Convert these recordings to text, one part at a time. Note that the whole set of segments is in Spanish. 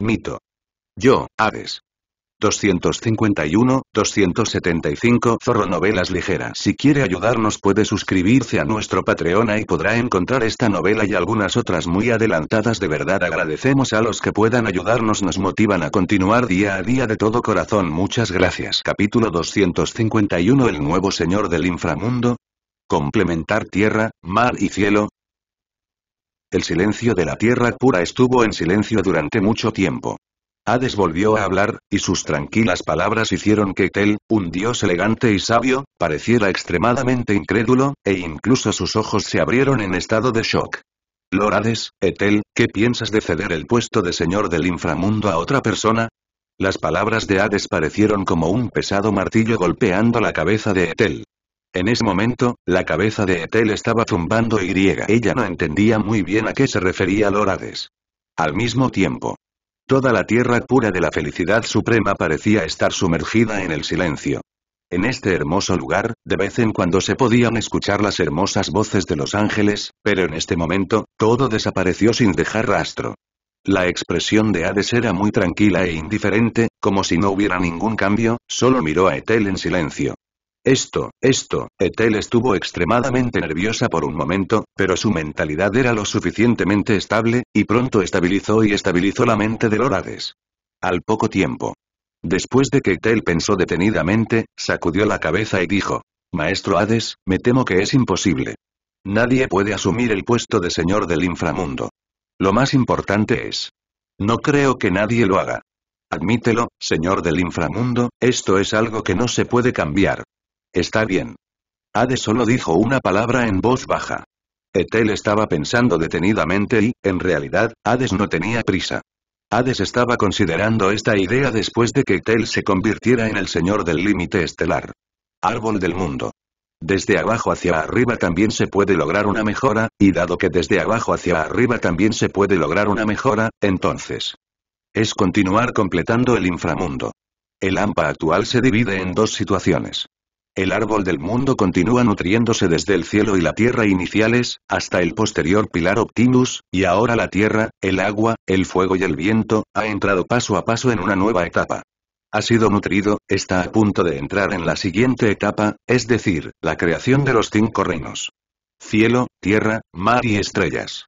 Mito. Yo, Hades. 251, 275 Zorro Novelas Ligeras Si quiere ayudarnos puede suscribirse a nuestro Patreon y podrá encontrar esta novela y algunas otras muy adelantadas de verdad agradecemos a los que puedan ayudarnos nos motivan a continuar día a día de todo corazón muchas gracias Capítulo 251 El nuevo señor del inframundo Complementar tierra, mar y cielo, el silencio de la tierra pura estuvo en silencio durante mucho tiempo. Hades volvió a hablar, y sus tranquilas palabras hicieron que Etel, un dios elegante y sabio, pareciera extremadamente incrédulo, e incluso sus ojos se abrieron en estado de shock. «Lorades, Etel, ¿qué piensas de ceder el puesto de señor del inframundo a otra persona? Las palabras de Hades parecieron como un pesado martillo golpeando la cabeza de Etel. En ese momento, la cabeza de Etel estaba zumbando y griega. Ella no entendía muy bien a qué se refería Lorades. Al mismo tiempo, toda la tierra pura de la felicidad suprema parecía estar sumergida en el silencio. En este hermoso lugar, de vez en cuando se podían escuchar las hermosas voces de los ángeles, pero en este momento, todo desapareció sin dejar rastro. La expresión de Hades era muy tranquila e indiferente, como si no hubiera ningún cambio, solo miró a Ethel en silencio. Esto, esto, Etel estuvo extremadamente nerviosa por un momento, pero su mentalidad era lo suficientemente estable, y pronto estabilizó y estabilizó la mente de Lorades. Al poco tiempo. Después de que Etel pensó detenidamente, sacudió la cabeza y dijo, Maestro Hades, me temo que es imposible. Nadie puede asumir el puesto de señor del inframundo. Lo más importante es. No creo que nadie lo haga. Admítelo, señor del inframundo, esto es algo que no se puede cambiar. Está bien. Hades solo dijo una palabra en voz baja. Etel estaba pensando detenidamente y, en realidad, Hades no tenía prisa. Hades estaba considerando esta idea después de que Etel se convirtiera en el señor del límite estelar. Árbol del mundo. Desde abajo hacia arriba también se puede lograr una mejora, y dado que desde abajo hacia arriba también se puede lograr una mejora, entonces. Es continuar completando el inframundo. El AMPA actual se divide en dos situaciones. El árbol del mundo continúa nutriéndose desde el cielo y la tierra iniciales, hasta el posterior pilar Optimus, y ahora la tierra, el agua, el fuego y el viento, ha entrado paso a paso en una nueva etapa. Ha sido nutrido, está a punto de entrar en la siguiente etapa, es decir, la creación de los cinco reinos. Cielo, tierra, mar y estrellas.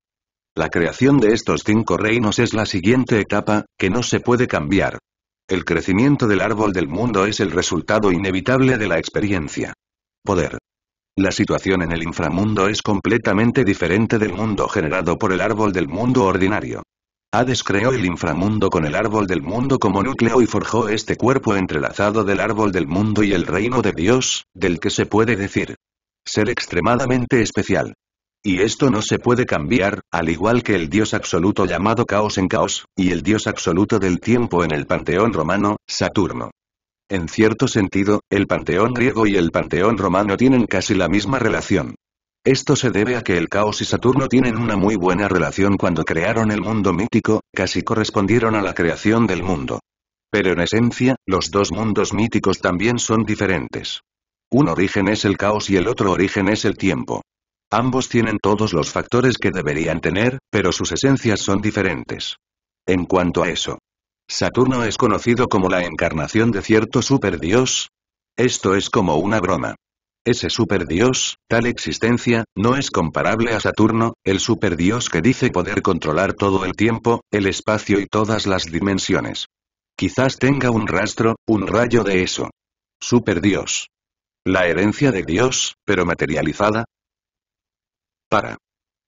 La creación de estos cinco reinos es la siguiente etapa, que no se puede cambiar, el crecimiento del árbol del mundo es el resultado inevitable de la experiencia. Poder. La situación en el inframundo es completamente diferente del mundo generado por el árbol del mundo ordinario. Hades creó el inframundo con el árbol del mundo como núcleo y forjó este cuerpo entrelazado del árbol del mundo y el reino de Dios, del que se puede decir ser extremadamente especial. Y esto no se puede cambiar, al igual que el dios absoluto llamado Caos en Caos, y el dios absoluto del tiempo en el panteón romano, Saturno. En cierto sentido, el panteón griego y el panteón romano tienen casi la misma relación. Esto se debe a que el caos y Saturno tienen una muy buena relación cuando crearon el mundo mítico, casi correspondieron a la creación del mundo. Pero en esencia, los dos mundos míticos también son diferentes. Un origen es el caos y el otro origen es el tiempo. Ambos tienen todos los factores que deberían tener, pero sus esencias son diferentes. En cuanto a eso, Saturno es conocido como la encarnación de cierto superdios. Esto es como una broma. Ese superdios, tal existencia, no es comparable a Saturno, el superdios que dice poder controlar todo el tiempo, el espacio y todas las dimensiones. Quizás tenga un rastro, un rayo de eso. Superdios. La herencia de Dios, pero materializada, para.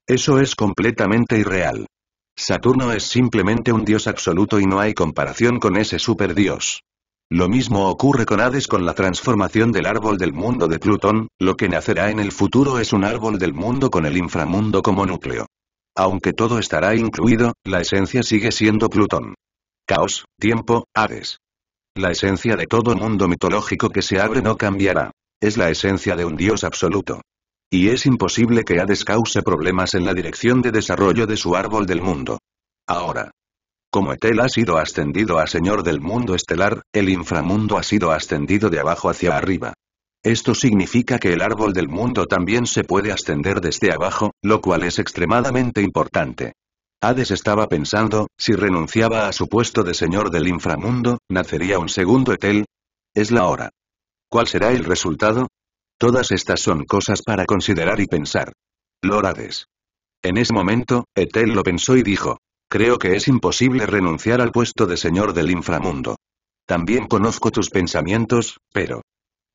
Eso es completamente irreal. Saturno es simplemente un dios absoluto y no hay comparación con ese superdios. Lo mismo ocurre con Hades con la transformación del árbol del mundo de Plutón, lo que nacerá en el futuro es un árbol del mundo con el inframundo como núcleo. Aunque todo estará incluido, la esencia sigue siendo Plutón. Caos, tiempo, Hades. La esencia de todo mundo mitológico que se abre no cambiará. Es la esencia de un dios absoluto. Y es imposible que Hades cause problemas en la dirección de desarrollo de su árbol del mundo. Ahora. Como Etel ha sido ascendido a Señor del mundo estelar, el inframundo ha sido ascendido de abajo hacia arriba. Esto significa que el árbol del mundo también se puede ascender desde abajo, lo cual es extremadamente importante. Hades estaba pensando, si renunciaba a su puesto de señor del inframundo, ¿nacería un segundo Etel? Es la hora. ¿Cuál será el resultado? Todas estas son cosas para considerar y pensar. LORADES. En ese momento, Etel lo pensó y dijo. Creo que es imposible renunciar al puesto de señor del inframundo. También conozco tus pensamientos, pero...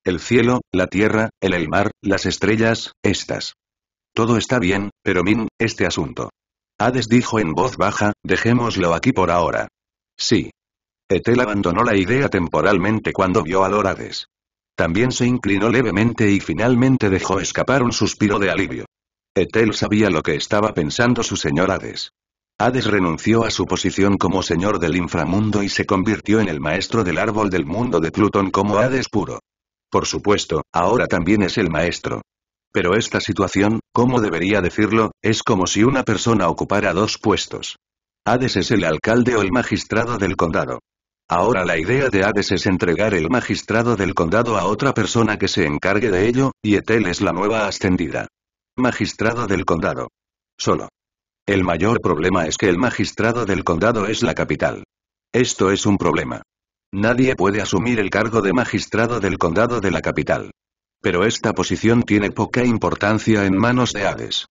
El cielo, la tierra, el, el mar, las estrellas, estas. Todo está bien, pero Min, este asunto. Hades dijo en voz baja, dejémoslo aquí por ahora. Sí. Etel abandonó la idea temporalmente cuando vio a LORADES. También se inclinó levemente y finalmente dejó escapar un suspiro de alivio. Etel sabía lo que estaba pensando su señor Hades. Hades renunció a su posición como señor del inframundo y se convirtió en el maestro del árbol del mundo de Plutón como Hades puro. Por supuesto, ahora también es el maestro. Pero esta situación, como debería decirlo? Es como si una persona ocupara dos puestos. Hades es el alcalde o el magistrado del condado. Ahora la idea de Hades es entregar el magistrado del condado a otra persona que se encargue de ello, y Etel es la nueva ascendida. Magistrado del condado. Solo. El mayor problema es que el magistrado del condado es la capital. Esto es un problema. Nadie puede asumir el cargo de magistrado del condado de la capital. Pero esta posición tiene poca importancia en manos de Hades.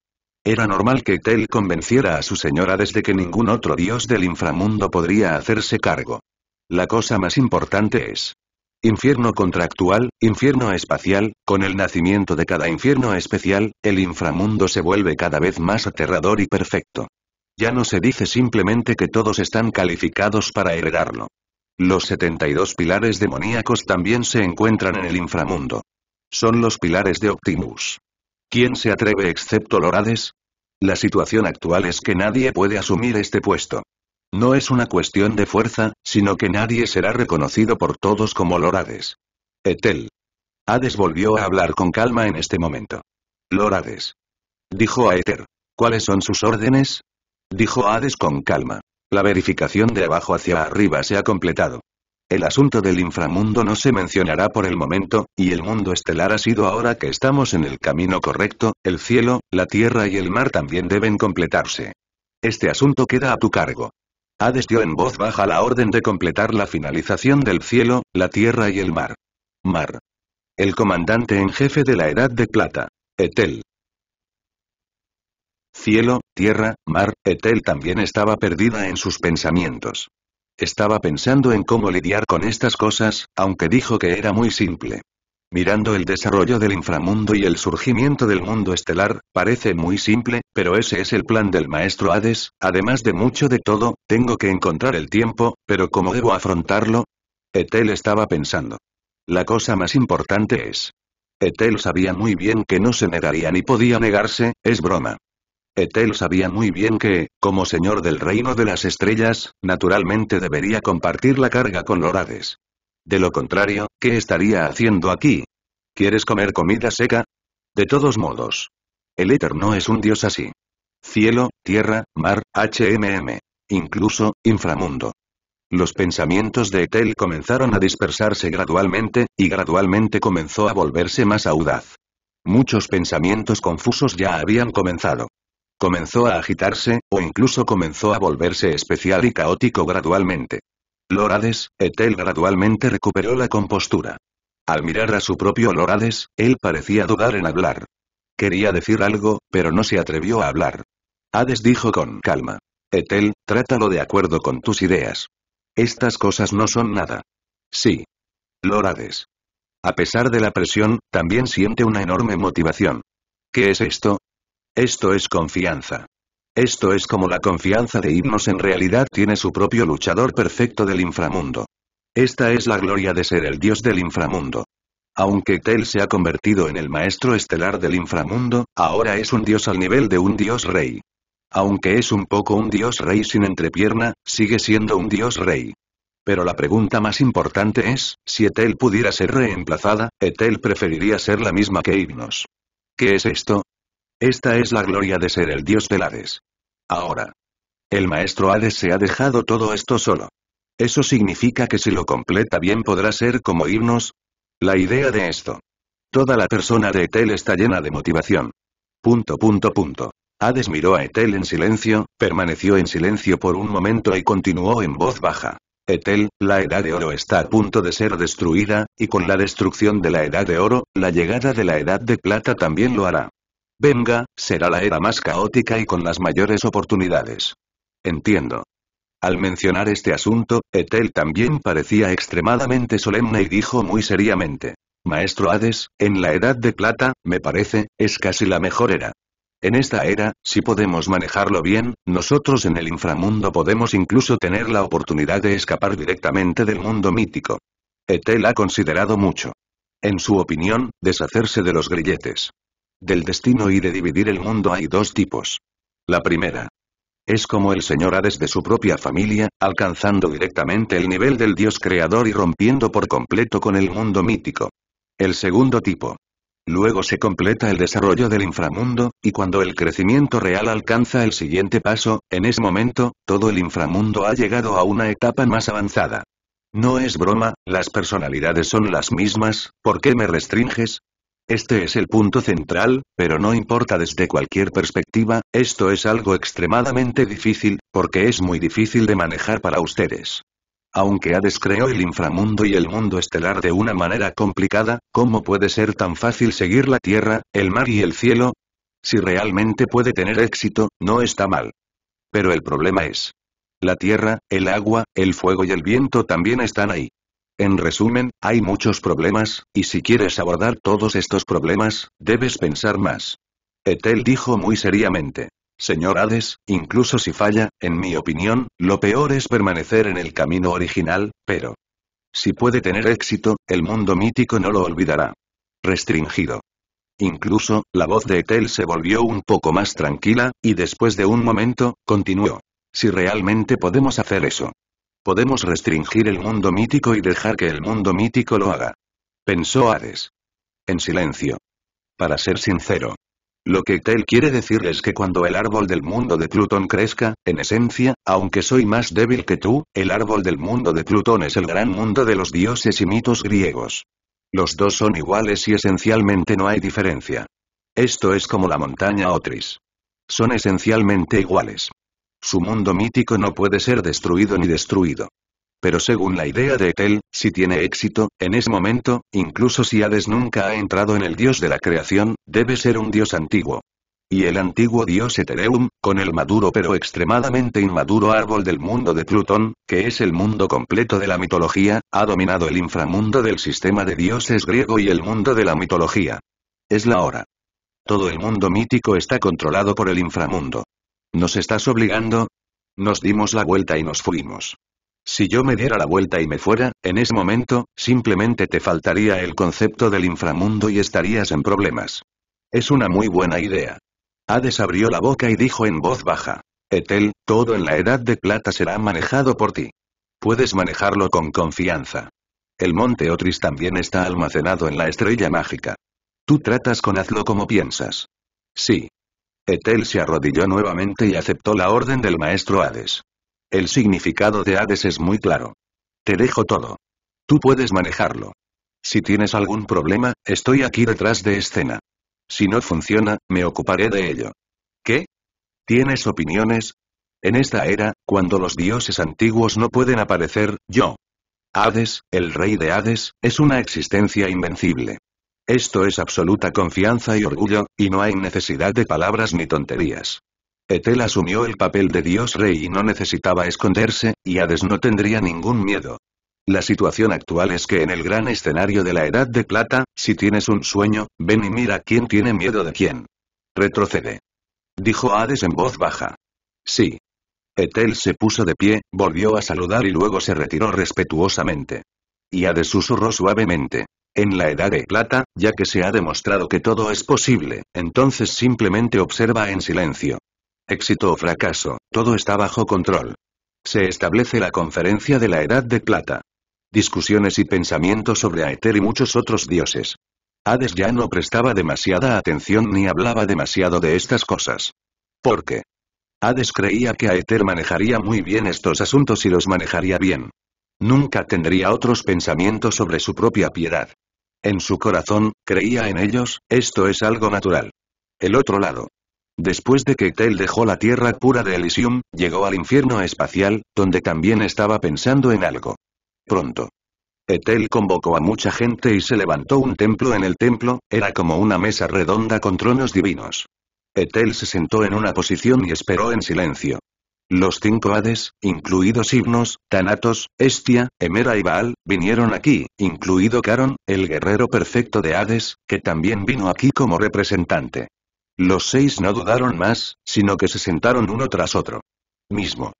Era normal que Etel convenciera a su señora desde que ningún otro dios del inframundo podría hacerse cargo. La cosa más importante es infierno contractual, infierno espacial, con el nacimiento de cada infierno especial, el inframundo se vuelve cada vez más aterrador y perfecto. Ya no se dice simplemente que todos están calificados para heredarlo. Los 72 pilares demoníacos también se encuentran en el inframundo. Son los pilares de Optimus. ¿Quién se atreve excepto Lorades? La situación actual es que nadie puede asumir este puesto. No es una cuestión de fuerza, sino que nadie será reconocido por todos como Lorades. Etel. Hades volvió a hablar con calma en este momento. Lorades. Dijo a Ether. ¿Cuáles son sus órdenes? Dijo Hades con calma. La verificación de abajo hacia arriba se ha completado. El asunto del inframundo no se mencionará por el momento, y el mundo estelar ha sido ahora que estamos en el camino correcto, el cielo, la tierra y el mar también deben completarse. Este asunto queda a tu cargo. Hades dio en voz baja la orden de completar la finalización del cielo, la tierra y el mar. Mar. El comandante en jefe de la Edad de Plata. Etel. Cielo, tierra, mar, Etel también estaba perdida en sus pensamientos. Estaba pensando en cómo lidiar con estas cosas, aunque dijo que era muy simple. Mirando el desarrollo del inframundo y el surgimiento del mundo estelar, parece muy simple, pero ese es el plan del maestro Hades, además de mucho de todo, tengo que encontrar el tiempo, pero ¿cómo debo afrontarlo? Etel estaba pensando. La cosa más importante es. Etel sabía muy bien que no se negaría ni podía negarse, es broma. Etel sabía muy bien que, como señor del reino de las estrellas, naturalmente debería compartir la carga con Lorades. De lo contrario, ¿qué estaría haciendo aquí? ¿Quieres comer comida seca? De todos modos. El éter no es un dios así. Cielo, tierra, mar, HMM. Incluso, inframundo. Los pensamientos de Etel comenzaron a dispersarse gradualmente, y gradualmente comenzó a volverse más audaz. Muchos pensamientos confusos ya habían comenzado. Comenzó a agitarse, o incluso comenzó a volverse especial y caótico gradualmente. Lorades, Etel gradualmente recuperó la compostura. Al mirar a su propio Lorades, él parecía dudar en hablar. Quería decir algo, pero no se atrevió a hablar. Hades dijo con calma. Etel, trátalo de acuerdo con tus ideas. Estas cosas no son nada. Sí. Lorades. A pesar de la presión, también siente una enorme motivación. ¿Qué es esto? Esto es confianza. Esto es como la confianza de Himnos en realidad tiene su propio luchador perfecto del inframundo. Esta es la gloria de ser el dios del inframundo. Aunque Etel se ha convertido en el maestro estelar del inframundo, ahora es un dios al nivel de un dios rey. Aunque es un poco un dios rey sin entrepierna, sigue siendo un dios rey. Pero la pregunta más importante es, si Etel pudiera ser reemplazada, Etel preferiría ser la misma que Himnos. ¿Qué es esto? Esta es la gloria de ser el dios del Hades. Ahora. El maestro Hades se ha dejado todo esto solo. Eso significa que si lo completa bien podrá ser como irnos. La idea de esto. Toda la persona de Etel está llena de motivación. Punto punto punto. Hades miró a Etel en silencio, permaneció en silencio por un momento y continuó en voz baja. Etel, la Edad de Oro está a punto de ser destruida, y con la destrucción de la Edad de Oro, la llegada de la Edad de Plata también lo hará. Venga, será la era más caótica y con las mayores oportunidades. Entiendo. Al mencionar este asunto, Etel también parecía extremadamente solemne y dijo muy seriamente. Maestro Hades, en la Edad de Plata, me parece, es casi la mejor era. En esta era, si podemos manejarlo bien, nosotros en el inframundo podemos incluso tener la oportunidad de escapar directamente del mundo mítico. Etel ha considerado mucho. En su opinión, deshacerse de los grilletes. Del destino y de dividir el mundo hay dos tipos. La primera. Es como el Señor ha desde su propia familia, alcanzando directamente el nivel del Dios creador y rompiendo por completo con el mundo mítico. El segundo tipo. Luego se completa el desarrollo del inframundo, y cuando el crecimiento real alcanza el siguiente paso, en ese momento, todo el inframundo ha llegado a una etapa más avanzada. No es broma, las personalidades son las mismas, ¿por qué me restringes? Este es el punto central, pero no importa desde cualquier perspectiva, esto es algo extremadamente difícil, porque es muy difícil de manejar para ustedes. Aunque Hades creó el inframundo y el mundo estelar de una manera complicada, ¿cómo puede ser tan fácil seguir la Tierra, el mar y el cielo? Si realmente puede tener éxito, no está mal. Pero el problema es. La Tierra, el agua, el fuego y el viento también están ahí. En resumen, hay muchos problemas, y si quieres abordar todos estos problemas, debes pensar más. Etel dijo muy seriamente. Señor Hades, incluso si falla, en mi opinión, lo peor es permanecer en el camino original, pero... Si puede tener éxito, el mundo mítico no lo olvidará. Restringido. Incluso, la voz de Etel se volvió un poco más tranquila, y después de un momento, continuó. Si realmente podemos hacer eso, Podemos restringir el mundo mítico y dejar que el mundo mítico lo haga. Pensó Ares, En silencio. Para ser sincero. Lo que Tel quiere decir es que cuando el árbol del mundo de Plutón crezca, en esencia, aunque soy más débil que tú, el árbol del mundo de Plutón es el gran mundo de los dioses y mitos griegos. Los dos son iguales y esencialmente no hay diferencia. Esto es como la montaña Otris. Son esencialmente iguales. Su mundo mítico no puede ser destruido ni destruido. Pero según la idea de Etel, si tiene éxito, en ese momento, incluso si Hades nunca ha entrado en el dios de la creación, debe ser un dios antiguo. Y el antiguo dios Etereum, con el maduro pero extremadamente inmaduro árbol del mundo de Plutón, que es el mundo completo de la mitología, ha dominado el inframundo del sistema de dioses griego y el mundo de la mitología. Es la hora. Todo el mundo mítico está controlado por el inframundo. ¿Nos estás obligando? Nos dimos la vuelta y nos fuimos. Si yo me diera la vuelta y me fuera, en ese momento, simplemente te faltaría el concepto del inframundo y estarías en problemas. Es una muy buena idea. Hades abrió la boca y dijo en voz baja. Etel, todo en la edad de plata será manejado por ti. Puedes manejarlo con confianza. El monte Otris también está almacenado en la estrella mágica. Tú tratas con hazlo como piensas. Sí. Etel se arrodilló nuevamente y aceptó la orden del maestro Hades. El significado de Hades es muy claro. Te dejo todo. Tú puedes manejarlo. Si tienes algún problema, estoy aquí detrás de escena. Si no funciona, me ocuparé de ello. ¿Qué? ¿Tienes opiniones? En esta era, cuando los dioses antiguos no pueden aparecer, yo. Hades, el rey de Hades, es una existencia invencible. Esto es absoluta confianza y orgullo, y no hay necesidad de palabras ni tonterías. Etel asumió el papel de dios rey y no necesitaba esconderse, y Hades no tendría ningún miedo. La situación actual es que en el gran escenario de la Edad de Plata, si tienes un sueño, ven y mira quién tiene miedo de quién. Retrocede. Dijo Hades en voz baja. Sí. Etel se puso de pie, volvió a saludar y luego se retiró respetuosamente. Y Hades susurró suavemente en la Edad de Plata, ya que se ha demostrado que todo es posible, entonces simplemente observa en silencio. Éxito o fracaso, todo está bajo control. Se establece la conferencia de la Edad de Plata. Discusiones y pensamientos sobre Aether y muchos otros dioses. Hades ya no prestaba demasiada atención ni hablaba demasiado de estas cosas. ¿Por qué? Hades creía que Aether manejaría muy bien estos asuntos y los manejaría bien. Nunca tendría otros pensamientos sobre su propia piedad. En su corazón, creía en ellos, esto es algo natural. El otro lado. Después de que Etel dejó la tierra pura de Elysium, llegó al infierno espacial, donde también estaba pensando en algo. Pronto. Etel convocó a mucha gente y se levantó un templo en el templo, era como una mesa redonda con tronos divinos. Etel se sentó en una posición y esperó en silencio. Los cinco Hades, incluidos Himnos, Thanatos, Estia, Emera y Baal, vinieron aquí, incluido Caron, el guerrero perfecto de Hades, que también vino aquí como representante. Los seis no dudaron más, sino que se sentaron uno tras otro. Mismo.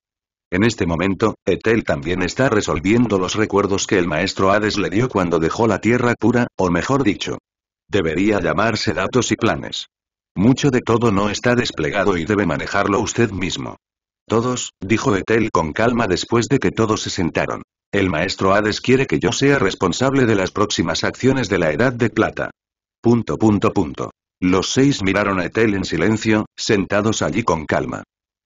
En este momento, Etel también está resolviendo los recuerdos que el maestro Hades le dio cuando dejó la tierra pura, o mejor dicho. Debería llamarse datos y planes. Mucho de todo no está desplegado y debe manejarlo usted mismo. Todos, dijo Etel con calma después de que todos se sentaron. El maestro Hades quiere que yo sea responsable de las próximas acciones de la Edad de Plata. Punto punto punto. Los seis miraron a Etel en silencio, sentados allí con calma.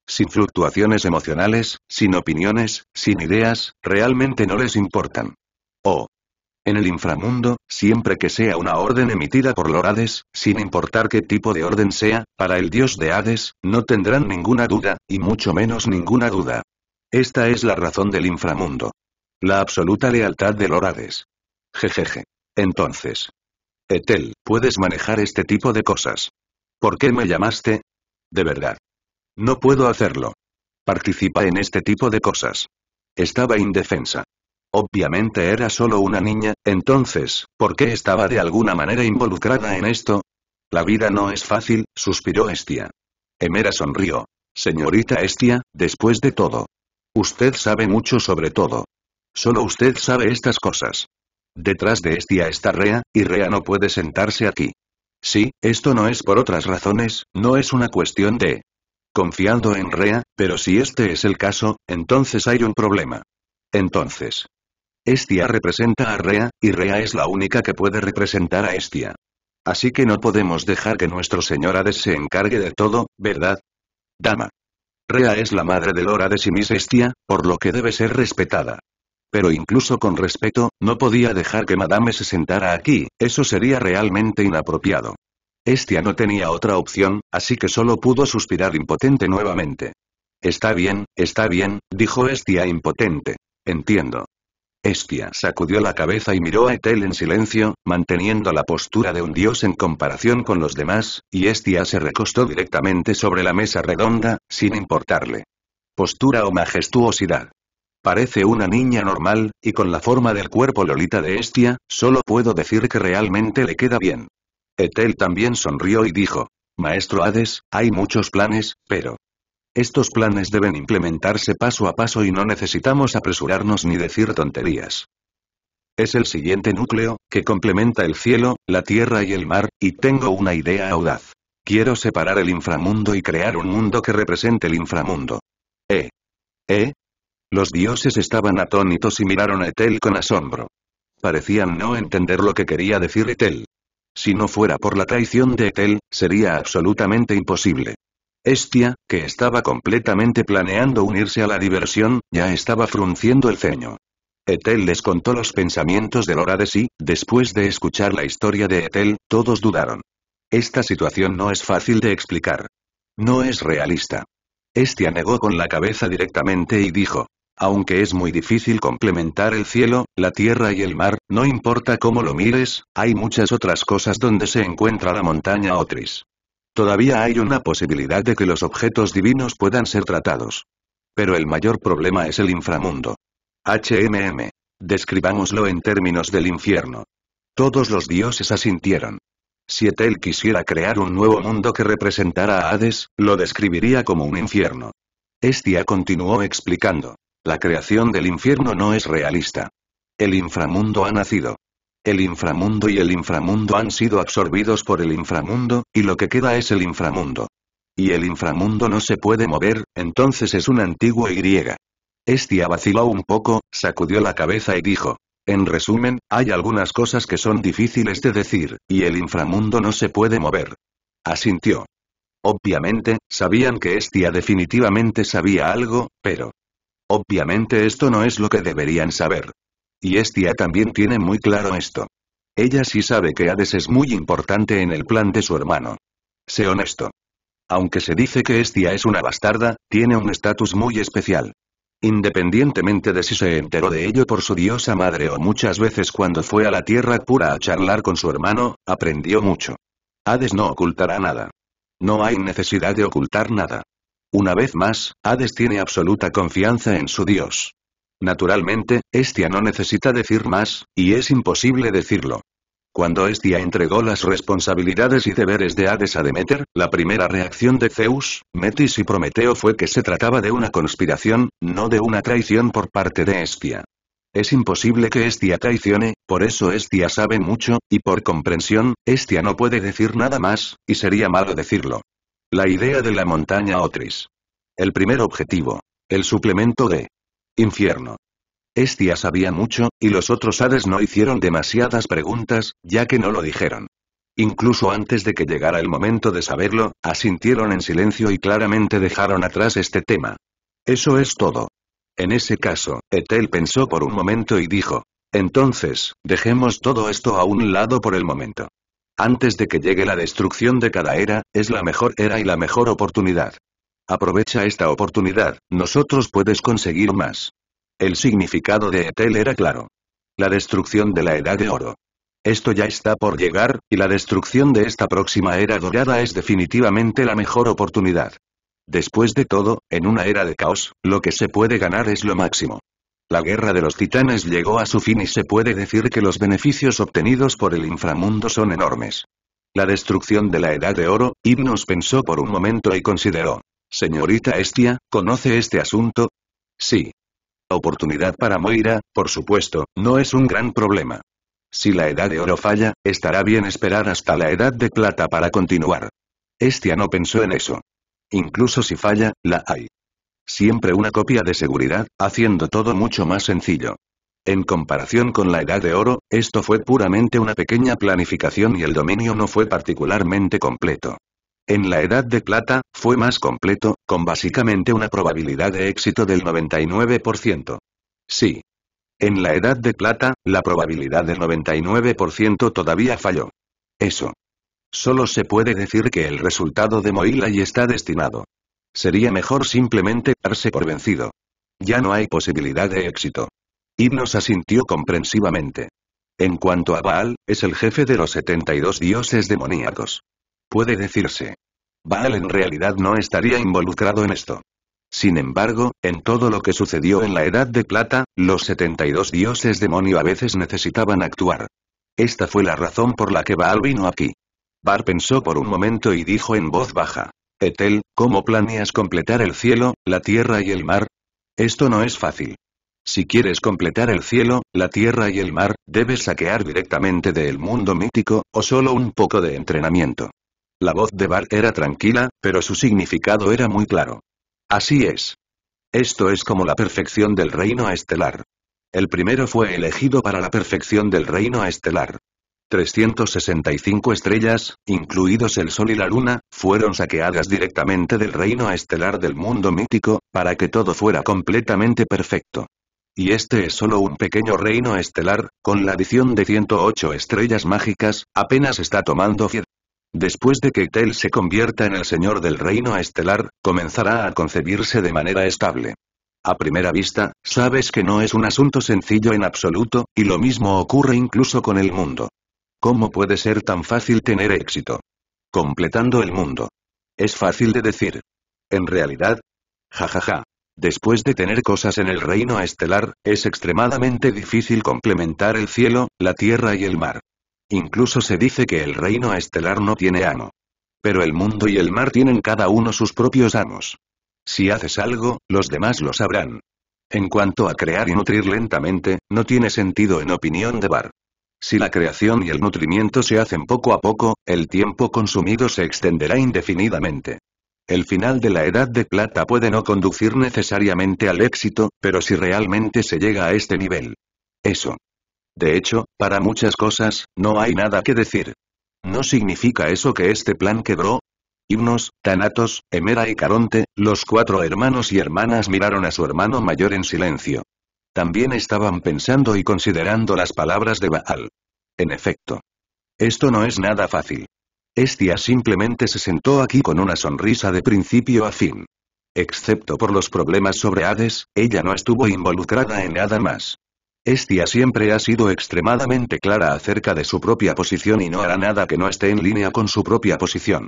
Sin fluctuaciones emocionales, sin opiniones, sin ideas, realmente no les importan. Oh, en el inframundo, siempre que sea una orden emitida por Lorades, sin importar qué tipo de orden sea, para el dios de Hades, no tendrán ninguna duda, y mucho menos ninguna duda. Esta es la razón del inframundo. La absoluta lealtad de Lorades. Jejeje. Entonces. Etel, puedes manejar este tipo de cosas. ¿Por qué me llamaste? De verdad. No puedo hacerlo. Participa en este tipo de cosas. Estaba indefensa. Obviamente era solo una niña, entonces, ¿por qué estaba de alguna manera involucrada en esto? La vida no es fácil, suspiró Estia. Emera sonrió. Señorita Estia, después de todo. Usted sabe mucho sobre todo. Solo usted sabe estas cosas. Detrás de Estia está Rea, y Rea no puede sentarse aquí. Sí, esto no es por otras razones, no es una cuestión de... Confiando en Rea, pero si este es el caso, entonces hay un problema. Entonces, Estia representa a Rea, y Rea es la única que puede representar a Estia. Así que no podemos dejar que nuestro señor Hades se encargue de todo, ¿verdad? Dama. Rea es la madre de Lora de Simis Estia, por lo que debe ser respetada. Pero incluso con respeto, no podía dejar que Madame se sentara aquí, eso sería realmente inapropiado. Estia no tenía otra opción, así que solo pudo suspirar impotente nuevamente. Está bien, está bien, dijo Estia impotente. Entiendo. Estia sacudió la cabeza y miró a Etel en silencio, manteniendo la postura de un dios en comparación con los demás, y Estia se recostó directamente sobre la mesa redonda, sin importarle. Postura o majestuosidad. Parece una niña normal, y con la forma del cuerpo Lolita de Estia, solo puedo decir que realmente le queda bien. Etel también sonrió y dijo, Maestro Hades, hay muchos planes, pero, estos planes deben implementarse paso a paso y no necesitamos apresurarnos ni decir tonterías. Es el siguiente núcleo, que complementa el cielo, la tierra y el mar, y tengo una idea audaz. Quiero separar el inframundo y crear un mundo que represente el inframundo. ¿Eh? ¿Eh? Los dioses estaban atónitos y miraron a Etel con asombro. Parecían no entender lo que quería decir Etel. Si no fuera por la traición de Etel, sería absolutamente imposible. Estia, que estaba completamente planeando unirse a la diversión, ya estaba frunciendo el ceño. Etel les contó los pensamientos de Lora de después de escuchar la historia de Etel, todos dudaron. Esta situación no es fácil de explicar. No es realista. Estia negó con la cabeza directamente y dijo, aunque es muy difícil complementar el cielo, la tierra y el mar, no importa cómo lo mires, hay muchas otras cosas donde se encuentra la montaña Otris. Todavía hay una posibilidad de que los objetos divinos puedan ser tratados. Pero el mayor problema es el inframundo. HMM. Describámoslo en términos del infierno. Todos los dioses asintieron. Si Etel quisiera crear un nuevo mundo que representara a Hades, lo describiría como un infierno. Estia continuó explicando. La creación del infierno no es realista. El inframundo ha nacido. El inframundo y el inframundo han sido absorbidos por el inframundo, y lo que queda es el inframundo. Y el inframundo no se puede mover, entonces es un antiguo Y. Estia vaciló un poco, sacudió la cabeza y dijo. En resumen, hay algunas cosas que son difíciles de decir, y el inframundo no se puede mover. Asintió. Obviamente, sabían que Estia definitivamente sabía algo, pero... Obviamente esto no es lo que deberían saber. Y Estia también tiene muy claro esto. Ella sí sabe que Hades es muy importante en el plan de su hermano. Sé honesto. Aunque se dice que Estia es una bastarda, tiene un estatus muy especial. Independientemente de si se enteró de ello por su diosa madre o muchas veces cuando fue a la Tierra Pura a charlar con su hermano, aprendió mucho. Hades no ocultará nada. No hay necesidad de ocultar nada. Una vez más, Hades tiene absoluta confianza en su dios. Naturalmente, Estia no necesita decir más, y es imposible decirlo. Cuando Estia entregó las responsabilidades y deberes de Hades a Demeter, la primera reacción de Zeus, Metis y Prometeo fue que se trataba de una conspiración, no de una traición por parte de Estia. Es imposible que Estia traicione, por eso Estia sabe mucho, y por comprensión, Estia no puede decir nada más, y sería malo decirlo. La idea de la montaña Otris. El primer objetivo. El suplemento de Infierno. Estia sabía mucho, y los otros Hades no hicieron demasiadas preguntas, ya que no lo dijeron. Incluso antes de que llegara el momento de saberlo, asintieron en silencio y claramente dejaron atrás este tema. Eso es todo. En ese caso, Etel pensó por un momento y dijo, entonces, dejemos todo esto a un lado por el momento. Antes de que llegue la destrucción de cada era, es la mejor era y la mejor oportunidad. Aprovecha esta oportunidad, nosotros puedes conseguir más. El significado de Etel era claro. La destrucción de la Edad de Oro. Esto ya está por llegar, y la destrucción de esta próxima era dorada es definitivamente la mejor oportunidad. Después de todo, en una era de caos, lo que se puede ganar es lo máximo. La guerra de los titanes llegó a su fin y se puede decir que los beneficios obtenidos por el inframundo son enormes. La destrucción de la Edad de Oro, Ibnos pensó por un momento y consideró. Señorita Estia, ¿conoce este asunto? Sí. Oportunidad para Moira, por supuesto, no es un gran problema. Si la edad de oro falla, estará bien esperar hasta la edad de plata para continuar. Estia no pensó en eso. Incluso si falla, la hay. Siempre una copia de seguridad, haciendo todo mucho más sencillo. En comparación con la edad de oro, esto fue puramente una pequeña planificación y el dominio no fue particularmente completo. En la Edad de Plata, fue más completo, con básicamente una probabilidad de éxito del 99%. Sí. En la Edad de Plata, la probabilidad del 99% todavía falló. Eso. Solo se puede decir que el resultado de y está destinado. Sería mejor simplemente darse por vencido. Ya no hay posibilidad de éxito. nos asintió comprensivamente. En cuanto a Baal, es el jefe de los 72 dioses demoníacos. Puede decirse. Baal en realidad no estaría involucrado en esto. Sin embargo, en todo lo que sucedió en la Edad de Plata, los 72 dioses demonio a veces necesitaban actuar. Esta fue la razón por la que Baal vino aquí. Bar pensó por un momento y dijo en voz baja. Etel, ¿cómo planeas completar el cielo, la tierra y el mar? Esto no es fácil. Si quieres completar el cielo, la tierra y el mar, debes saquear directamente del mundo mítico, o solo un poco de entrenamiento. La voz de Bart era tranquila, pero su significado era muy claro. Así es. Esto es como la perfección del reino estelar. El primero fue elegido para la perfección del reino estelar. 365 estrellas, incluidos el Sol y la Luna, fueron saqueadas directamente del reino estelar del mundo mítico, para que todo fuera completamente perfecto. Y este es solo un pequeño reino estelar, con la adición de 108 estrellas mágicas, apenas está tomando Después de que Tel se convierta en el señor del reino estelar, comenzará a concebirse de manera estable. A primera vista, sabes que no es un asunto sencillo en absoluto, y lo mismo ocurre incluso con el mundo. ¿Cómo puede ser tan fácil tener éxito? Completando el mundo. Es fácil de decir. En realidad, jajaja. Ja, ja. Después de tener cosas en el reino estelar, es extremadamente difícil complementar el cielo, la tierra y el mar. Incluso se dice que el reino estelar no tiene amo. Pero el mundo y el mar tienen cada uno sus propios amos. Si haces algo, los demás lo sabrán. En cuanto a crear y nutrir lentamente, no tiene sentido en opinión de Bar. Si la creación y el nutrimiento se hacen poco a poco, el tiempo consumido se extenderá indefinidamente. El final de la edad de plata puede no conducir necesariamente al éxito, pero si realmente se llega a este nivel. Eso de hecho, para muchas cosas, no hay nada que decir. ¿No significa eso que este plan quebró? Himnos, Tanatos, Hemera y Caronte, los cuatro hermanos y hermanas miraron a su hermano mayor en silencio. También estaban pensando y considerando las palabras de Baal. En efecto. Esto no es nada fácil. Estia simplemente se sentó aquí con una sonrisa de principio a fin. Excepto por los problemas sobre Hades, ella no estuvo involucrada en nada más. Estia siempre ha sido extremadamente clara acerca de su propia posición y no hará nada que no esté en línea con su propia posición.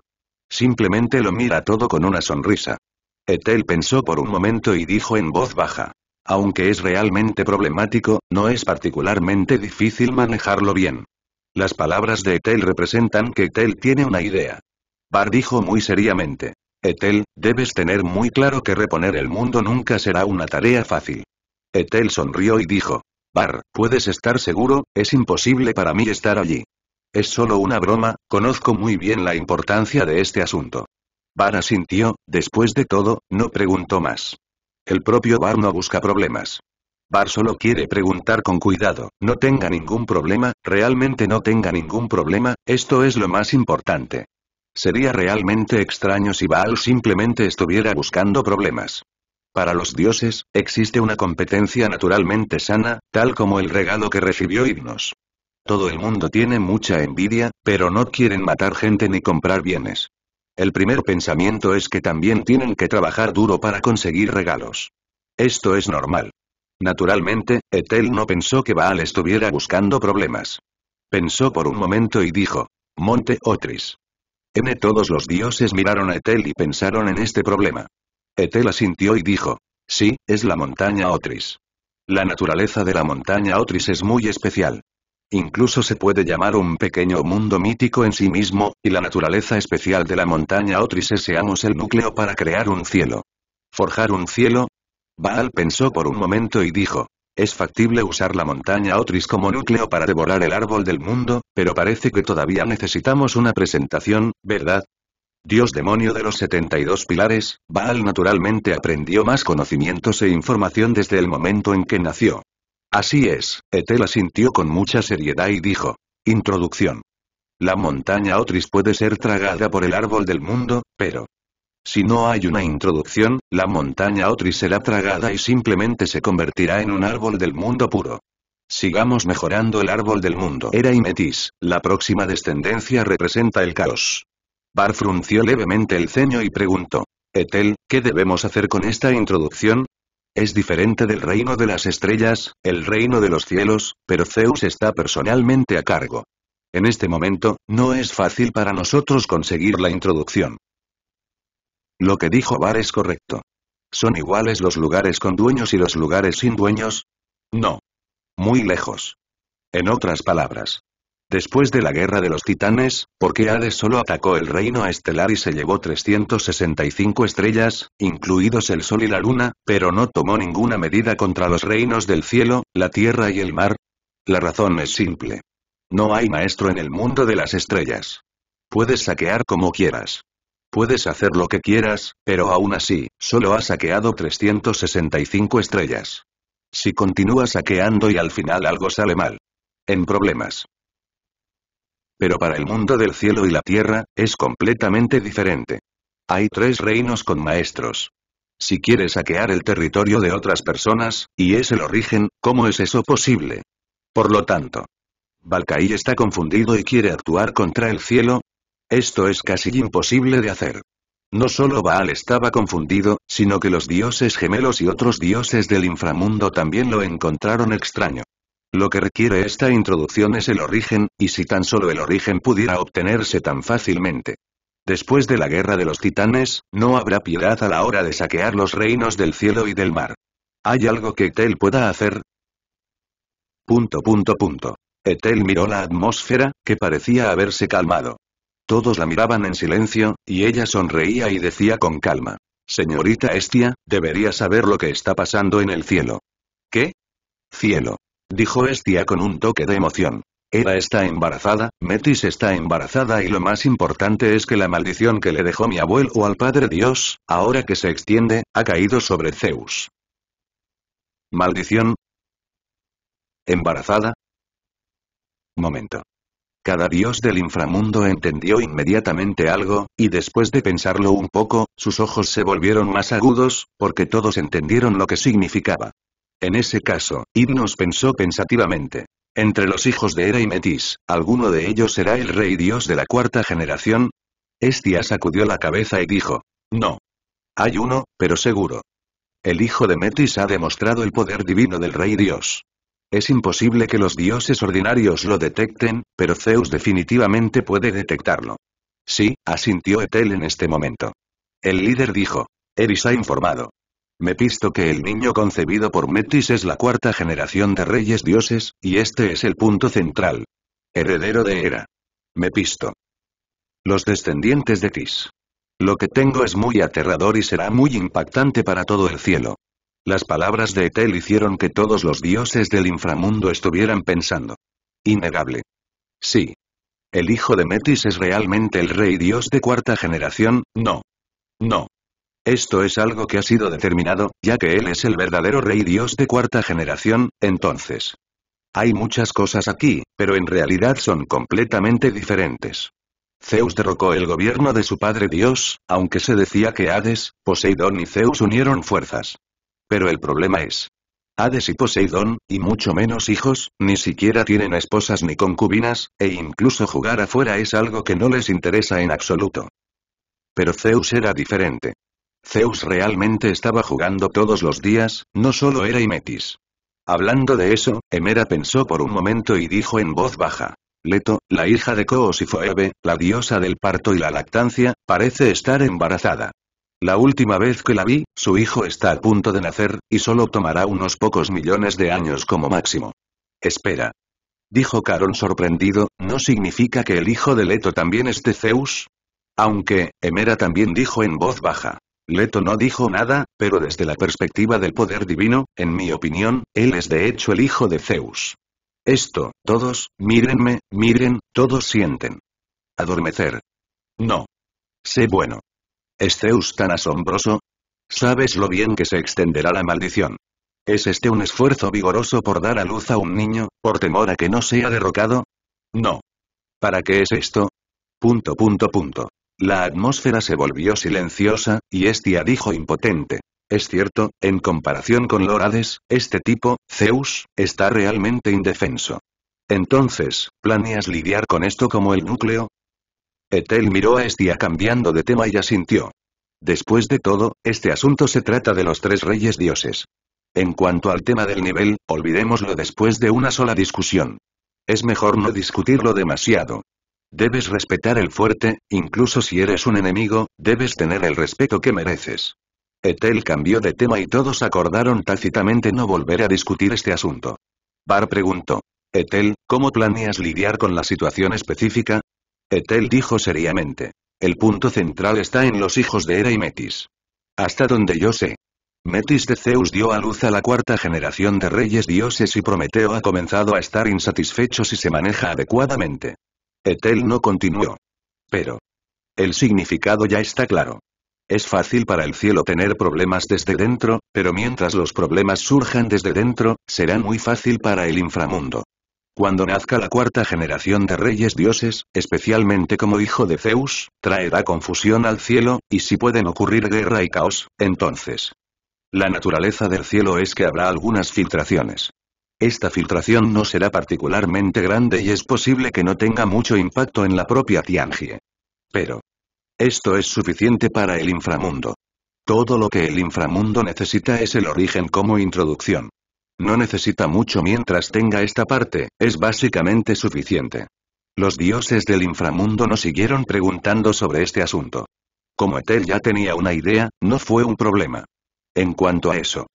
Simplemente lo mira todo con una sonrisa. Etel pensó por un momento y dijo en voz baja. Aunque es realmente problemático, no es particularmente difícil manejarlo bien. Las palabras de Etel representan que Etel tiene una idea. Bar dijo muy seriamente. Etel, debes tener muy claro que reponer el mundo nunca será una tarea fácil. Etel sonrió y dijo, Bar, puedes estar seguro, es imposible para mí estar allí. Es solo una broma, conozco muy bien la importancia de este asunto. Bar asintió, después de todo, no preguntó más. El propio Bar no busca problemas. Bar solo quiere preguntar con cuidado, no tenga ningún problema, realmente no tenga ningún problema, esto es lo más importante. Sería realmente extraño si Baal simplemente estuviera buscando problemas. Para los dioses, existe una competencia naturalmente sana, tal como el regalo que recibió Ignos. Todo el mundo tiene mucha envidia, pero no quieren matar gente ni comprar bienes. El primer pensamiento es que también tienen que trabajar duro para conseguir regalos. Esto es normal. Naturalmente, Etel no pensó que Baal estuviera buscando problemas. Pensó por un momento y dijo, Monte Otris. N todos los dioses miraron a Etel y pensaron en este problema. Tela sintió y dijo. Sí, es la montaña Otris. La naturaleza de la montaña Otris es muy especial. Incluso se puede llamar un pequeño mundo mítico en sí mismo, y la naturaleza especial de la montaña Otris es seamos el núcleo para crear un cielo. ¿Forjar un cielo? Baal pensó por un momento y dijo. Es factible usar la montaña Otris como núcleo para devorar el árbol del mundo, pero parece que todavía necesitamos una presentación, ¿verdad? Dios demonio de los 72 pilares, Baal naturalmente aprendió más conocimientos e información desde el momento en que nació. Así es, Etel asintió con mucha seriedad y dijo. Introducción. La montaña Otris puede ser tragada por el árbol del mundo, pero... Si no hay una introducción, la montaña Otris será tragada y simplemente se convertirá en un árbol del mundo puro. Sigamos mejorando el árbol del mundo. Era y Metis, la próxima descendencia representa el caos. Bar frunció levemente el ceño y preguntó. Etel, ¿qué debemos hacer con esta introducción? Es diferente del reino de las estrellas, el reino de los cielos, pero Zeus está personalmente a cargo. En este momento, no es fácil para nosotros conseguir la introducción. Lo que dijo Bar es correcto. ¿Son iguales los lugares con dueños y los lugares sin dueños? No. Muy lejos. En otras palabras, Después de la Guerra de los Titanes, qué Hades solo atacó el reino estelar y se llevó 365 estrellas, incluidos el Sol y la Luna, pero no tomó ninguna medida contra los reinos del cielo, la tierra y el mar? La razón es simple. No hay maestro en el mundo de las estrellas. Puedes saquear como quieras. Puedes hacer lo que quieras, pero aún así, solo ha saqueado 365 estrellas. Si continúa saqueando y al final algo sale mal. En problemas. Pero para el mundo del cielo y la tierra, es completamente diferente. Hay tres reinos con maestros. Si quiere saquear el territorio de otras personas, y es el origen, ¿cómo es eso posible? Por lo tanto, Balcaí está confundido y quiere actuar contra el cielo. Esto es casi imposible de hacer. No solo Baal estaba confundido, sino que los dioses gemelos y otros dioses del inframundo también lo encontraron extraño. Lo que requiere esta introducción es el origen, y si tan solo el origen pudiera obtenerse tan fácilmente. Después de la guerra de los titanes, no habrá piedad a la hora de saquear los reinos del cielo y del mar. ¿Hay algo que Etel pueda hacer? Punto punto punto. Etel miró la atmósfera, que parecía haberse calmado. Todos la miraban en silencio, y ella sonreía y decía con calma. Señorita Estia, debería saber lo que está pasando en el cielo. ¿Qué? Cielo dijo Estia con un toque de emoción. Era está embarazada, Metis está embarazada y lo más importante es que la maldición que le dejó mi abuelo al Padre Dios, ahora que se extiende, ha caído sobre Zeus. ¿Maldición? ¿Embarazada? Momento. Cada dios del inframundo entendió inmediatamente algo, y después de pensarlo un poco, sus ojos se volvieron más agudos, porque todos entendieron lo que significaba. En ese caso, Himnos pensó pensativamente. Entre los hijos de Hera y Metis, ¿alguno de ellos será el rey dios de la cuarta generación? Estia sacudió la cabeza y dijo. No. Hay uno, pero seguro. El hijo de Metis ha demostrado el poder divino del rey dios. Es imposible que los dioses ordinarios lo detecten, pero Zeus definitivamente puede detectarlo. Sí, asintió Etel en este momento. El líder dijo. Eris ha informado pisto que el niño concebido por Metis es la cuarta generación de reyes dioses, y este es el punto central. Heredero de Hera. pisto. Los descendientes de Tis. Lo que tengo es muy aterrador y será muy impactante para todo el cielo. Las palabras de Etel hicieron que todos los dioses del inframundo estuvieran pensando. Innegable. Sí. El hijo de Metis es realmente el rey dios de cuarta generación, no. No. Esto es algo que ha sido determinado, ya que él es el verdadero rey dios de cuarta generación, entonces. Hay muchas cosas aquí, pero en realidad son completamente diferentes. Zeus derrocó el gobierno de su padre Dios, aunque se decía que Hades, Poseidón y Zeus unieron fuerzas. Pero el problema es. Hades y Poseidón, y mucho menos hijos, ni siquiera tienen esposas ni concubinas, e incluso jugar afuera es algo que no les interesa en absoluto. Pero Zeus era diferente. Zeus realmente estaba jugando todos los días, no solo era Imetis. Hablando de eso, Hemera pensó por un momento y dijo en voz baja. Leto, la hija de Coos y Phoebe, la diosa del parto y la lactancia, parece estar embarazada. La última vez que la vi, su hijo está a punto de nacer, y solo tomará unos pocos millones de años como máximo. Espera. Dijo Caron sorprendido, ¿no significa que el hijo de Leto también esté Zeus? Aunque, Hemera también dijo en voz baja. Leto no dijo nada, pero desde la perspectiva del poder divino, en mi opinión, él es de hecho el hijo de Zeus. Esto, todos, mírenme, miren, todos sienten. Adormecer. No. Sé bueno. ¿Es Zeus tan asombroso? Sabes lo bien que se extenderá la maldición. ¿Es este un esfuerzo vigoroso por dar a luz a un niño, por temor a que no sea derrocado? No. ¿Para qué es esto? Punto punto punto. La atmósfera se volvió silenciosa, y Estia dijo impotente. Es cierto, en comparación con Lorades, este tipo, Zeus, está realmente indefenso. Entonces, ¿planeas lidiar con esto como el núcleo? Etel miró a Estia cambiando de tema y asintió. Después de todo, este asunto se trata de los tres reyes dioses. En cuanto al tema del nivel, olvidémoslo después de una sola discusión. Es mejor no discutirlo demasiado. Debes respetar el fuerte, incluso si eres un enemigo, debes tener el respeto que mereces. Etel cambió de tema y todos acordaron tácitamente no volver a discutir este asunto. Bar preguntó. Etel, ¿cómo planeas lidiar con la situación específica? Etel dijo seriamente. El punto central está en los hijos de Hera y Metis. Hasta donde yo sé. Metis de Zeus dio a luz a la cuarta generación de reyes dioses y Prometeo ha comenzado a estar insatisfecho si se maneja adecuadamente. Etel no continuó. Pero. El significado ya está claro. Es fácil para el cielo tener problemas desde dentro, pero mientras los problemas surjan desde dentro, será muy fácil para el inframundo. Cuando nazca la cuarta generación de reyes dioses, especialmente como hijo de Zeus, traerá confusión al cielo, y si pueden ocurrir guerra y caos, entonces. La naturaleza del cielo es que habrá algunas filtraciones. Esta filtración no será particularmente grande y es posible que no tenga mucho impacto en la propia Tiangie. Pero. Esto es suficiente para el inframundo. Todo lo que el inframundo necesita es el origen como introducción. No necesita mucho mientras tenga esta parte, es básicamente suficiente. Los dioses del inframundo no siguieron preguntando sobre este asunto. Como ethel ya tenía una idea, no fue un problema. En cuanto a eso,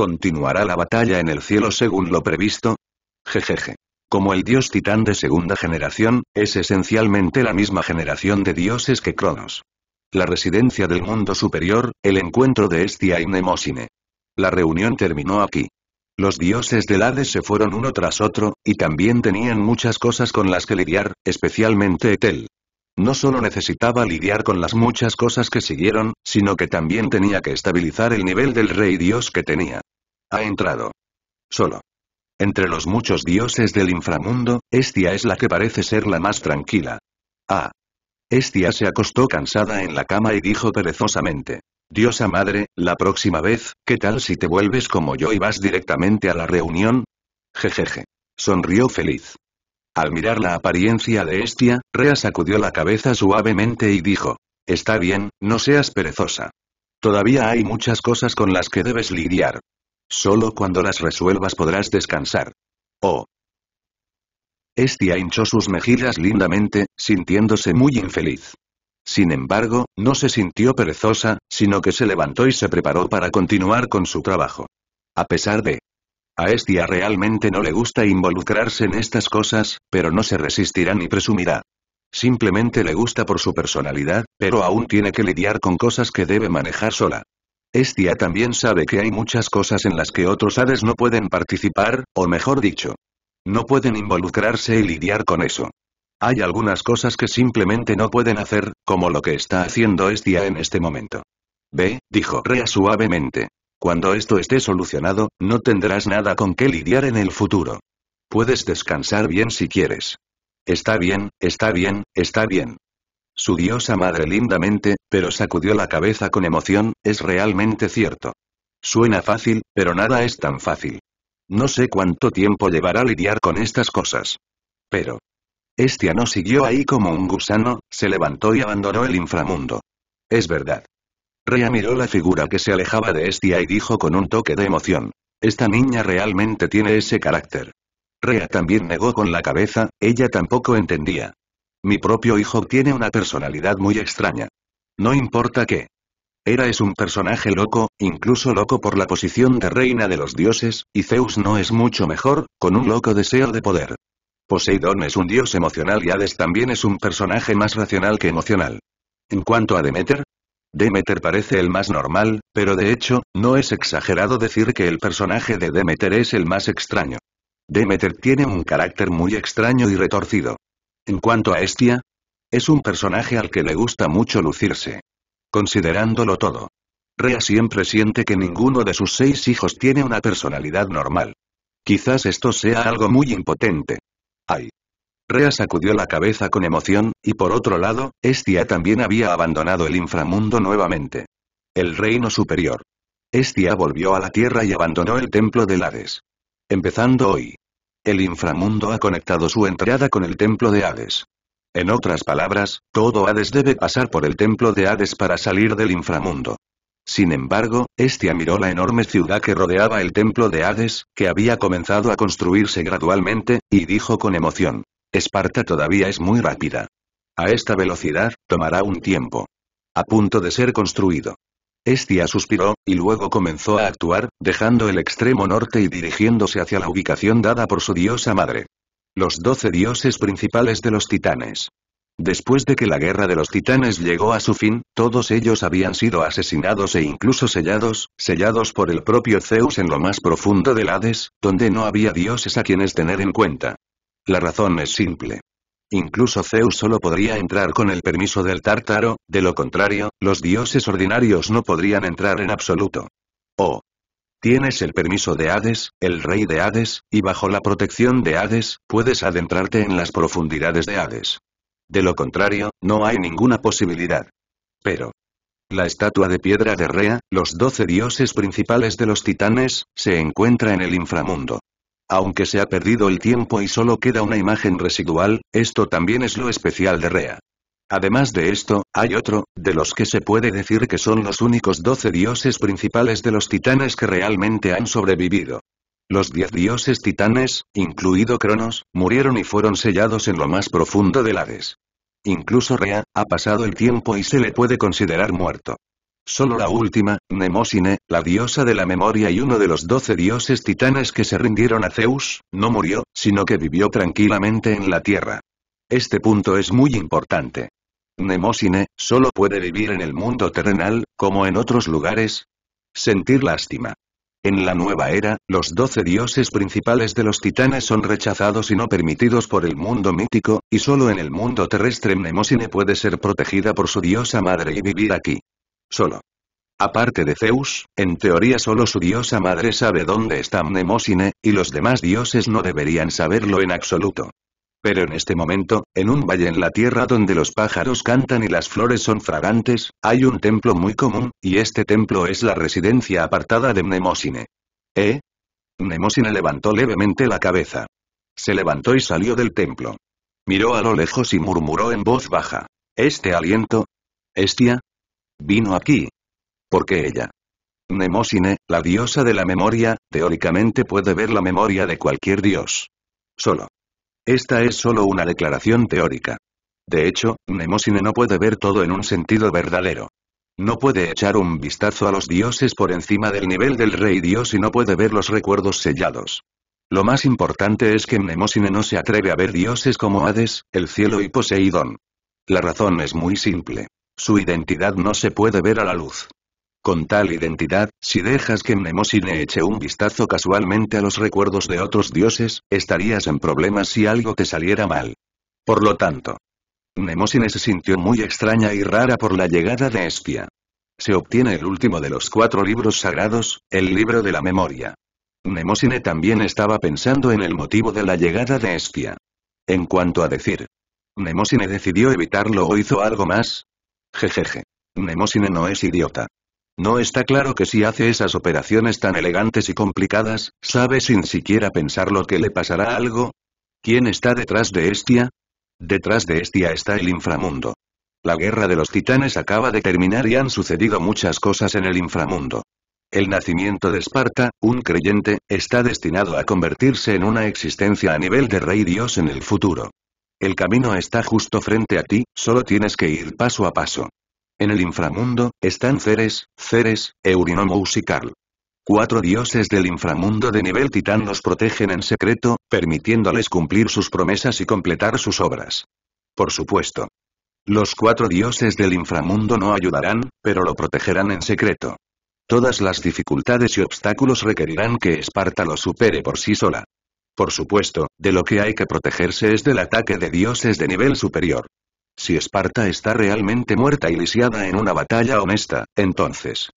¿Continuará la batalla en el cielo según lo previsto? Jejeje. Como el dios titán de segunda generación, es esencialmente la misma generación de dioses que Cronos. La residencia del mundo superior, el encuentro de Estia y Nemosine. La reunión terminó aquí. Los dioses del Hades se fueron uno tras otro, y también tenían muchas cosas con las que lidiar, especialmente Etel. No solo necesitaba lidiar con las muchas cosas que siguieron, sino que también tenía que estabilizar el nivel del rey dios que tenía. Ha entrado. Solo. Entre los muchos dioses del inframundo, Estia es la que parece ser la más tranquila. Ah. Estia se acostó cansada en la cama y dijo perezosamente. Diosa madre, la próxima vez, ¿qué tal si te vuelves como yo y vas directamente a la reunión? Jejeje. Sonrió feliz. Al mirar la apariencia de Estia, Rea sacudió la cabeza suavemente y dijo. Está bien, no seas perezosa. Todavía hay muchas cosas con las que debes lidiar. Solo cuando las resuelvas podrás descansar. Oh. Estia hinchó sus mejillas lindamente, sintiéndose muy infeliz. Sin embargo, no se sintió perezosa, sino que se levantó y se preparó para continuar con su trabajo. A pesar de... A Estia realmente no le gusta involucrarse en estas cosas, pero no se resistirá ni presumirá. Simplemente le gusta por su personalidad, pero aún tiene que lidiar con cosas que debe manejar sola. Estia también sabe que hay muchas cosas en las que otros Hades no pueden participar, o mejor dicho, no pueden involucrarse y lidiar con eso. Hay algunas cosas que simplemente no pueden hacer, como lo que está haciendo Estia en este momento. Ve, dijo Rea suavemente. Cuando esto esté solucionado, no tendrás nada con qué lidiar en el futuro. Puedes descansar bien si quieres. Está bien, está bien, está bien. Su diosa madre lindamente, pero sacudió la cabeza con emoción, es realmente cierto. Suena fácil, pero nada es tan fácil. No sé cuánto tiempo llevará lidiar con estas cosas. Pero. Estia no siguió ahí como un gusano, se levantó y abandonó el inframundo. Es verdad. Rea miró la figura que se alejaba de Estia y dijo con un toque de emoción. Esta niña realmente tiene ese carácter. Rea también negó con la cabeza, ella tampoco entendía. Mi propio hijo tiene una personalidad muy extraña. No importa qué. Hera es un personaje loco, incluso loco por la posición de reina de los dioses, y Zeus no es mucho mejor, con un loco deseo de poder. Poseidón es un dios emocional y Hades también es un personaje más racional que emocional. En cuanto a Demeter, Demeter parece el más normal, pero de hecho, no es exagerado decir que el personaje de Demeter es el más extraño. Demeter tiene un carácter muy extraño y retorcido. En cuanto a Estia, es un personaje al que le gusta mucho lucirse. Considerándolo todo. Rea siempre siente que ninguno de sus seis hijos tiene una personalidad normal. Quizás esto sea algo muy impotente. Ay. Rea sacudió la cabeza con emoción, y por otro lado, Estia también había abandonado el inframundo nuevamente. El reino superior. Estia volvió a la Tierra y abandonó el templo de Hades. Empezando hoy. El inframundo ha conectado su entrada con el templo de Hades. En otras palabras, todo Hades debe pasar por el templo de Hades para salir del inframundo. Sin embargo, Estia miró la enorme ciudad que rodeaba el templo de Hades, que había comenzado a construirse gradualmente, y dijo con emoción. Esparta todavía es muy rápida. A esta velocidad, tomará un tiempo. A punto de ser construido. Estia suspiró, y luego comenzó a actuar, dejando el extremo norte y dirigiéndose hacia la ubicación dada por su diosa madre los doce dioses principales de los titanes. Después de que la guerra de los titanes llegó a su fin, todos ellos habían sido asesinados e incluso sellados, sellados por el propio Zeus en lo más profundo del Hades, donde no había dioses a quienes tener en cuenta. La razón es simple. Incluso Zeus solo podría entrar con el permiso del tártaro, de lo contrario, los dioses ordinarios no podrían entrar en absoluto. Oh, Tienes el permiso de Hades, el rey de Hades, y bajo la protección de Hades, puedes adentrarte en las profundidades de Hades. De lo contrario, no hay ninguna posibilidad. Pero, la estatua de piedra de Rea, los doce dioses principales de los titanes, se encuentra en el inframundo. Aunque se ha perdido el tiempo y solo queda una imagen residual, esto también es lo especial de Rea. Además de esto, hay otro, de los que se puede decir que son los únicos doce dioses principales de los titanes que realmente han sobrevivido. Los diez dioses titanes, incluido Cronos, murieron y fueron sellados en lo más profundo del Hades. Incluso Rea, ha pasado el tiempo y se le puede considerar muerto. Solo la última, Nemosine, la diosa de la memoria y uno de los doce dioses titanes que se rindieron a Zeus, no murió, sino que vivió tranquilamente en la tierra. Este punto es muy importante. Mnemosine, solo puede vivir en el mundo terrenal, como en otros lugares. Sentir lástima. En la nueva era, los doce dioses principales de los titanes son rechazados y no permitidos por el mundo mítico, y solo en el mundo terrestre Mnemosine puede ser protegida por su diosa madre y vivir aquí. Solo. Aparte de Zeus, en teoría solo su diosa madre sabe dónde está Mnemosine, y los demás dioses no deberían saberlo en absoluto. Pero en este momento, en un valle en la tierra donde los pájaros cantan y las flores son fragantes, hay un templo muy común, y este templo es la residencia apartada de Mnemosine. ¿Eh? Mnemosine levantó levemente la cabeza. Se levantó y salió del templo. Miró a lo lejos y murmuró en voz baja. ¿Este aliento? ¿Estia? Vino aquí. ¿Por qué ella? Mnemosine, la diosa de la memoria, teóricamente puede ver la memoria de cualquier dios. Solo esta es solo una declaración teórica. De hecho, Mnemosine no puede ver todo en un sentido verdadero. No puede echar un vistazo a los dioses por encima del nivel del rey dios y no puede ver los recuerdos sellados. Lo más importante es que Mnemosine no se atreve a ver dioses como Hades, el cielo y Poseidón. La razón es muy simple. Su identidad no se puede ver a la luz. Con tal identidad, si dejas que Mnemosine eche un vistazo casualmente a los recuerdos de otros dioses, estarías en problemas si algo te saliera mal. Por lo tanto, Mnemosine se sintió muy extraña y rara por la llegada de Estia. Se obtiene el último de los cuatro libros sagrados, el libro de la memoria. Mnemosine también estaba pensando en el motivo de la llegada de Estia. En cuanto a decir, Mnemosine decidió evitarlo o hizo algo más. Jejeje. Mnemosine no es idiota. No está claro que si hace esas operaciones tan elegantes y complicadas, ¿sabe sin siquiera pensar lo que le pasará algo? ¿Quién está detrás de Estia? Detrás de Estia está el inframundo. La guerra de los titanes acaba de terminar y han sucedido muchas cosas en el inframundo. El nacimiento de Esparta, un creyente, está destinado a convertirse en una existencia a nivel de rey dios en el futuro. El camino está justo frente a ti, solo tienes que ir paso a paso. En el inframundo, están Ceres, Ceres, Eurinomus y Cuatro dioses del inframundo de nivel titán los protegen en secreto, permitiéndoles cumplir sus promesas y completar sus obras. Por supuesto. Los cuatro dioses del inframundo no ayudarán, pero lo protegerán en secreto. Todas las dificultades y obstáculos requerirán que Esparta lo supere por sí sola. Por supuesto, de lo que hay que protegerse es del ataque de dioses de nivel superior. Si Esparta está realmente muerta y lisiada en una batalla honesta, entonces...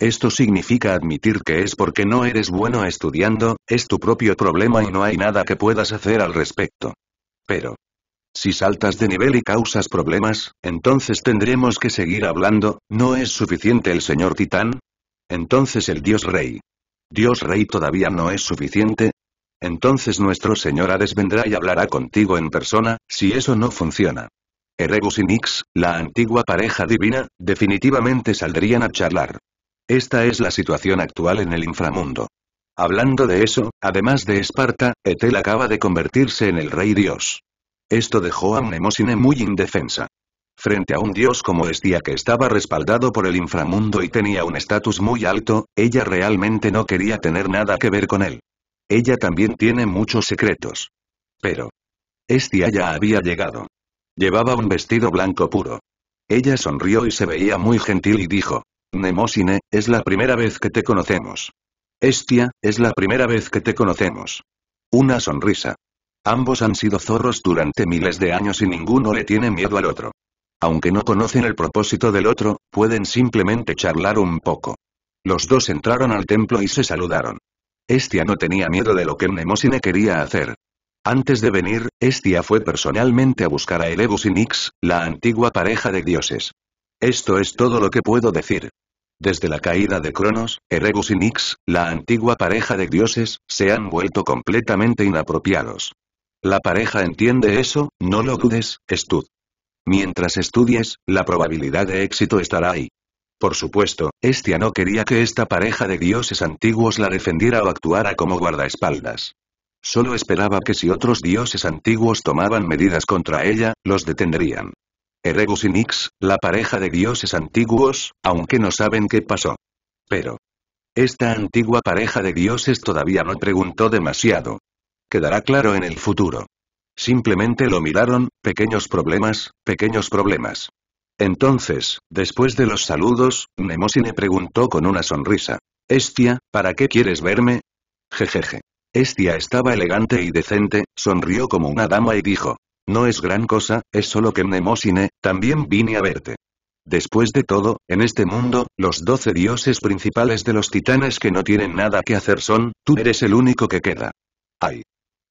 Esto significa admitir que es porque no eres bueno estudiando, es tu propio problema y no hay nada que puedas hacer al respecto. Pero... Si saltas de nivel y causas problemas, entonces tendremos que seguir hablando, ¿no es suficiente el señor titán? Entonces el dios rey. ¿Dios rey todavía no es suficiente? Entonces nuestro señor Hades vendrá y hablará contigo en persona, si eso no funciona. Erebus y Nix, la antigua pareja divina, definitivamente saldrían a charlar. Esta es la situación actual en el inframundo. Hablando de eso, además de Esparta, Etel acaba de convertirse en el rey dios. Esto dejó a Mnemosine muy indefensa. Frente a un dios como Estia que estaba respaldado por el inframundo y tenía un estatus muy alto, ella realmente no quería tener nada que ver con él. Ella también tiene muchos secretos. Pero... Estia ya había llegado. Llevaba un vestido blanco puro. Ella sonrió y se veía muy gentil y dijo, Nemosine, es la primera vez que te conocemos. Estia, es la primera vez que te conocemos. Una sonrisa. Ambos han sido zorros durante miles de años y ninguno le tiene miedo al otro. Aunque no conocen el propósito del otro, pueden simplemente charlar un poco. Los dos entraron al templo y se saludaron. Estia no tenía miedo de lo que Nemosine quería hacer, antes de venir, Estia fue personalmente a buscar a Erebus y Nix, la antigua pareja de dioses. Esto es todo lo que puedo decir. Desde la caída de Cronos, Erebus y Nix, la antigua pareja de dioses, se han vuelto completamente inapropiados. La pareja entiende eso, no lo dudes, Estud. Mientras estudies, la probabilidad de éxito estará ahí. Por supuesto, Estia no quería que esta pareja de dioses antiguos la defendiera o actuara como guardaespaldas. Solo esperaba que si otros dioses antiguos tomaban medidas contra ella, los detendrían. Eregus y Nix, la pareja de dioses antiguos, aunque no saben qué pasó. Pero. Esta antigua pareja de dioses todavía no preguntó demasiado. Quedará claro en el futuro. Simplemente lo miraron, pequeños problemas, pequeños problemas. Entonces, después de los saludos, Nemosine preguntó con una sonrisa. Estia, ¿para qué quieres verme? Jejeje. Estia estaba elegante y decente, sonrió como una dama y dijo. No es gran cosa, es solo que Mnemosine, también vine a verte. Después de todo, en este mundo, los doce dioses principales de los titanes que no tienen nada que hacer son, tú eres el único que queda. Ay.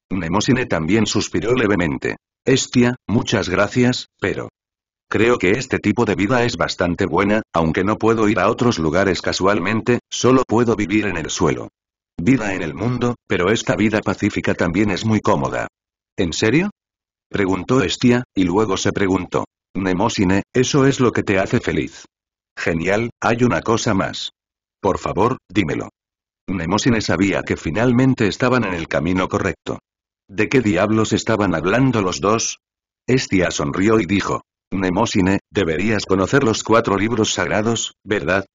Mnemosine también suspiró levemente. Estia, muchas gracias, pero... Creo que este tipo de vida es bastante buena, aunque no puedo ir a otros lugares casualmente, solo puedo vivir en el suelo. Vida en el mundo, pero esta vida pacífica también es muy cómoda. ¿En serio? Preguntó Estia, y luego se preguntó. Nemosine, eso es lo que te hace feliz. Genial, hay una cosa más. Por favor, dímelo. Nemosine sabía que finalmente estaban en el camino correcto. ¿De qué diablos estaban hablando los dos? Estia sonrió y dijo. Nemosine, deberías conocer los cuatro libros sagrados, ¿verdad?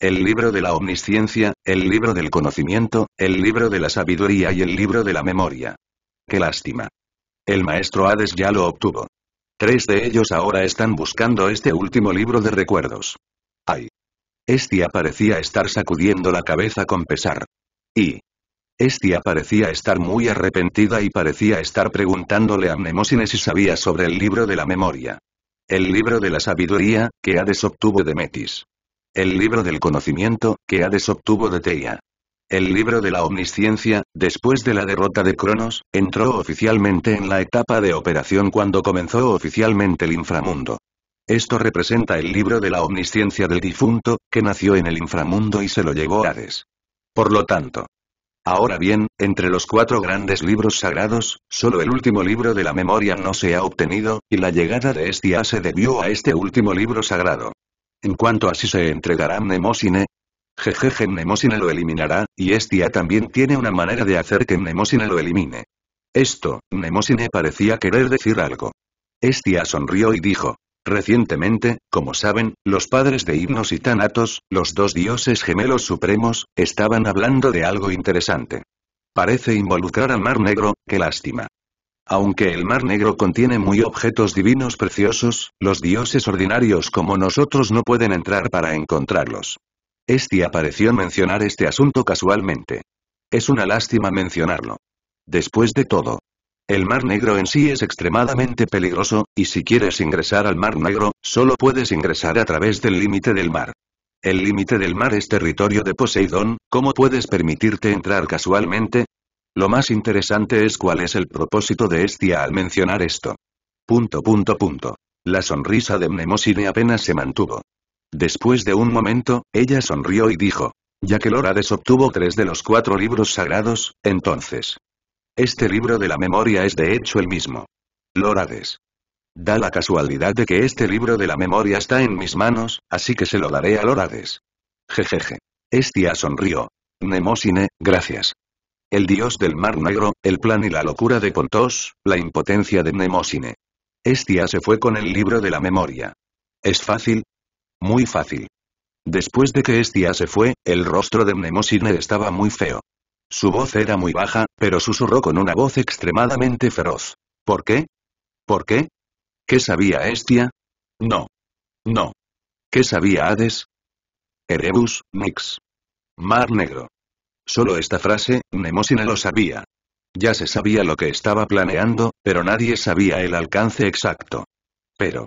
El libro de la omnisciencia, el libro del conocimiento, el libro de la sabiduría y el libro de la memoria. ¡Qué lástima! El maestro Hades ya lo obtuvo. Tres de ellos ahora están buscando este último libro de recuerdos. ¡Ay! Estia parecía estar sacudiendo la cabeza con pesar. Y... Estia parecía estar muy arrepentida y parecía estar preguntándole a Mnemosine si sabía sobre el libro de la memoria. El libro de la sabiduría, que Hades obtuvo de Metis. El libro del conocimiento, que Hades obtuvo de Teia. El libro de la omnisciencia, después de la derrota de Cronos, entró oficialmente en la etapa de operación cuando comenzó oficialmente el inframundo. Esto representa el libro de la omnisciencia del difunto, que nació en el inframundo y se lo llevó Hades. Por lo tanto, Ahora bien, entre los cuatro grandes libros sagrados, solo el último libro de la memoria no se ha obtenido, y la llegada de Estia se debió a este último libro sagrado. En cuanto a si se entregará Mnemosine, jejeje Mnemosine lo eliminará, y Estia también tiene una manera de hacer que Mnemosine lo elimine. Esto, Mnemosine parecía querer decir algo. Estia sonrió y dijo. Recientemente, como saben, los padres de Himnos y Thanatos, los dos dioses gemelos supremos, estaban hablando de algo interesante. Parece involucrar al Mar Negro, qué lástima. Aunque el Mar Negro contiene muy objetos divinos preciosos, los dioses ordinarios como nosotros no pueden entrar para encontrarlos. Este apareció mencionar este asunto casualmente. Es una lástima mencionarlo. Después de todo, el Mar Negro en sí es extremadamente peligroso, y si quieres ingresar al Mar Negro, solo puedes ingresar a través del límite del mar. El límite del mar es territorio de Poseidón, ¿cómo puedes permitirte entrar casualmente? Lo más interesante es cuál es el propósito de Estia al mencionar esto. Punto punto punto. La sonrisa de Mnemosine apenas se mantuvo. Después de un momento, ella sonrió y dijo. Ya que Lorades obtuvo tres de los cuatro libros sagrados, entonces. Este libro de la memoria es de hecho el mismo. Lorades. Da la casualidad de que este libro de la memoria está en mis manos, así que se lo daré a Lorades. Jejeje. Estia sonrió. Mnemosine, gracias. El dios del Mar Negro, el plan y la locura de Pontos, la impotencia de Mnemosine. Estia se fue con el libro de la memoria. ¿Es fácil? Muy fácil. Después de que Estia se fue, el rostro de Mnemosine estaba muy feo. Su voz era muy baja, pero susurró con una voz extremadamente feroz. ¿Por qué? ¿Por qué? ¿Qué sabía Estia? No. No. ¿Qué sabía Hades? Erebus, Nix. Mar Negro. Solo esta frase, Nemosina lo sabía. Ya se sabía lo que estaba planeando, pero nadie sabía el alcance exacto. Pero.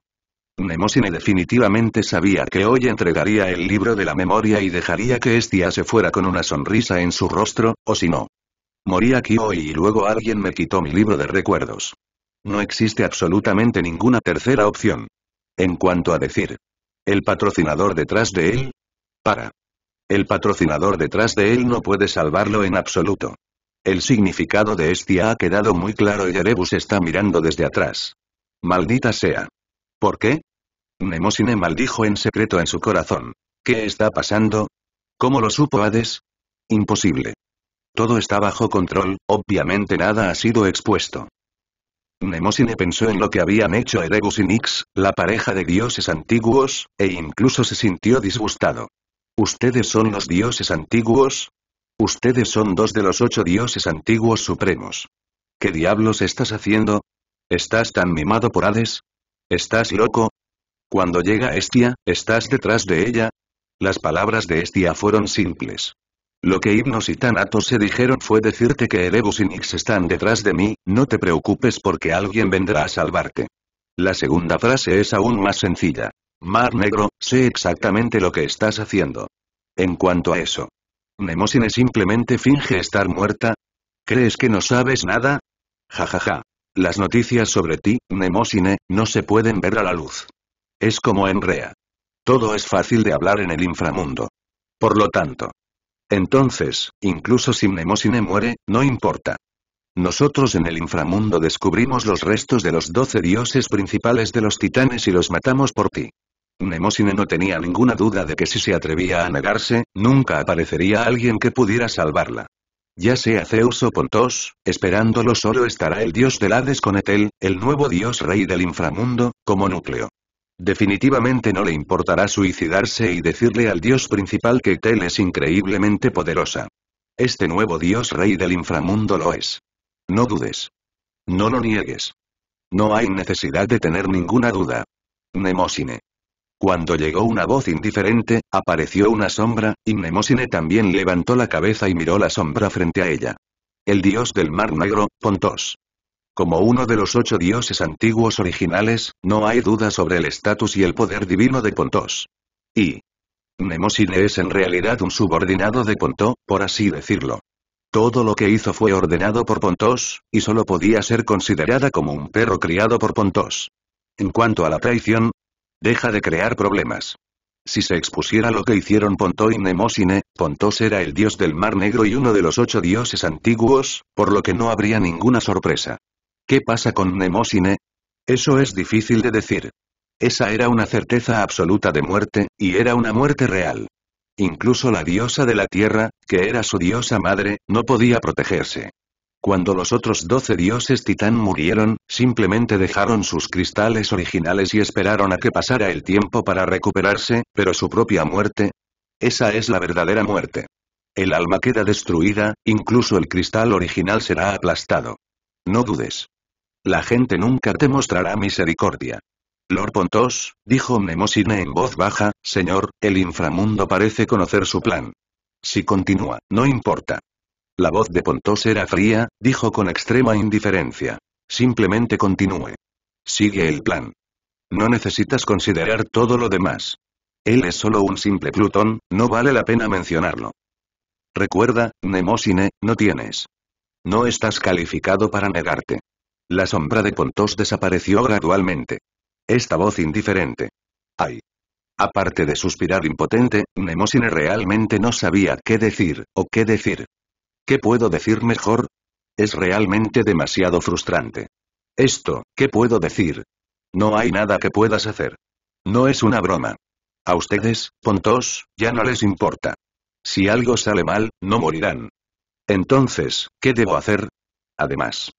Mnemosine definitivamente sabía que hoy entregaría el libro de la memoria y dejaría que Estia se fuera con una sonrisa en su rostro, o si no. Morí aquí hoy y luego alguien me quitó mi libro de recuerdos. No existe absolutamente ninguna tercera opción. En cuanto a decir. El patrocinador detrás de él. Para. El patrocinador detrás de él no puede salvarlo en absoluto. El significado de Estia ha quedado muy claro y Erebus está mirando desde atrás. Maldita sea. ¿Por qué? Nemosine maldijo en secreto en su corazón. ¿Qué está pasando? ¿Cómo lo supo Hades? Imposible. Todo está bajo control, obviamente nada ha sido expuesto. Nemosine pensó en lo que habían hecho Erebus y Nix, la pareja de dioses antiguos, e incluso se sintió disgustado. ¿Ustedes son los dioses antiguos? Ustedes son dos de los ocho dioses antiguos supremos. ¿Qué diablos estás haciendo? ¿Estás tan mimado por Hades? ¿Estás loco? Cuando llega Estia, ¿estás detrás de ella? Las palabras de Estia fueron simples. Lo que Himnos y Tanatos se dijeron fue decirte que Erebus y Nix están detrás de mí, no te preocupes porque alguien vendrá a salvarte. La segunda frase es aún más sencilla. Mar Negro, sé exactamente lo que estás haciendo. En cuanto a eso. ¿Nemosine simplemente finge estar muerta? ¿Crees que no sabes nada? Jajaja. Ja, ja. Las noticias sobre ti, Nemosine, no se pueden ver a la luz. Es como en Rea. Todo es fácil de hablar en el inframundo. Por lo tanto. Entonces, incluso si Nemosine muere, no importa. Nosotros en el inframundo descubrimos los restos de los doce dioses principales de los titanes y los matamos por ti. Nemosine no tenía ninguna duda de que si se atrevía a negarse, nunca aparecería alguien que pudiera salvarla. Ya sea Zeus o Pontos, esperándolo solo estará el dios de Hades con Etel, el nuevo dios rey del inframundo, como núcleo. Definitivamente no le importará suicidarse y decirle al dios principal que Etel es increíblemente poderosa. Este nuevo dios rey del inframundo lo es. No dudes. No lo niegues. No hay necesidad de tener ninguna duda. Nemosine. Cuando llegó una voz indiferente, apareció una sombra, y Mnemosine también levantó la cabeza y miró la sombra frente a ella. El dios del mar negro, Pontos. Como uno de los ocho dioses antiguos originales, no hay duda sobre el estatus y el poder divino de Pontos. Y. Mnemosine es en realidad un subordinado de Pontos, por así decirlo. Todo lo que hizo fue ordenado por Pontos, y solo podía ser considerada como un perro criado por Pontos. En cuanto a la traición, Deja de crear problemas. Si se expusiera lo que hicieron Ponto y Nemosine, Pontos era el dios del Mar Negro y uno de los ocho dioses antiguos, por lo que no habría ninguna sorpresa. ¿Qué pasa con Nemosine? Eso es difícil de decir. Esa era una certeza absoluta de muerte, y era una muerte real. Incluso la diosa de la tierra, que era su diosa madre, no podía protegerse. Cuando los otros doce dioses titán murieron, simplemente dejaron sus cristales originales y esperaron a que pasara el tiempo para recuperarse, pero su propia muerte... Esa es la verdadera muerte. El alma queda destruida, incluso el cristal original será aplastado. No dudes. La gente nunca te mostrará misericordia. Lord Pontos, dijo Mnemosine en voz baja, señor, el inframundo parece conocer su plan. Si continúa, no importa. La voz de Pontos era fría, dijo con extrema indiferencia. Simplemente continúe. Sigue el plan. No necesitas considerar todo lo demás. Él es solo un simple Plutón, no vale la pena mencionarlo. Recuerda, Nemosine, no tienes. No estás calificado para negarte. La sombra de Pontos desapareció gradualmente. Esta voz indiferente. Ay. Aparte de suspirar impotente, Nemosine realmente no sabía qué decir, o qué decir. ¿Qué puedo decir mejor? Es realmente demasiado frustrante. Esto, ¿qué puedo decir? No hay nada que puedas hacer. No es una broma. A ustedes, Pontos, ya no les importa. Si algo sale mal, no morirán. Entonces, ¿qué debo hacer? Además,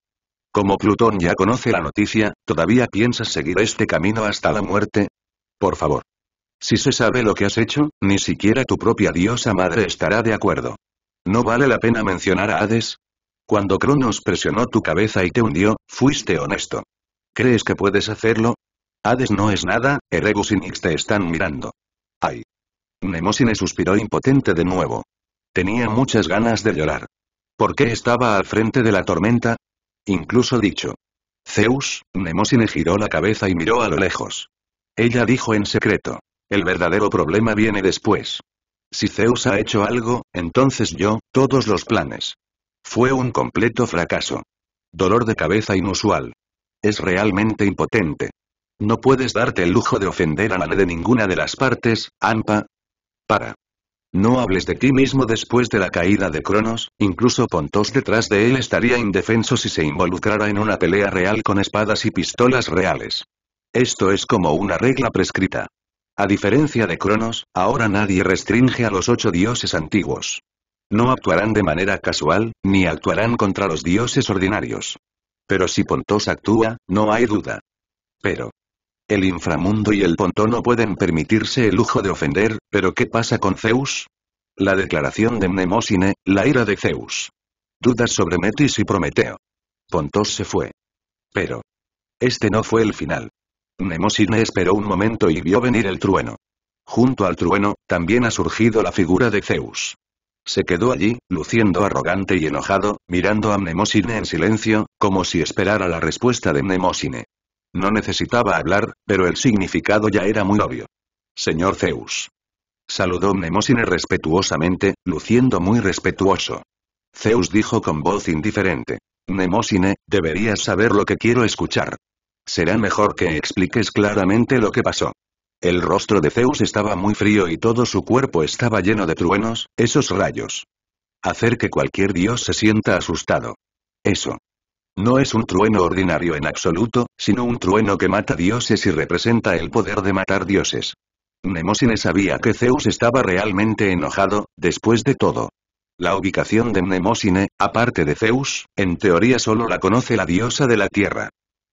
como Plutón ya conoce la noticia, ¿todavía piensas seguir este camino hasta la muerte? Por favor. Si se sabe lo que has hecho, ni siquiera tu propia diosa madre estará de acuerdo. ¿No vale la pena mencionar a Hades? Cuando Cronos presionó tu cabeza y te hundió, fuiste honesto. ¿Crees que puedes hacerlo? Hades no es nada, Erebus y Nix te están mirando. Ay. Nemosine suspiró impotente de nuevo. Tenía muchas ganas de llorar. ¿Por qué estaba al frente de la tormenta? Incluso dicho. Zeus, Nemosine giró la cabeza y miró a lo lejos. Ella dijo en secreto. El verdadero problema viene después. Si Zeus ha hecho algo, entonces yo, todos los planes. Fue un completo fracaso. Dolor de cabeza inusual. Es realmente impotente. No puedes darte el lujo de ofender a nadie de ninguna de las partes, Ampa. Para. No hables de ti mismo después de la caída de Cronos, incluso Pontos detrás de él estaría indefenso si se involucrara en una pelea real con espadas y pistolas reales. Esto es como una regla prescrita. A diferencia de Cronos, ahora nadie restringe a los ocho dioses antiguos. No actuarán de manera casual, ni actuarán contra los dioses ordinarios. Pero si Pontos actúa, no hay duda. Pero, el inframundo y el Ponto no pueden permitirse el lujo de ofender, pero ¿qué pasa con Zeus? La declaración de Mnemosine, la ira de Zeus. Dudas sobre Metis y Prometeo. Pontos se fue. Pero. Este no fue el final. Mnemósine esperó un momento y vio venir el trueno. Junto al trueno, también ha surgido la figura de Zeus. Se quedó allí, luciendo arrogante y enojado, mirando a Mnemosine en silencio, como si esperara la respuesta de Mnemosine. No necesitaba hablar, pero el significado ya era muy obvio. Señor Zeus. Saludó Mnemosine respetuosamente, luciendo muy respetuoso. Zeus dijo con voz indiferente. Mnemosine, deberías saber lo que quiero escuchar. Será mejor que expliques claramente lo que pasó. El rostro de Zeus estaba muy frío y todo su cuerpo estaba lleno de truenos, esos rayos. Hacer que cualquier dios se sienta asustado. Eso. No es un trueno ordinario en absoluto, sino un trueno que mata dioses y representa el poder de matar dioses. Mnemosine sabía que Zeus estaba realmente enojado, después de todo. La ubicación de Mnemosine, aparte de Zeus, en teoría solo la conoce la diosa de la Tierra.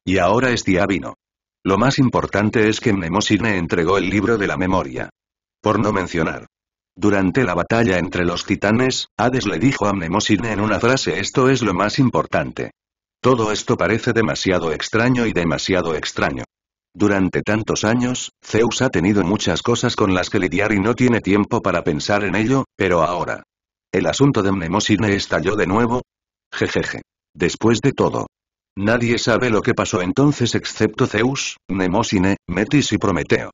Y ahora es Diabino. Lo más importante es que Mnemosine entregó el libro de la memoria. Por no mencionar. Durante la batalla entre los titanes, Hades le dijo a Mnemosine en una frase esto es lo más importante. Todo esto parece demasiado extraño y demasiado extraño. Durante tantos años, Zeus ha tenido muchas cosas con las que lidiar y no tiene tiempo para pensar en ello, pero ahora. El asunto de Mnemosine estalló de nuevo. Jejeje. Después de todo, Nadie sabe lo que pasó entonces excepto Zeus, Mnemosine, Metis y Prometeo.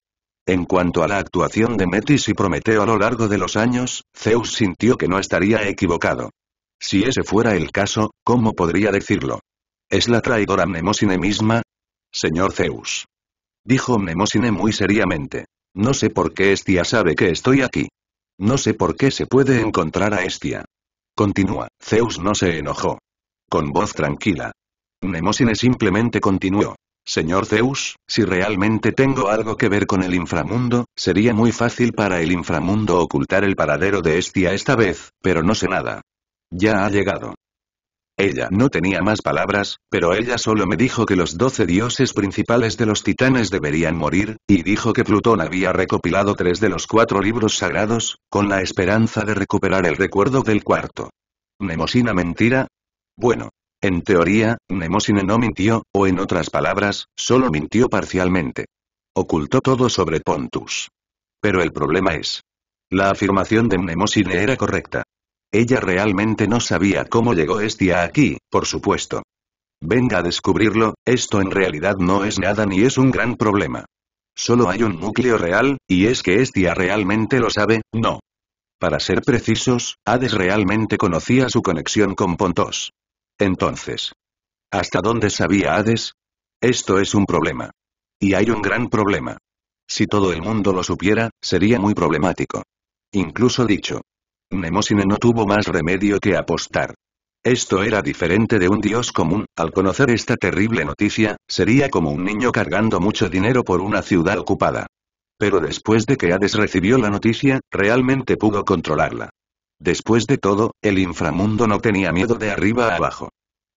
En cuanto a la actuación de Metis y Prometeo a lo largo de los años, Zeus sintió que no estaría equivocado. Si ese fuera el caso, ¿cómo podría decirlo? ¿Es la traidora Mnemosine misma? Señor Zeus. Dijo Mnemosine muy seriamente. No sé por qué Estia sabe que estoy aquí. No sé por qué se puede encontrar a Estia. Continúa, Zeus no se enojó. Con voz tranquila, Mnemosine simplemente continuó. Señor Zeus, si realmente tengo algo que ver con el inframundo, sería muy fácil para el inframundo ocultar el paradero de Estia esta vez, pero no sé nada. Ya ha llegado. Ella no tenía más palabras, pero ella solo me dijo que los doce dioses principales de los titanes deberían morir, y dijo que Plutón había recopilado tres de los cuatro libros sagrados, con la esperanza de recuperar el recuerdo del cuarto. ¿Nemosina mentira? Bueno, en teoría, Mnemosine no mintió, o en otras palabras, solo mintió parcialmente. Ocultó todo sobre Pontus. Pero el problema es. La afirmación de Mnemosine era correcta. Ella realmente no sabía cómo llegó Estia aquí, por supuesto. Venga a descubrirlo, esto en realidad no es nada ni es un gran problema. Solo hay un núcleo real, y es que Estia realmente lo sabe, no. Para ser precisos, Hades realmente conocía su conexión con Pontos. Entonces. ¿Hasta dónde sabía Hades? Esto es un problema. Y hay un gran problema. Si todo el mundo lo supiera, sería muy problemático. Incluso dicho. Nemosine no tuvo más remedio que apostar. Esto era diferente de un dios común, al conocer esta terrible noticia, sería como un niño cargando mucho dinero por una ciudad ocupada. Pero después de que Hades recibió la noticia, realmente pudo controlarla. Después de todo, el inframundo no tenía miedo de arriba a abajo.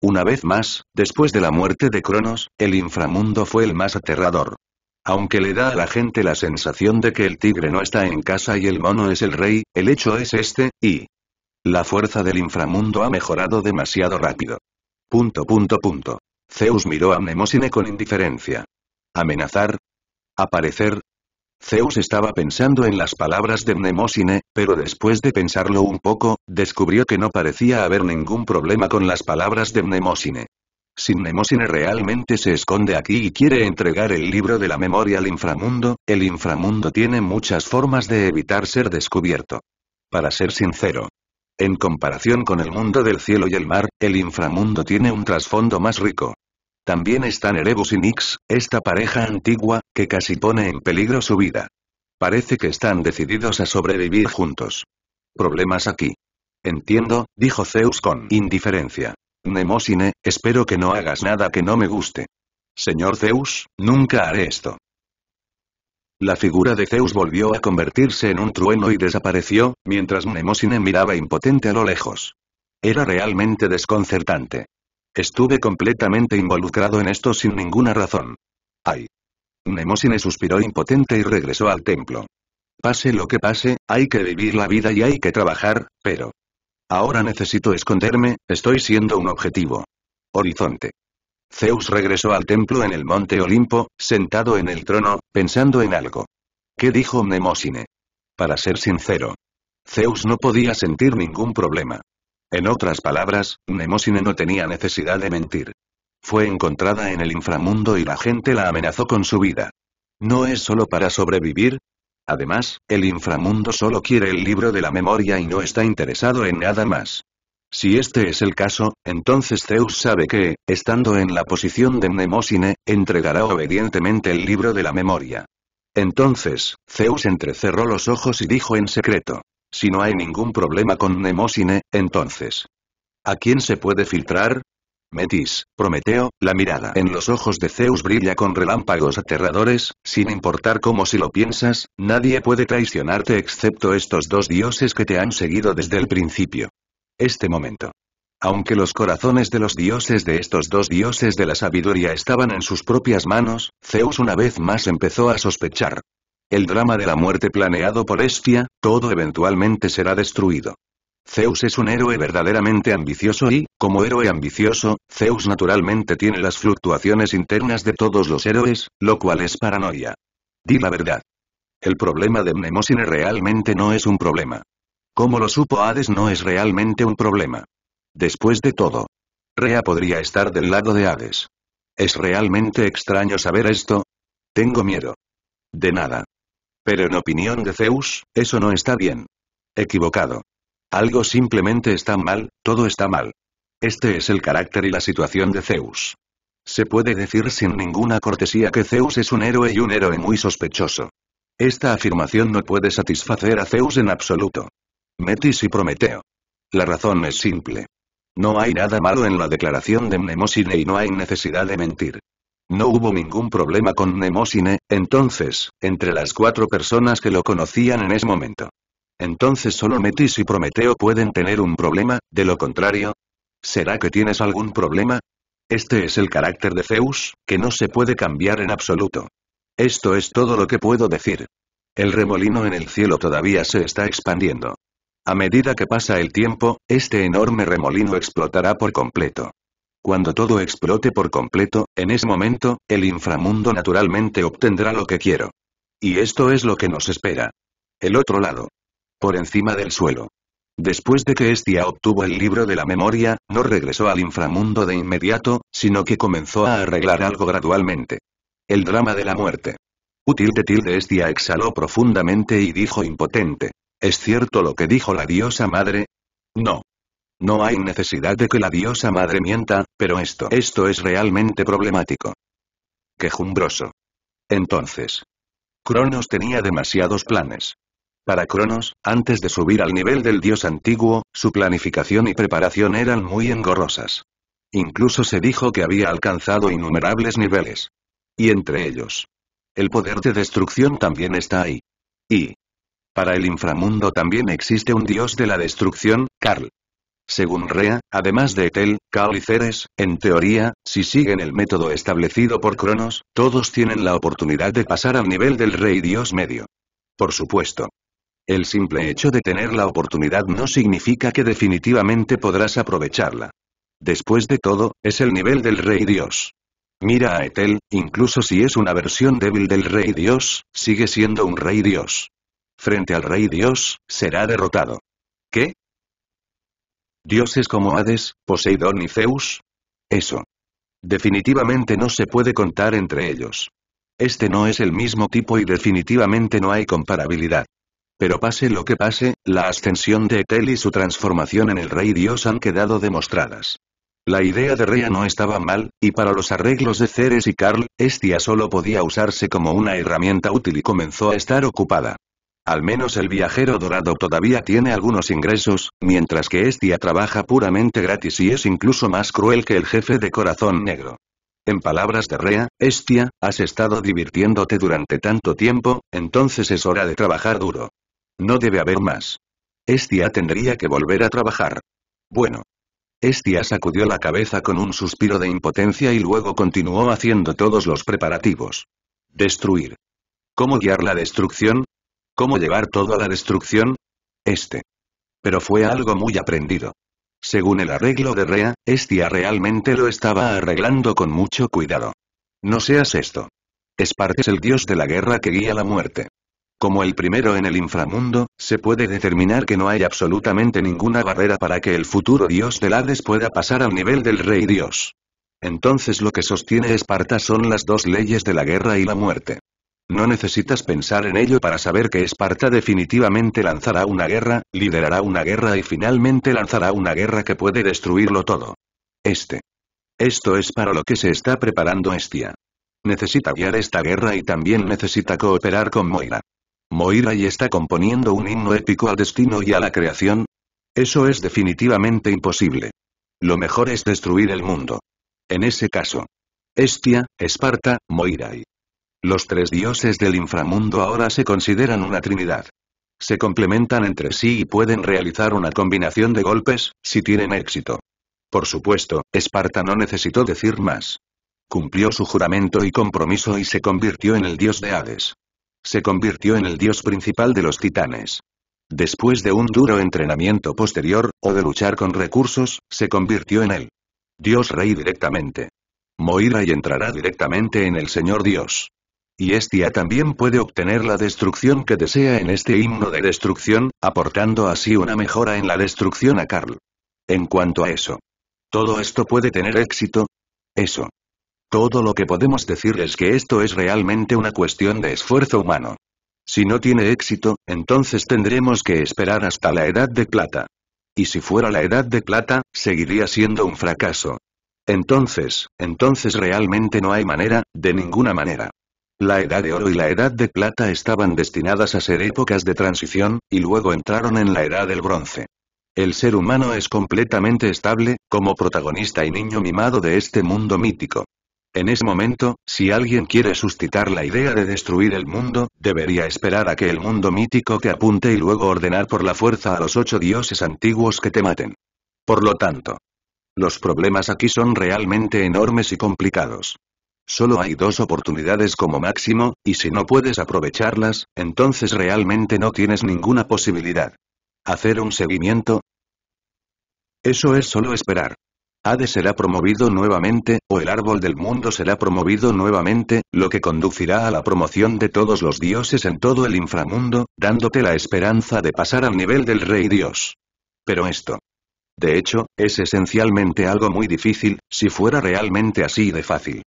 Una vez más, después de la muerte de Cronos, el inframundo fue el más aterrador. Aunque le da a la gente la sensación de que el tigre no está en casa y el mono es el rey, el hecho es este, y... La fuerza del inframundo ha mejorado demasiado rápido. Punto punto punto. Zeus miró a Mnemosine con indiferencia. ¿Amenazar? ¿Aparecer? Zeus estaba pensando en las palabras de Mnemosine, pero después de pensarlo un poco, descubrió que no parecía haber ningún problema con las palabras de Mnemosine. Si Mnemosine realmente se esconde aquí y quiere entregar el libro de la memoria al inframundo, el inframundo tiene muchas formas de evitar ser descubierto. Para ser sincero. En comparación con el mundo del cielo y el mar, el inframundo tiene un trasfondo más rico. También están Erebus y Nix, esta pareja antigua, que casi pone en peligro su vida. Parece que están decididos a sobrevivir juntos. Problemas aquí. Entiendo, dijo Zeus con indiferencia. Nemosine, espero que no hagas nada que no me guste. Señor Zeus, nunca haré esto. La figura de Zeus volvió a convertirse en un trueno y desapareció, mientras Mnemosine miraba impotente a lo lejos. Era realmente desconcertante. Estuve completamente involucrado en esto sin ninguna razón. Ay. Mnemosine suspiró impotente y regresó al templo. Pase lo que pase, hay que vivir la vida y hay que trabajar, pero... Ahora necesito esconderme, estoy siendo un objetivo. Horizonte. Zeus regresó al templo en el monte Olimpo, sentado en el trono, pensando en algo. ¿Qué dijo Mnemosine? Para ser sincero. Zeus no podía sentir ningún problema. En otras palabras, Mnemosine no tenía necesidad de mentir. Fue encontrada en el inframundo y la gente la amenazó con su vida. No es solo para sobrevivir, Además, el inframundo solo quiere el libro de la memoria y no está interesado en nada más. Si este es el caso, entonces Zeus sabe que, estando en la posición de Mnemosine, entregará obedientemente el libro de la memoria. Entonces, Zeus entrecerró los ojos y dijo en secreto, si no hay ningún problema con Nemosine, entonces... ¿A quién se puede filtrar? Metis, Prometeo, la mirada en los ojos de Zeus brilla con relámpagos aterradores, sin importar cómo si lo piensas, nadie puede traicionarte excepto estos dos dioses que te han seguido desde el principio. Este momento. Aunque los corazones de los dioses de estos dos dioses de la sabiduría estaban en sus propias manos, Zeus una vez más empezó a sospechar. El drama de la muerte planeado por Estia, todo eventualmente será destruido. Zeus es un héroe verdaderamente ambicioso y, como héroe ambicioso, Zeus naturalmente tiene las fluctuaciones internas de todos los héroes, lo cual es paranoia. Di la verdad. El problema de Mnemosine realmente no es un problema. Como lo supo Hades no es realmente un problema. Después de todo, Rea podría estar del lado de Hades. Es realmente extraño saber esto. Tengo miedo. De nada. Pero en opinión de Zeus, eso no está bien. Equivocado. Algo simplemente está mal, todo está mal. Este es el carácter y la situación de Zeus. Se puede decir sin ninguna cortesía que Zeus es un héroe y un héroe muy sospechoso. Esta afirmación no puede satisfacer a Zeus en absoluto. Metis y Prometeo. La razón es simple. No hay nada malo en la declaración de Mnemosine y no hay necesidad de mentir. No hubo ningún problema con Nemosine. entonces, entre las cuatro personas que lo conocían en ese momento. Entonces solo Metis y Prometeo pueden tener un problema, de lo contrario. ¿Será que tienes algún problema? Este es el carácter de Zeus, que no se puede cambiar en absoluto. Esto es todo lo que puedo decir. El remolino en el cielo todavía se está expandiendo. A medida que pasa el tiempo, este enorme remolino explotará por completo. Cuando todo explote por completo, en ese momento, el inframundo naturalmente obtendrá lo que quiero. Y esto es lo que nos espera. El otro lado. Por encima del suelo. Después de que Estia obtuvo el libro de la memoria, no regresó al inframundo de inmediato, sino que comenzó a arreglar algo gradualmente. El drama de la muerte. de tilde Estia exhaló profundamente y dijo impotente. ¿Es cierto lo que dijo la diosa madre? No. No hay necesidad de que la diosa madre mienta, pero esto, esto es realmente problemático. Quejumbroso. Entonces. Cronos tenía demasiados planes. Para Cronos, antes de subir al nivel del dios antiguo, su planificación y preparación eran muy engorrosas. Incluso se dijo que había alcanzado innumerables niveles. Y entre ellos. El poder de destrucción también está ahí. Y. Para el inframundo también existe un dios de la destrucción, Karl. Según Rea, además de Etel, Cal y Ceres, en teoría, si siguen el método establecido por Cronos, todos tienen la oportunidad de pasar al nivel del Rey Dios Medio. Por supuesto. El simple hecho de tener la oportunidad no significa que definitivamente podrás aprovecharla. Después de todo, es el nivel del Rey Dios. Mira a Etel, incluso si es una versión débil del Rey Dios, sigue siendo un Rey Dios. Frente al Rey Dios, será derrotado. ¿Qué? ¿Dioses como Hades, Poseidón y Zeus? Eso. Definitivamente no se puede contar entre ellos. Este no es el mismo tipo y definitivamente no hay comparabilidad. Pero pase lo que pase, la ascensión de Etel y su transformación en el rey dios han quedado demostradas. La idea de Rea no estaba mal, y para los arreglos de Ceres y Carl, Estia solo podía usarse como una herramienta útil y comenzó a estar ocupada. Al menos el viajero dorado todavía tiene algunos ingresos, mientras que Estia trabaja puramente gratis y es incluso más cruel que el jefe de corazón negro. En palabras de Rea, Estia, has estado divirtiéndote durante tanto tiempo, entonces es hora de trabajar duro. No debe haber más. Estia tendría que volver a trabajar. Bueno. Estia sacudió la cabeza con un suspiro de impotencia y luego continuó haciendo todos los preparativos. Destruir. ¿Cómo guiar la destrucción? ¿Cómo llevar todo a la destrucción? Este. Pero fue algo muy aprendido. Según el arreglo de Rea, Estia realmente lo estaba arreglando con mucho cuidado. No seas esto. Esparta es el dios de la guerra que guía la muerte. Como el primero en el inframundo, se puede determinar que no hay absolutamente ninguna barrera para que el futuro dios de Hades pueda pasar al nivel del rey dios. Entonces lo que sostiene Esparta son las dos leyes de la guerra y la muerte. No necesitas pensar en ello para saber que Esparta definitivamente lanzará una guerra, liderará una guerra y finalmente lanzará una guerra que puede destruirlo todo. Este. Esto es para lo que se está preparando Estia. Necesita guiar esta guerra y también necesita cooperar con Moira. Moira y está componiendo un himno épico al destino y a la creación. Eso es definitivamente imposible. Lo mejor es destruir el mundo. En ese caso. Estia, Esparta, Moira y los tres dioses del inframundo ahora se consideran una trinidad. Se complementan entre sí y pueden realizar una combinación de golpes, si tienen éxito. Por supuesto, Esparta no necesitó decir más. Cumplió su juramento y compromiso y se convirtió en el dios de Hades. Se convirtió en el dios principal de los titanes. Después de un duro entrenamiento posterior, o de luchar con recursos, se convirtió en el Dios Rey directamente. Moira y entrará directamente en el Señor Dios. Y Estia también puede obtener la destrucción que desea en este himno de destrucción, aportando así una mejora en la destrucción a Karl. En cuanto a eso. ¿Todo esto puede tener éxito? Eso. Todo lo que podemos decir es que esto es realmente una cuestión de esfuerzo humano. Si no tiene éxito, entonces tendremos que esperar hasta la edad de plata. Y si fuera la edad de plata, seguiría siendo un fracaso. Entonces, entonces realmente no hay manera, de ninguna manera. La Edad de Oro y la Edad de Plata estaban destinadas a ser épocas de transición, y luego entraron en la Edad del Bronce. El ser humano es completamente estable, como protagonista y niño mimado de este mundo mítico. En ese momento, si alguien quiere suscitar la idea de destruir el mundo, debería esperar a que el mundo mítico te apunte y luego ordenar por la fuerza a los ocho dioses antiguos que te maten. Por lo tanto, los problemas aquí son realmente enormes y complicados. Solo hay dos oportunidades como máximo, y si no puedes aprovecharlas, entonces realmente no tienes ninguna posibilidad. Hacer un seguimiento. Eso es solo esperar. Hades será promovido nuevamente, o el árbol del mundo será promovido nuevamente, lo que conducirá a la promoción de todos los dioses en todo el inframundo, dándote la esperanza de pasar al nivel del rey dios. Pero esto, de hecho, es esencialmente algo muy difícil, si fuera realmente así de fácil.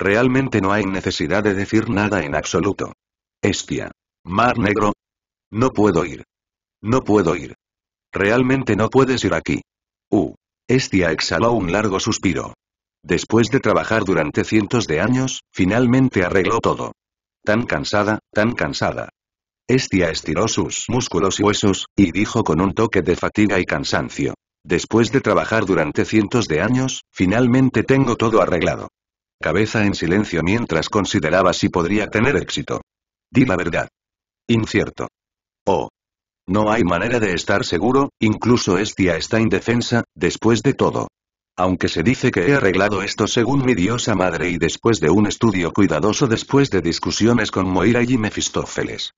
Realmente no hay necesidad de decir nada en absoluto. Estia. Mar Negro. No puedo ir. No puedo ir. Realmente no puedes ir aquí. Uh. Estia exhaló un largo suspiro. Después de trabajar durante cientos de años, finalmente arregló todo. Tan cansada, tan cansada. Estia estiró sus músculos y huesos, y dijo con un toque de fatiga y cansancio. Después de trabajar durante cientos de años, finalmente tengo todo arreglado cabeza en silencio mientras consideraba si podría tener éxito. Di la verdad. Incierto. Oh. No hay manera de estar seguro, incluso Estia está indefensa, después de todo. Aunque se dice que he arreglado esto según mi diosa madre y después de un estudio cuidadoso después de discusiones con Moira y Mefistófeles.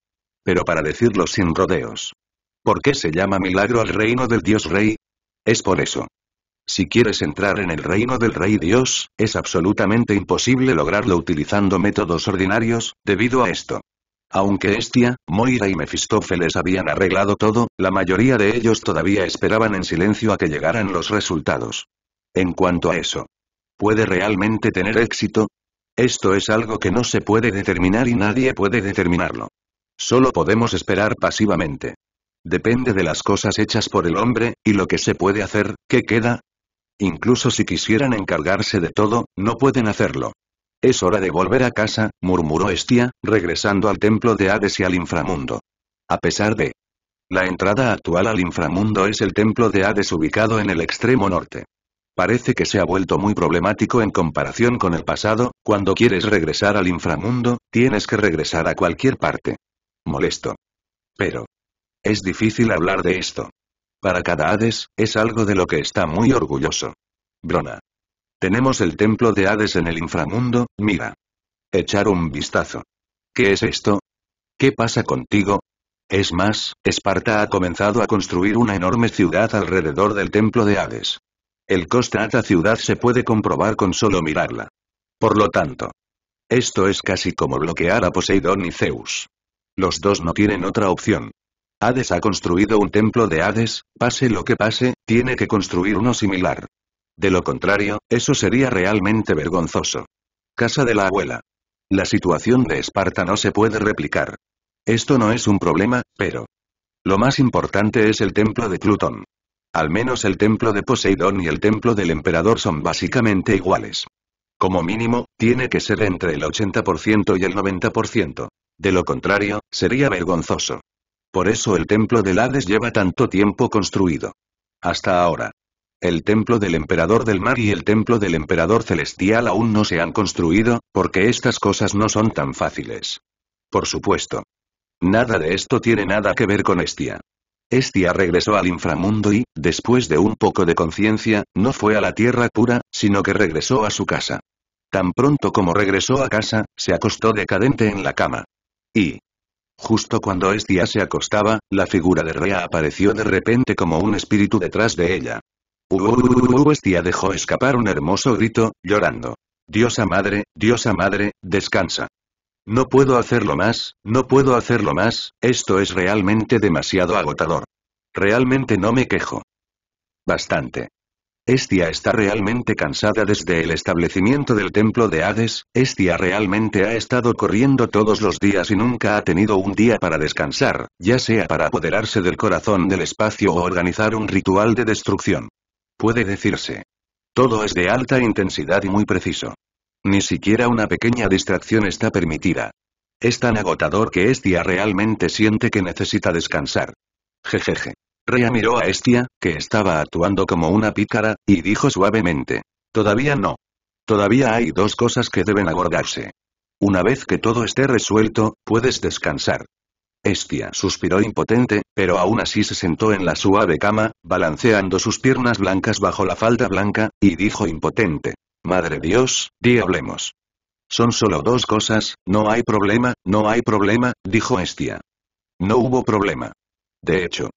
Pero para decirlo sin rodeos. ¿Por qué se llama milagro al reino del dios rey? Es por eso. Si quieres entrar en el reino del Rey Dios, es absolutamente imposible lograrlo utilizando métodos ordinarios, debido a esto. Aunque Estia, Moira y Mefistófeles habían arreglado todo, la mayoría de ellos todavía esperaban en silencio a que llegaran los resultados. En cuanto a eso, ¿puede realmente tener éxito? Esto es algo que no se puede determinar y nadie puede determinarlo. Solo podemos esperar pasivamente. Depende de las cosas hechas por el hombre, y lo que se puede hacer, ¿qué queda, Incluso si quisieran encargarse de todo, no pueden hacerlo. Es hora de volver a casa, murmuró Estia, regresando al templo de Hades y al inframundo. A pesar de... La entrada actual al inframundo es el templo de Hades ubicado en el extremo norte. Parece que se ha vuelto muy problemático en comparación con el pasado, cuando quieres regresar al inframundo, tienes que regresar a cualquier parte. Molesto. Pero. Es difícil hablar de esto. Para cada Hades, es algo de lo que está muy orgulloso. Brona. Tenemos el templo de Hades en el inframundo, mira. Echar un vistazo. ¿Qué es esto? ¿Qué pasa contigo? Es más, Esparta ha comenzado a construir una enorme ciudad alrededor del templo de Hades. El coste a la ciudad se puede comprobar con solo mirarla. Por lo tanto, esto es casi como bloquear a Poseidón y Zeus. Los dos no tienen otra opción. Hades ha construido un templo de Hades, pase lo que pase, tiene que construir uno similar. De lo contrario, eso sería realmente vergonzoso. Casa de la abuela. La situación de Esparta no se puede replicar. Esto no es un problema, pero... Lo más importante es el templo de Plutón. Al menos el templo de Poseidón y el templo del emperador son básicamente iguales. Como mínimo, tiene que ser entre el 80% y el 90%. De lo contrario, sería vergonzoso. Por eso el templo del Hades lleva tanto tiempo construido. Hasta ahora. El templo del emperador del mar y el templo del emperador celestial aún no se han construido, porque estas cosas no son tan fáciles. Por supuesto. Nada de esto tiene nada que ver con Estia. Estia regresó al inframundo y, después de un poco de conciencia, no fue a la tierra pura, sino que regresó a su casa. Tan pronto como regresó a casa, se acostó decadente en la cama. Y, Justo cuando Estia se acostaba, la figura de Rea apareció de repente como un espíritu detrás de ella. Uh, uh, uh, Estia dejó escapar un hermoso grito, llorando. Diosa madre, diosa madre, descansa. No puedo hacerlo más, no puedo hacerlo más, esto es realmente demasiado agotador. Realmente no me quejo. Bastante. Estia está realmente cansada desde el establecimiento del templo de Hades, Estia realmente ha estado corriendo todos los días y nunca ha tenido un día para descansar, ya sea para apoderarse del corazón del espacio o organizar un ritual de destrucción. Puede decirse. Todo es de alta intensidad y muy preciso. Ni siquiera una pequeña distracción está permitida. Es tan agotador que Estia realmente siente que necesita descansar. Jejeje. Rea miró a Estia, que estaba actuando como una pícara, y dijo suavemente. Todavía no. Todavía hay dos cosas que deben abordarse. Una vez que todo esté resuelto, puedes descansar. Estia suspiró impotente, pero aún así se sentó en la suave cama, balanceando sus piernas blancas bajo la falda blanca, y dijo impotente. Madre Dios, diablemos. Son solo dos cosas, no hay problema, no hay problema, dijo Estia. No hubo problema. De hecho,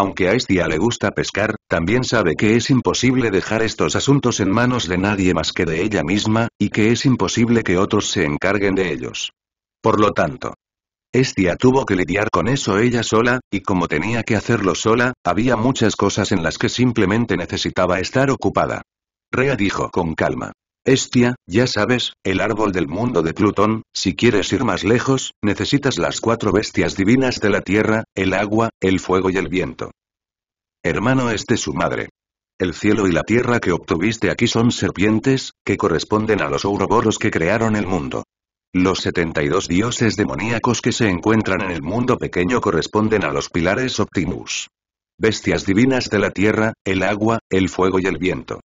aunque a Estia le gusta pescar, también sabe que es imposible dejar estos asuntos en manos de nadie más que de ella misma, y que es imposible que otros se encarguen de ellos. Por lo tanto, Estia tuvo que lidiar con eso ella sola, y como tenía que hacerlo sola, había muchas cosas en las que simplemente necesitaba estar ocupada. Rea dijo con calma. Bestia, ya sabes, el árbol del mundo de Plutón, si quieres ir más lejos, necesitas las cuatro bestias divinas de la tierra, el agua, el fuego y el viento. Hermano este su madre. El cielo y la tierra que obtuviste aquí son serpientes, que corresponden a los ouroboros que crearon el mundo. Los 72 dioses demoníacos que se encuentran en el mundo pequeño corresponden a los pilares Optimus. Bestias divinas de la tierra, el agua, el fuego y el viento.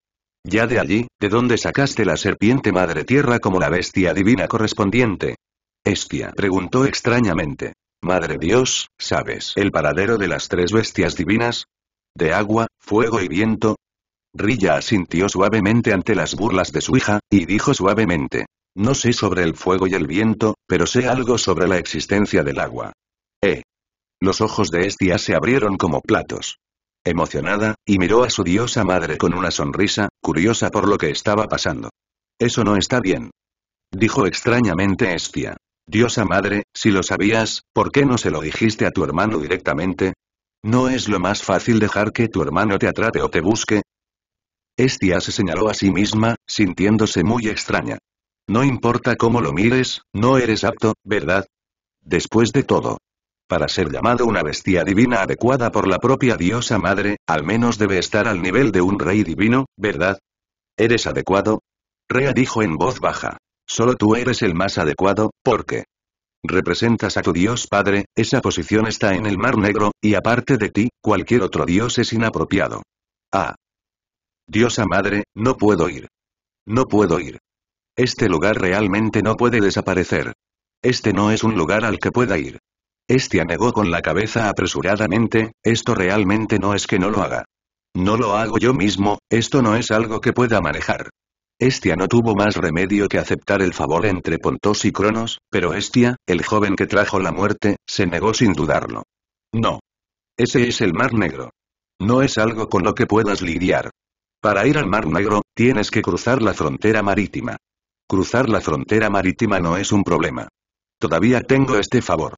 Ya de allí, ¿de dónde sacaste la serpiente madre tierra como la bestia divina correspondiente? Estia preguntó extrañamente. Madre Dios, ¿sabes el paradero de las tres bestias divinas? ¿De agua, fuego y viento? Rilla asintió suavemente ante las burlas de su hija, y dijo suavemente. No sé sobre el fuego y el viento, pero sé algo sobre la existencia del agua. Eh. Los ojos de Estia se abrieron como platos emocionada, y miró a su diosa madre con una sonrisa, curiosa por lo que estaba pasando. Eso no está bien. Dijo extrañamente Estia. Diosa madre, si lo sabías, ¿por qué no se lo dijiste a tu hermano directamente? ¿No es lo más fácil dejar que tu hermano te atrape o te busque? Estia se señaló a sí misma, sintiéndose muy extraña. No importa cómo lo mires, no eres apto, ¿verdad? Después de todo, para ser llamado una bestia divina adecuada por la propia diosa madre, al menos debe estar al nivel de un rey divino, ¿verdad? ¿Eres adecuado? Rea dijo en voz baja. Solo tú eres el más adecuado, porque representas a tu dios padre, esa posición está en el mar negro, y aparte de ti, cualquier otro dios es inapropiado. Ah. Diosa madre, no puedo ir. No puedo ir. Este lugar realmente no puede desaparecer. Este no es un lugar al que pueda ir. Estia negó con la cabeza apresuradamente, esto realmente no es que no lo haga. No lo hago yo mismo, esto no es algo que pueda manejar. Estia no tuvo más remedio que aceptar el favor entre Pontos y Cronos, pero Estia, el joven que trajo la muerte, se negó sin dudarlo. No. Ese es el Mar Negro. No es algo con lo que puedas lidiar. Para ir al Mar Negro, tienes que cruzar la frontera marítima. Cruzar la frontera marítima no es un problema. Todavía tengo este favor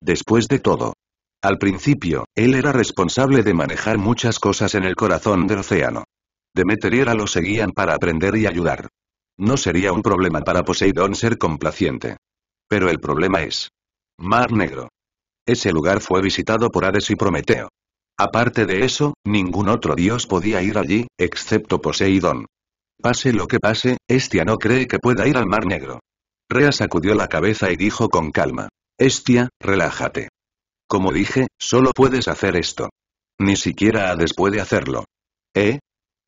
después de todo. Al principio, él era responsable de manejar muchas cosas en el corazón del océano. Demeter y lo seguían para aprender y ayudar. No sería un problema para Poseidón ser complaciente. Pero el problema es. Mar Negro. Ese lugar fue visitado por Hades y Prometeo. Aparte de eso, ningún otro dios podía ir allí, excepto Poseidón. Pase lo que pase, Estia no cree que pueda ir al Mar Negro. Rea sacudió la cabeza y dijo con calma. Estia, relájate. Como dije, solo puedes hacer esto. Ni siquiera después puede hacerlo. ¿Eh?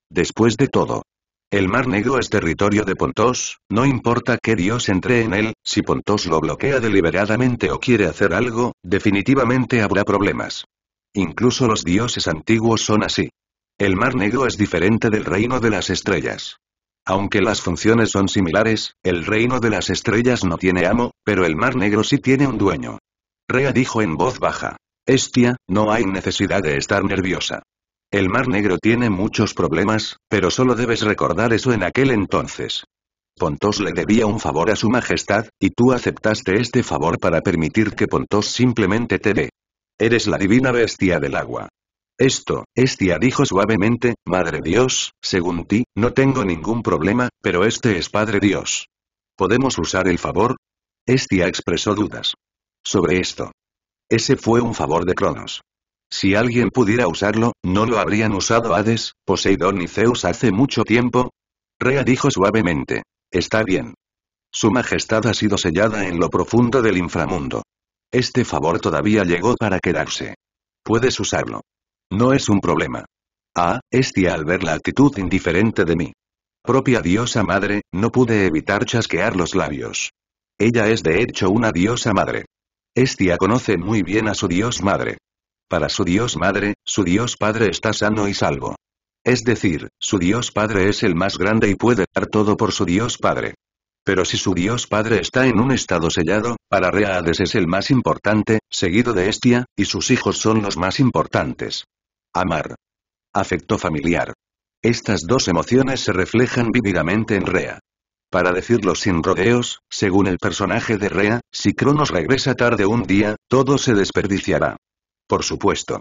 Después de todo. El Mar Negro es territorio de Pontos, no importa que Dios entre en él, si Pontos lo bloquea deliberadamente o quiere hacer algo, definitivamente habrá problemas. Incluso los dioses antiguos son así. El Mar Negro es diferente del reino de las estrellas. Aunque las funciones son similares, el reino de las estrellas no tiene amo, pero el mar negro sí tiene un dueño. Rea dijo en voz baja. Estia, no hay necesidad de estar nerviosa. El Mar Negro tiene muchos problemas, pero solo debes recordar eso en aquel entonces. Pontos le debía un favor a su majestad, y tú aceptaste este favor para permitir que Pontos simplemente te dé. Eres la divina bestia del agua. Esto, Estia dijo suavemente, Madre Dios, según ti, no tengo ningún problema, pero este es Padre Dios. ¿Podemos usar el favor? Estia expresó dudas. Sobre esto. Ese fue un favor de Cronos. Si alguien pudiera usarlo, ¿no lo habrían usado Hades, Poseidón y Zeus hace mucho tiempo? Rea dijo suavemente. Está bien. Su majestad ha sido sellada en lo profundo del inframundo. Este favor todavía llegó para quedarse. Puedes usarlo. No es un problema. Ah, Estia al ver la actitud indiferente de mí. propia diosa madre, no pude evitar chasquear los labios. Ella es de hecho una diosa madre. Estia conoce muy bien a su dios madre. Para su dios madre, su dios padre está sano y salvo. Es decir, su dios padre es el más grande y puede dar todo por su dios padre. Pero si su dios padre está en un estado sellado, para Reades es el más importante, seguido de Estia, y sus hijos son los más importantes. Amar. Afecto familiar. Estas dos emociones se reflejan vívidamente en Rea. Para decirlo sin rodeos, según el personaje de Rea, si Cronos regresa tarde un día, todo se desperdiciará. Por supuesto.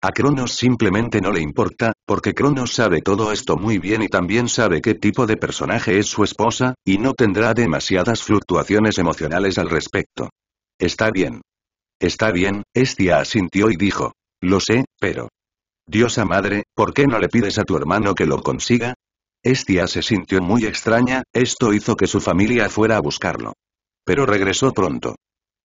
A Cronos simplemente no le importa, porque Cronos sabe todo esto muy bien y también sabe qué tipo de personaje es su esposa, y no tendrá demasiadas fluctuaciones emocionales al respecto. Está bien. Está bien, Estia asintió y dijo. Lo sé, pero... Diosa madre, ¿por qué no le pides a tu hermano que lo consiga? Estia se sintió muy extraña, esto hizo que su familia fuera a buscarlo. Pero regresó pronto.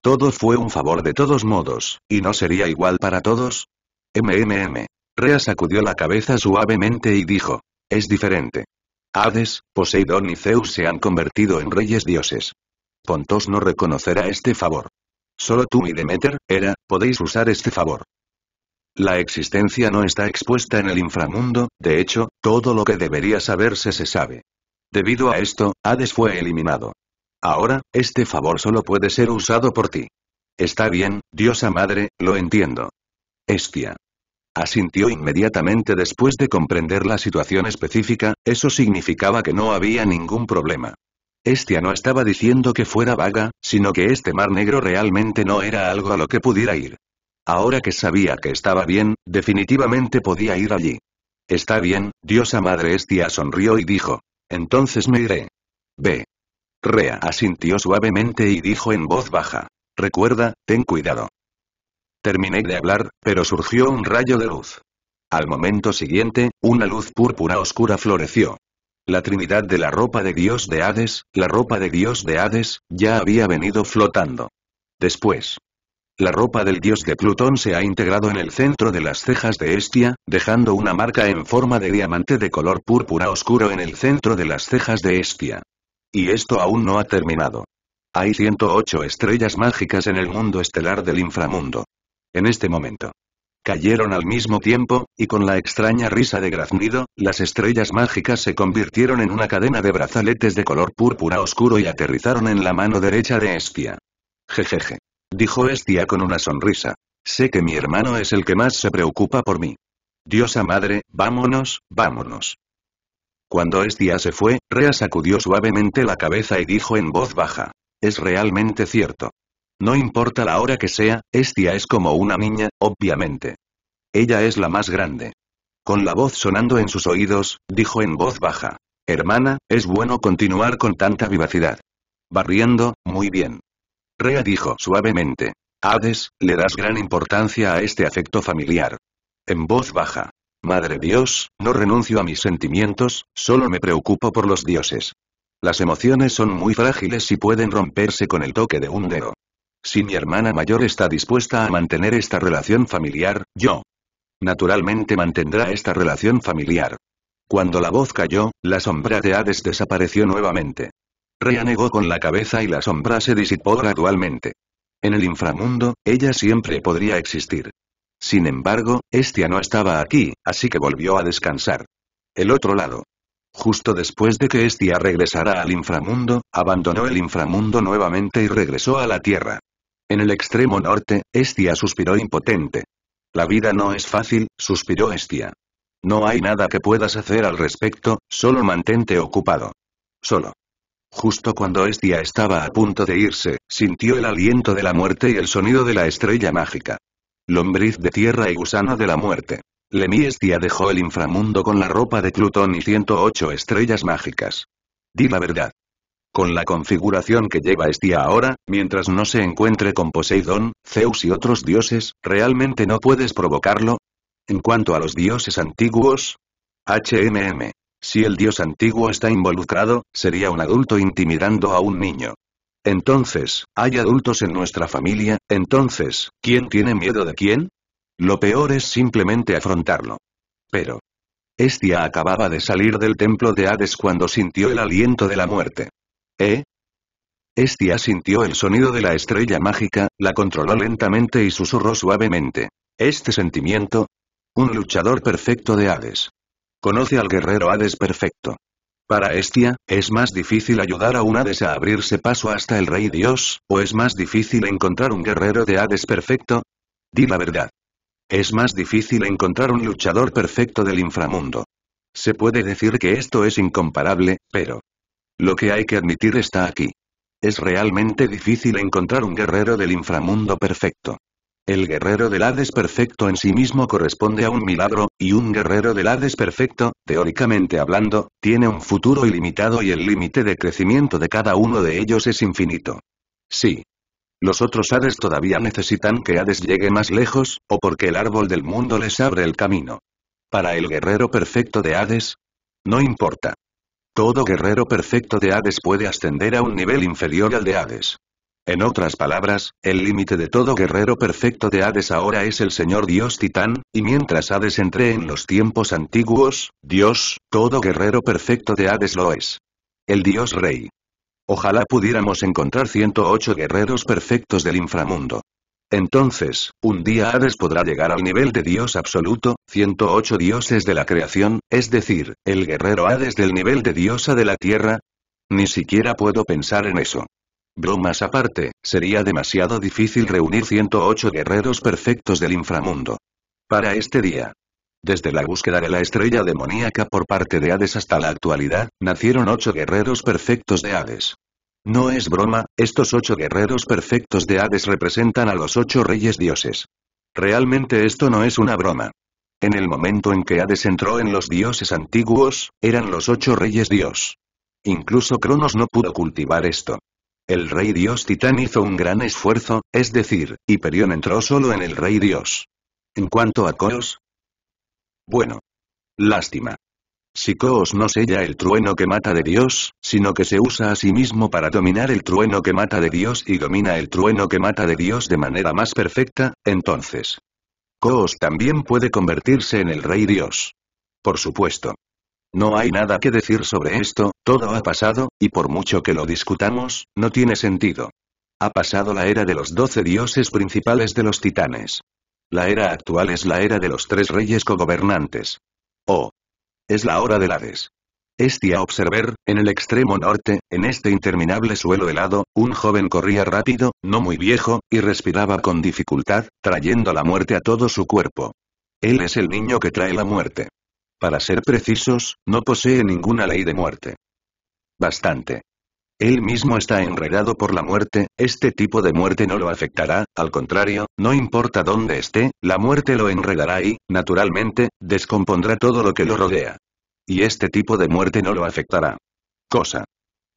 Todo fue un favor de todos modos, ¿y no sería igual para todos? MMM. Rea sacudió la cabeza suavemente y dijo. Es diferente. Hades, Poseidón y Zeus se han convertido en reyes dioses. Pontos no reconocerá este favor. Solo tú y Demeter, era, podéis usar este favor. La existencia no está expuesta en el inframundo, de hecho, todo lo que debería saberse se sabe. Debido a esto, Hades fue eliminado. Ahora, este favor solo puede ser usado por ti. Está bien, diosa madre, lo entiendo. Estia. Asintió inmediatamente después de comprender la situación específica, eso significaba que no había ningún problema. Estia no estaba diciendo que fuera vaga, sino que este mar negro realmente no era algo a lo que pudiera ir. Ahora que sabía que estaba bien, definitivamente podía ir allí. Está bien, diosa madre Estia sonrió y dijo. Entonces me iré. Ve. Rea asintió suavemente y dijo en voz baja. Recuerda, ten cuidado. Terminé de hablar, pero surgió un rayo de luz. Al momento siguiente, una luz púrpura oscura floreció. La Trinidad de la ropa de Dios de Hades, la ropa de Dios de Hades, ya había venido flotando. Después, la ropa del dios de Plutón se ha integrado en el centro de las cejas de Estia, dejando una marca en forma de diamante de color púrpura oscuro en el centro de las cejas de Estia. Y esto aún no ha terminado. Hay 108 estrellas mágicas en el mundo estelar del inframundo. En este momento. Cayeron al mismo tiempo, y con la extraña risa de graznido, las estrellas mágicas se convirtieron en una cadena de brazaletes de color púrpura oscuro y aterrizaron en la mano derecha de Estia. Jejeje. Dijo Estia con una sonrisa. Sé que mi hermano es el que más se preocupa por mí. Diosa madre, vámonos, vámonos. Cuando Estia se fue, Rea sacudió suavemente la cabeza y dijo en voz baja. Es realmente cierto. No importa la hora que sea, Estia es como una niña, obviamente. Ella es la más grande. Con la voz sonando en sus oídos, dijo en voz baja. Hermana, es bueno continuar con tanta vivacidad. Barriendo, muy bien. Rea dijo suavemente. Hades, le das gran importancia a este afecto familiar. En voz baja. Madre Dios, no renuncio a mis sentimientos, solo me preocupo por los dioses. Las emociones son muy frágiles y pueden romperse con el toque de un dedo. Si mi hermana mayor está dispuesta a mantener esta relación familiar, yo. Naturalmente mantendrá esta relación familiar. Cuando la voz cayó, la sombra de Hades desapareció nuevamente. Rea negó con la cabeza y la sombra se disipó gradualmente. En el inframundo, ella siempre podría existir. Sin embargo, Estia no estaba aquí, así que volvió a descansar. El otro lado. Justo después de que Estia regresara al inframundo, abandonó el inframundo nuevamente y regresó a la Tierra. En el extremo norte, Estia suspiró impotente. La vida no es fácil, suspiró Estia. No hay nada que puedas hacer al respecto, solo mantente ocupado. Solo. Justo cuando Estia estaba a punto de irse, sintió el aliento de la muerte y el sonido de la estrella mágica. Lombriz de tierra y gusano de la muerte. Lemi Estia dejó el inframundo con la ropa de Plutón y 108 estrellas mágicas. Di la verdad. Con la configuración que lleva Estia ahora, mientras no se encuentre con Poseidón, Zeus y otros dioses, ¿realmente no puedes provocarlo? En cuanto a los dioses antiguos, HMM. Si el dios antiguo está involucrado, sería un adulto intimidando a un niño. Entonces, hay adultos en nuestra familia, entonces, ¿quién tiene miedo de quién? Lo peor es simplemente afrontarlo. Pero. Estia acababa de salir del templo de Hades cuando sintió el aliento de la muerte. ¿Eh? Estia sintió el sonido de la estrella mágica, la controló lentamente y susurró suavemente. Este sentimiento. Un luchador perfecto de Hades. Conoce al guerrero Hades perfecto. Para Estia, ¿es más difícil ayudar a un Hades a abrirse paso hasta el Rey Dios, o es más difícil encontrar un guerrero de Hades perfecto? Di la verdad. Es más difícil encontrar un luchador perfecto del inframundo. Se puede decir que esto es incomparable, pero... Lo que hay que admitir está aquí. Es realmente difícil encontrar un guerrero del inframundo perfecto. El guerrero del Hades perfecto en sí mismo corresponde a un milagro, y un guerrero del Hades perfecto, teóricamente hablando, tiene un futuro ilimitado y el límite de crecimiento de cada uno de ellos es infinito. Sí. Los otros Hades todavía necesitan que Hades llegue más lejos, o porque el árbol del mundo les abre el camino. Para el guerrero perfecto de Hades, no importa. Todo guerrero perfecto de Hades puede ascender a un nivel inferior al de Hades. En otras palabras, el límite de todo guerrero perfecto de Hades ahora es el señor dios titán, y mientras Hades entré en los tiempos antiguos, Dios, todo guerrero perfecto de Hades lo es. El dios rey. Ojalá pudiéramos encontrar 108 guerreros perfectos del inframundo. Entonces, un día Hades podrá llegar al nivel de Dios absoluto, 108 dioses de la creación, es decir, el guerrero Hades del nivel de diosa de la tierra. Ni siquiera puedo pensar en eso. Bromas aparte, sería demasiado difícil reunir 108 guerreros perfectos del inframundo. Para este día. Desde la búsqueda de la estrella demoníaca por parte de Hades hasta la actualidad, nacieron 8 guerreros perfectos de Hades. No es broma, estos 8 guerreros perfectos de Hades representan a los ocho reyes dioses. Realmente esto no es una broma. En el momento en que Hades entró en los dioses antiguos, eran los ocho reyes dios. Incluso Cronos no pudo cultivar esto. El rey dios Titán hizo un gran esfuerzo, es decir, Hiperión entró solo en el rey dios. En cuanto a Coos. Bueno. Lástima. Si Coos no sella el trueno que mata de Dios, sino que se usa a sí mismo para dominar el trueno que mata de Dios y domina el trueno que mata de Dios de manera más perfecta, entonces. Coos también puede convertirse en el rey Dios. Por supuesto. No hay nada que decir sobre esto, todo ha pasado, y por mucho que lo discutamos, no tiene sentido. Ha pasado la era de los doce dioses principales de los titanes. La era actual es la era de los tres reyes cogobernantes. Oh. Es la hora del Hades. Estia observar, en el extremo norte, en este interminable suelo helado, un joven corría rápido, no muy viejo, y respiraba con dificultad, trayendo la muerte a todo su cuerpo. Él es el niño que trae la muerte para ser precisos, no posee ninguna ley de muerte. Bastante. Él mismo está enredado por la muerte, este tipo de muerte no lo afectará, al contrario, no importa dónde esté, la muerte lo enredará y, naturalmente, descompondrá todo lo que lo rodea. Y este tipo de muerte no lo afectará. Cosa.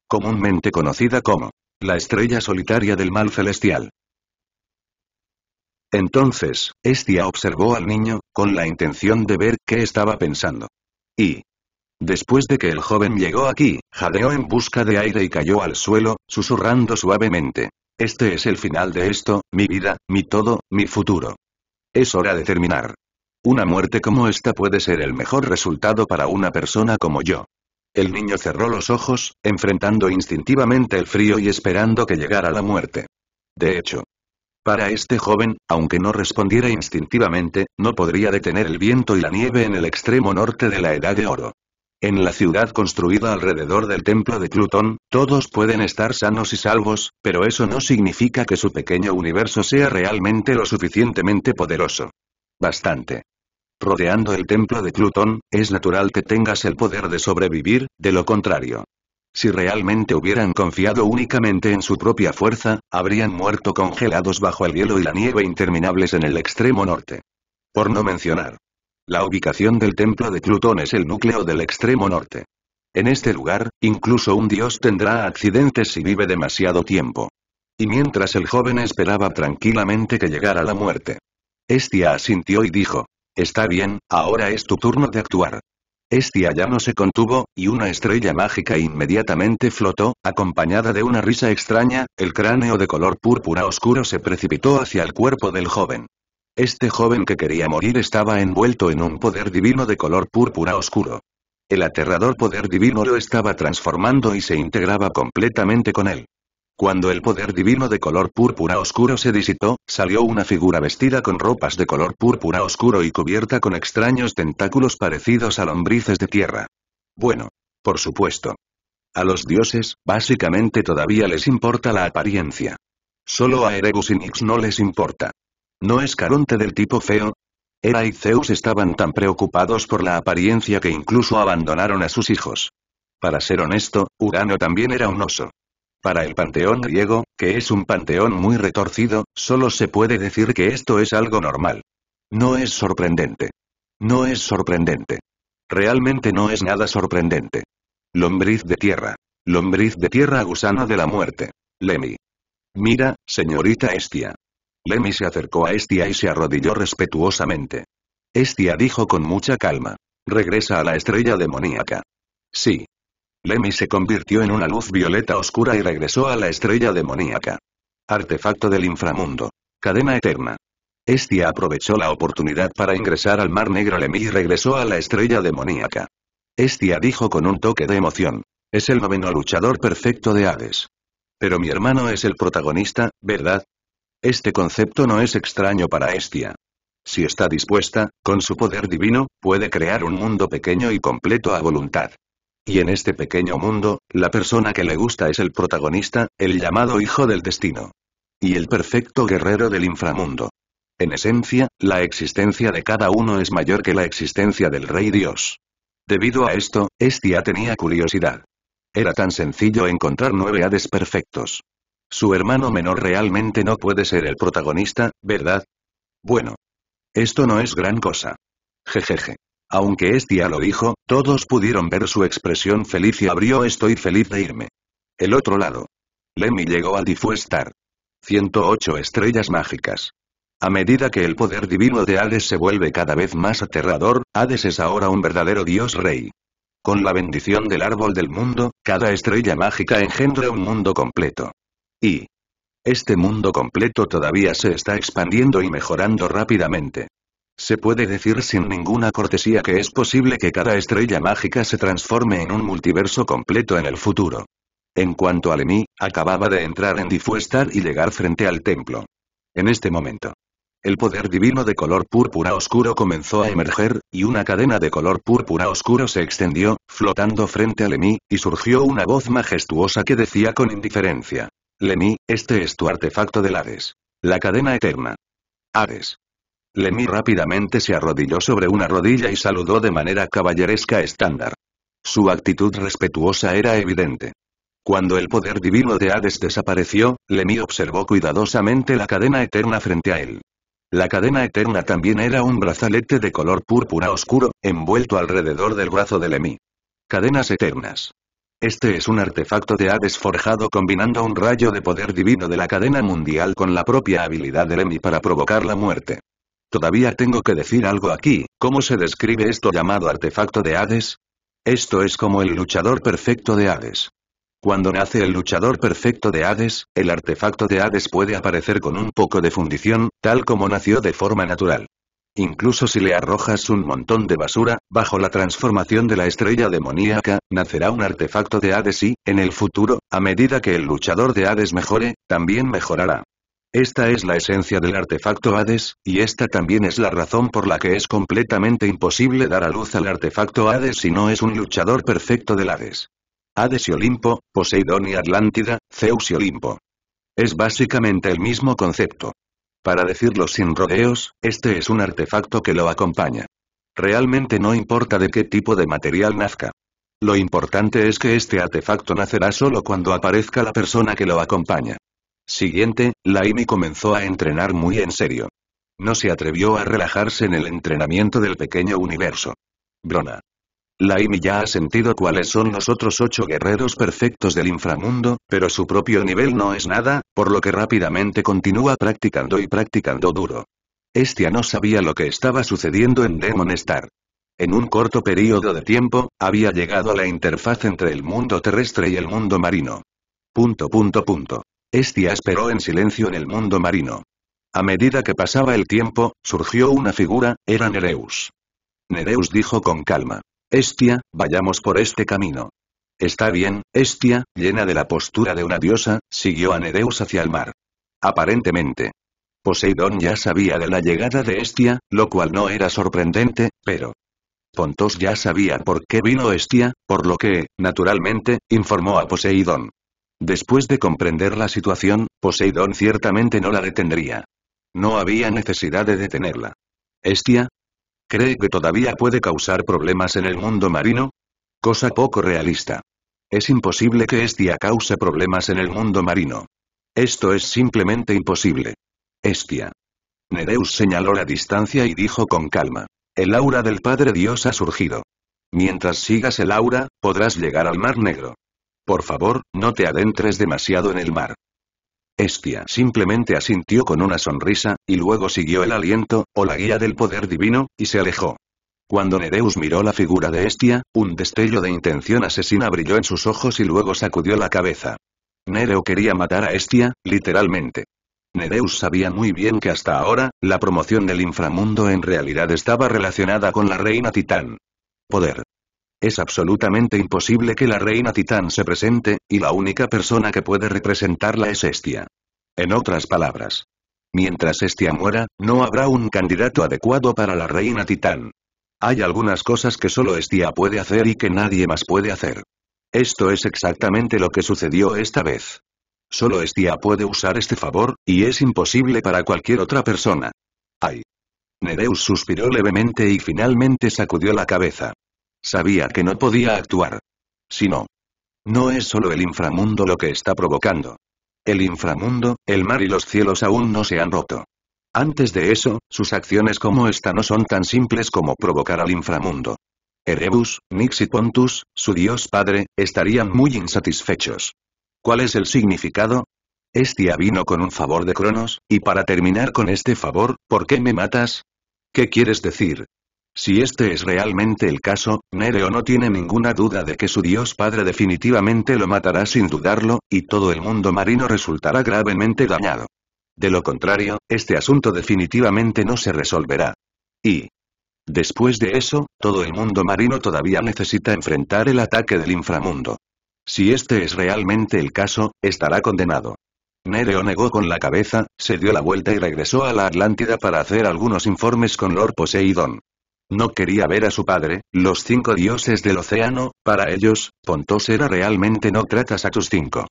Comúnmente conocida como la estrella solitaria del mal celestial. Entonces, Estia observó al niño, con la intención de ver qué estaba pensando. Y... Después de que el joven llegó aquí, jadeó en busca de aire y cayó al suelo, susurrando suavemente. Este es el final de esto, mi vida, mi todo, mi futuro. Es hora de terminar. Una muerte como esta puede ser el mejor resultado para una persona como yo. El niño cerró los ojos, enfrentando instintivamente el frío y esperando que llegara la muerte. De hecho, para este joven, aunque no respondiera instintivamente, no podría detener el viento y la nieve en el extremo norte de la Edad de Oro. En la ciudad construida alrededor del templo de Plutón, todos pueden estar sanos y salvos, pero eso no significa que su pequeño universo sea realmente lo suficientemente poderoso. Bastante. Rodeando el templo de Plutón, es natural que tengas el poder de sobrevivir, de lo contrario, si realmente hubieran confiado únicamente en su propia fuerza, habrían muerto congelados bajo el hielo y la nieve interminables en el extremo norte. Por no mencionar. La ubicación del templo de Plutón es el núcleo del extremo norte. En este lugar, incluso un dios tendrá accidentes si vive demasiado tiempo. Y mientras el joven esperaba tranquilamente que llegara la muerte. Estia asintió y dijo. Está bien, ahora es tu turno de actuar. Estia ya no se contuvo, y una estrella mágica inmediatamente flotó, acompañada de una risa extraña, el cráneo de color púrpura oscuro se precipitó hacia el cuerpo del joven. Este joven que quería morir estaba envuelto en un poder divino de color púrpura oscuro. El aterrador poder divino lo estaba transformando y se integraba completamente con él. Cuando el poder divino de color púrpura oscuro se disitó, salió una figura vestida con ropas de color púrpura oscuro y cubierta con extraños tentáculos parecidos a lombrices de tierra. Bueno. Por supuesto. A los dioses, básicamente todavía les importa la apariencia. Solo a Erebus y Nix no les importa. ¿No es Caronte del tipo feo? Era y Zeus estaban tan preocupados por la apariencia que incluso abandonaron a sus hijos. Para ser honesto, Urano también era un oso. Para el panteón griego, que es un panteón muy retorcido, solo se puede decir que esto es algo normal. No es sorprendente. No es sorprendente. Realmente no es nada sorprendente. Lombriz de tierra. Lombriz de tierra gusana de la muerte. Lemi. Mira, señorita Estia. Lemi se acercó a Estia y se arrodilló respetuosamente. Estia dijo con mucha calma. Regresa a la estrella demoníaca. Sí. Lemmy se convirtió en una luz violeta oscura y regresó a la estrella demoníaca. Artefacto del inframundo. Cadena eterna. Estia aprovechó la oportunidad para ingresar al Mar Negro Lemmy y regresó a la estrella demoníaca. Estia dijo con un toque de emoción. Es el noveno luchador perfecto de Hades. Pero mi hermano es el protagonista, ¿verdad? Este concepto no es extraño para Estia. Si está dispuesta, con su poder divino, puede crear un mundo pequeño y completo a voluntad. Y en este pequeño mundo, la persona que le gusta es el protagonista, el llamado Hijo del Destino. Y el perfecto guerrero del inframundo. En esencia, la existencia de cada uno es mayor que la existencia del Rey Dios. Debido a esto, Estia tenía curiosidad. Era tan sencillo encontrar nueve Hades perfectos. Su hermano menor realmente no puede ser el protagonista, ¿verdad? Bueno. Esto no es gran cosa. Jejeje. Aunque este ya lo dijo, todos pudieron ver su expresión feliz y abrió estoy feliz de irme. El otro lado. Lemmy llegó al Difuestar. 108 estrellas mágicas. A medida que el poder divino de Hades se vuelve cada vez más aterrador, Hades es ahora un verdadero dios rey. Con la bendición del árbol del mundo, cada estrella mágica engendra un mundo completo. Y, este mundo completo todavía se está expandiendo y mejorando rápidamente. Se puede decir sin ninguna cortesía que es posible que cada estrella mágica se transforme en un multiverso completo en el futuro. En cuanto a Lemi, acababa de entrar en Difuestar y llegar frente al templo. En este momento. El poder divino de color púrpura oscuro comenzó a emerger, y una cadena de color púrpura oscuro se extendió, flotando frente a Lemi, y surgió una voz majestuosa que decía con indiferencia. Lemi, este es tu artefacto del Hades. La cadena eterna. Hades. Lemmy rápidamente se arrodilló sobre una rodilla y saludó de manera caballeresca estándar. Su actitud respetuosa era evidente. Cuando el poder divino de Hades desapareció, Lemmy observó cuidadosamente la cadena eterna frente a él. La cadena eterna también era un brazalete de color púrpura oscuro, envuelto alrededor del brazo de Lemmy. Cadenas eternas. Este es un artefacto de Hades forjado combinando un rayo de poder divino de la cadena mundial con la propia habilidad de Lemmy para provocar la muerte. Todavía tengo que decir algo aquí, ¿cómo se describe esto llamado artefacto de Hades? Esto es como el luchador perfecto de Hades. Cuando nace el luchador perfecto de Hades, el artefacto de Hades puede aparecer con un poco de fundición, tal como nació de forma natural. Incluso si le arrojas un montón de basura, bajo la transformación de la estrella demoníaca, nacerá un artefacto de Hades y, en el futuro, a medida que el luchador de Hades mejore, también mejorará. Esta es la esencia del artefacto Hades, y esta también es la razón por la que es completamente imposible dar a luz al artefacto Hades si no es un luchador perfecto del Hades. Hades y Olimpo, Poseidón y Atlántida, Zeus y Olimpo. Es básicamente el mismo concepto. Para decirlo sin rodeos, este es un artefacto que lo acompaña. Realmente no importa de qué tipo de material nazca. Lo importante es que este artefacto nacerá solo cuando aparezca la persona que lo acompaña siguiente, Laimi comenzó a entrenar muy en serio. No se atrevió a relajarse en el entrenamiento del pequeño universo. Brona. Laimi ya ha sentido cuáles son los otros ocho guerreros perfectos del inframundo, pero su propio nivel no es nada, por lo que rápidamente continúa practicando y practicando duro. Estia no sabía lo que estaba sucediendo en Demon Star. En un corto periodo de tiempo, había llegado a la interfaz entre el mundo terrestre y el mundo marino. Punto punto punto. Estia esperó en silencio en el mundo marino. A medida que pasaba el tiempo, surgió una figura, era Nereus. Nereus dijo con calma. Estia, vayamos por este camino. Está bien, Estia, llena de la postura de una diosa, siguió a Nereus hacia el mar. Aparentemente. Poseidón ya sabía de la llegada de Estia, lo cual no era sorprendente, pero... Pontos ya sabía por qué vino Estia, por lo que, naturalmente, informó a Poseidón. Después de comprender la situación, Poseidón ciertamente no la detendría. No había necesidad de detenerla. ¿Estia? ¿Cree que todavía puede causar problemas en el mundo marino? Cosa poco realista. Es imposible que Estia cause problemas en el mundo marino. Esto es simplemente imposible. Estia. Nereus señaló la distancia y dijo con calma. El aura del Padre Dios ha surgido. Mientras sigas el aura, podrás llegar al Mar Negro. Por favor, no te adentres demasiado en el mar. Estia simplemente asintió con una sonrisa, y luego siguió el aliento, o la guía del poder divino, y se alejó. Cuando Nereus miró la figura de Estia, un destello de intención asesina brilló en sus ojos y luego sacudió la cabeza. Nereo quería matar a Estia, literalmente. Nereus sabía muy bien que hasta ahora, la promoción del inframundo en realidad estaba relacionada con la reina titán. Poder. Es absolutamente imposible que la reina titán se presente, y la única persona que puede representarla es Estia. En otras palabras, mientras Estia muera, no habrá un candidato adecuado para la reina titán. Hay algunas cosas que solo Estia puede hacer y que nadie más puede hacer. Esto es exactamente lo que sucedió esta vez. Solo Estia puede usar este favor, y es imposible para cualquier otra persona. Ay. Nereus suspiró levemente y finalmente sacudió la cabeza. Sabía que no podía actuar. Si no. No es solo el inframundo lo que está provocando. El inframundo, el mar y los cielos aún no se han roto. Antes de eso, sus acciones como esta no son tan simples como provocar al inframundo. Erebus, Nix y Pontus, su dios padre, estarían muy insatisfechos. ¿Cuál es el significado? Estia vino con un favor de Cronos, y para terminar con este favor, ¿por qué me matas? ¿Qué quieres decir? Si este es realmente el caso, Nereo no tiene ninguna duda de que su dios padre definitivamente lo matará sin dudarlo, y todo el mundo marino resultará gravemente dañado. De lo contrario, este asunto definitivamente no se resolverá. Y... Después de eso, todo el mundo marino todavía necesita enfrentar el ataque del inframundo. Si este es realmente el caso, estará condenado. Nereo negó con la cabeza, se dio la vuelta y regresó a la Atlántida para hacer algunos informes con Lord Poseidón. No quería ver a su padre, los cinco dioses del océano, para ellos, Pontos era realmente no tratas a tus cinco.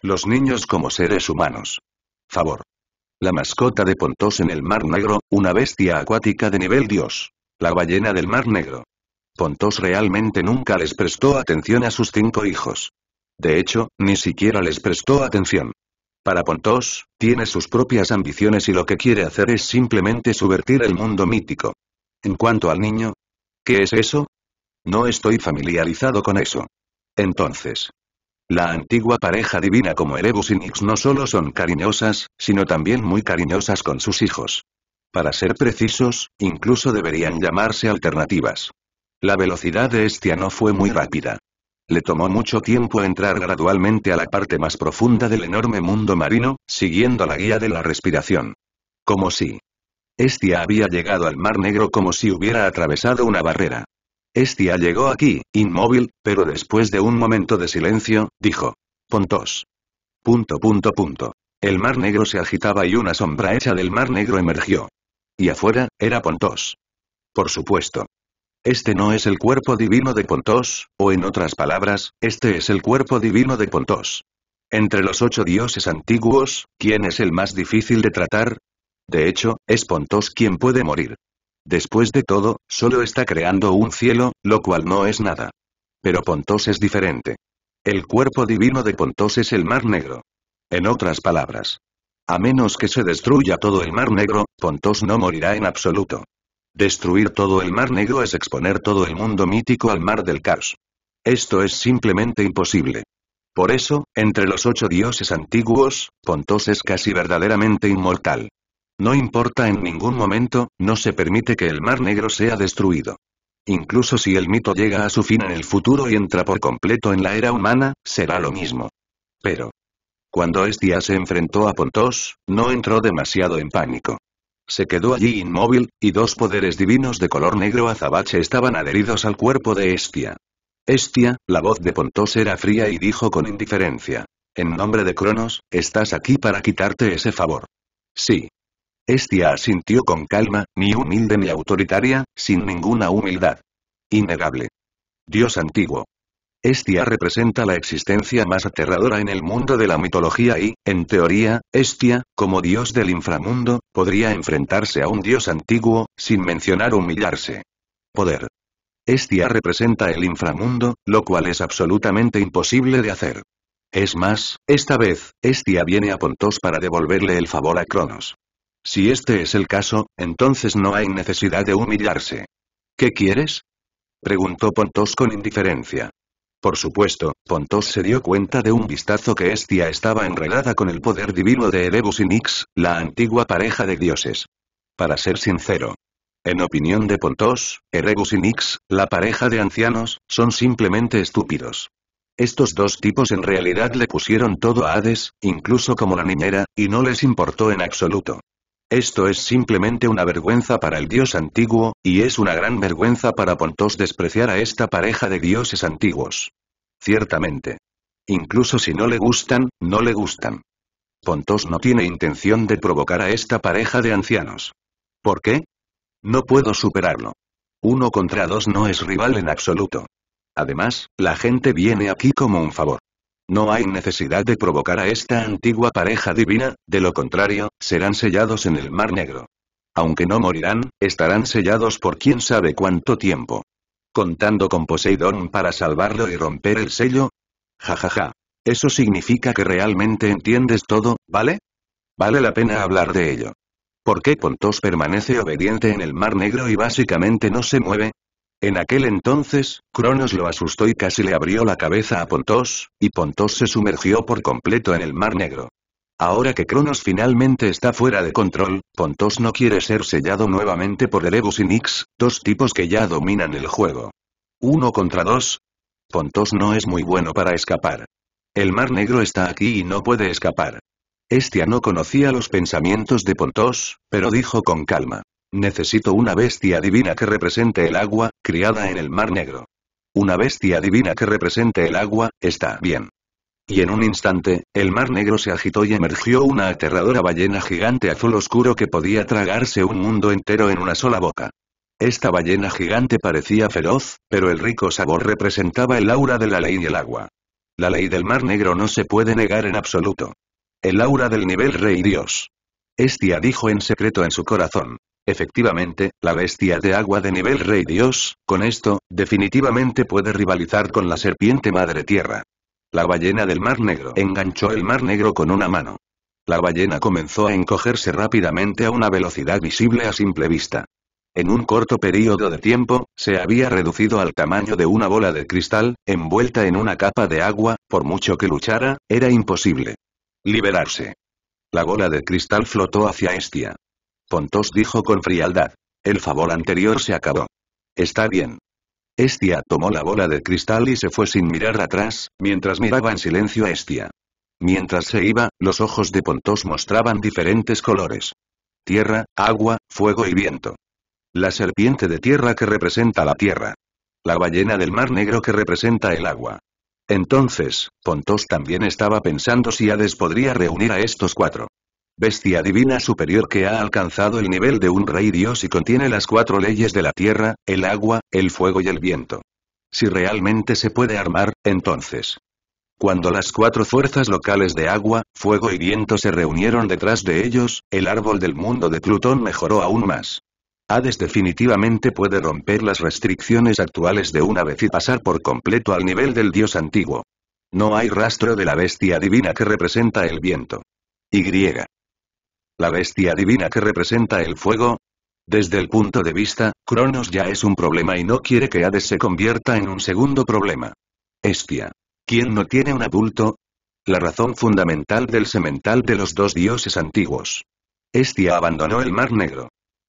Los niños como seres humanos. Favor. La mascota de Pontos en el Mar Negro, una bestia acuática de nivel dios. La ballena del Mar Negro. Pontos realmente nunca les prestó atención a sus cinco hijos. De hecho, ni siquiera les prestó atención. Para Pontos, tiene sus propias ambiciones y lo que quiere hacer es simplemente subvertir el mundo mítico. En cuanto al niño... ¿Qué es eso? No estoy familiarizado con eso. Entonces. La antigua pareja divina como Erebus y Nix no solo son cariñosas, sino también muy cariñosas con sus hijos. Para ser precisos, incluso deberían llamarse alternativas. La velocidad de Estia no fue muy rápida. Le tomó mucho tiempo entrar gradualmente a la parte más profunda del enorme mundo marino, siguiendo la guía de la respiración. Como si Estia había llegado al Mar Negro como si hubiera atravesado una barrera. Estia llegó aquí, inmóvil, pero después de un momento de silencio, dijo. Pontos. Punto punto punto. El Mar Negro se agitaba y una sombra hecha del Mar Negro emergió. Y afuera, era Pontos. Por supuesto. Este no es el cuerpo divino de Pontos, o en otras palabras, este es el cuerpo divino de Pontos. Entre los ocho dioses antiguos, ¿quién es el más difícil de tratar? De hecho, es Pontos quien puede morir. Después de todo, solo está creando un cielo, lo cual no es nada. Pero Pontos es diferente. El cuerpo divino de Pontos es el Mar Negro. En otras palabras. A menos que se destruya todo el Mar Negro, Pontos no morirá en absoluto. Destruir todo el Mar Negro es exponer todo el mundo mítico al Mar del Caos. Esto es simplemente imposible. Por eso, entre los ocho dioses antiguos, Pontos es casi verdaderamente inmortal. No importa en ningún momento, no se permite que el Mar Negro sea destruido. Incluso si el mito llega a su fin en el futuro y entra por completo en la era humana, será lo mismo. Pero, cuando Estia se enfrentó a Pontos, no entró demasiado en pánico. Se quedó allí inmóvil, y dos poderes divinos de color negro azabache estaban adheridos al cuerpo de Estia. Estia, la voz de Pontos era fría y dijo con indiferencia. En nombre de Cronos, estás aquí para quitarte ese favor. Sí, Estia asintió con calma, ni humilde ni autoritaria, sin ninguna humildad. Innegable. Dios antiguo. Estia representa la existencia más aterradora en el mundo de la mitología y, en teoría, Estia, como dios del inframundo, podría enfrentarse a un dios antiguo, sin mencionar humillarse. Poder. Estia representa el inframundo, lo cual es absolutamente imposible de hacer. Es más, esta vez, Estia viene a Pontos para devolverle el favor a Cronos. Si este es el caso, entonces no hay necesidad de humillarse. ¿Qué quieres? preguntó Pontos con indiferencia. Por supuesto, Pontos se dio cuenta de un vistazo que Estia estaba enredada con el poder divino de Erebus y Nix, la antigua pareja de dioses. Para ser sincero. En opinión de Pontos, Erebus y Nix, la pareja de ancianos, son simplemente estúpidos. Estos dos tipos en realidad le pusieron todo a Hades, incluso como la niñera, y no les importó en absoluto. Esto es simplemente una vergüenza para el dios antiguo, y es una gran vergüenza para Pontos despreciar a esta pareja de dioses antiguos. Ciertamente. Incluso si no le gustan, no le gustan. Pontos no tiene intención de provocar a esta pareja de ancianos. ¿Por qué? No puedo superarlo. Uno contra dos no es rival en absoluto. Además, la gente viene aquí como un favor. No hay necesidad de provocar a esta antigua pareja divina, de lo contrario, serán sellados en el Mar Negro. Aunque no morirán, estarán sellados por quién sabe cuánto tiempo. ¿Contando con Poseidón para salvarlo y romper el sello? Jajaja. Ja, ja. Eso significa que realmente entiendes todo, ¿vale? Vale la pena hablar de ello. ¿Por qué Pontos permanece obediente en el Mar Negro y básicamente no se mueve? En aquel entonces, Cronos lo asustó y casi le abrió la cabeza a Pontos, y Pontos se sumergió por completo en el Mar Negro. Ahora que Cronos finalmente está fuera de control, Pontos no quiere ser sellado nuevamente por Erebus y Nyx, dos tipos que ya dominan el juego. Uno contra dos. Pontos no es muy bueno para escapar. El Mar Negro está aquí y no puede escapar. Estia no conocía los pensamientos de Pontos, pero dijo con calma. Necesito una bestia divina que represente el agua, criada en el Mar Negro. Una bestia divina que represente el agua, está bien. Y en un instante, el mar negro se agitó y emergió una aterradora ballena gigante azul oscuro que podía tragarse un mundo entero en una sola boca. Esta ballena gigante parecía feroz, pero el rico sabor representaba el aura de la ley y el agua. La ley del mar negro no se puede negar en absoluto. El aura del nivel rey Dios. Estia dijo en secreto en su corazón. Efectivamente, la bestia de agua de nivel rey dios, con esto, definitivamente puede rivalizar con la serpiente madre tierra. La ballena del mar negro enganchó el mar negro con una mano. La ballena comenzó a encogerse rápidamente a una velocidad visible a simple vista. En un corto periodo de tiempo, se había reducido al tamaño de una bola de cristal, envuelta en una capa de agua, por mucho que luchara, era imposible. Liberarse. La bola de cristal flotó hacia Estia. Pontos dijo con frialdad. El favor anterior se acabó. Está bien. Estia tomó la bola de cristal y se fue sin mirar atrás, mientras miraba en silencio a Estia. Mientras se iba, los ojos de Pontos mostraban diferentes colores. Tierra, agua, fuego y viento. La serpiente de tierra que representa la tierra. La ballena del mar negro que representa el agua. Entonces, Pontos también estaba pensando si Hades podría reunir a estos cuatro bestia divina superior que ha alcanzado el nivel de un rey dios y contiene las cuatro leyes de la tierra, el agua, el fuego y el viento. Si realmente se puede armar, entonces. Cuando las cuatro fuerzas locales de agua, fuego y viento se reunieron detrás de ellos, el árbol del mundo de Plutón mejoró aún más. Hades definitivamente puede romper las restricciones actuales de una vez y pasar por completo al nivel del dios antiguo. No hay rastro de la bestia divina que representa el viento. Y la bestia divina que representa el fuego? Desde el punto de vista, Cronos ya es un problema y no quiere que Hades se convierta en un segundo problema. Estia. ¿Quién no tiene un adulto? La razón fundamental del semental de los dos dioses antiguos. Estia abandonó el Mar Negro.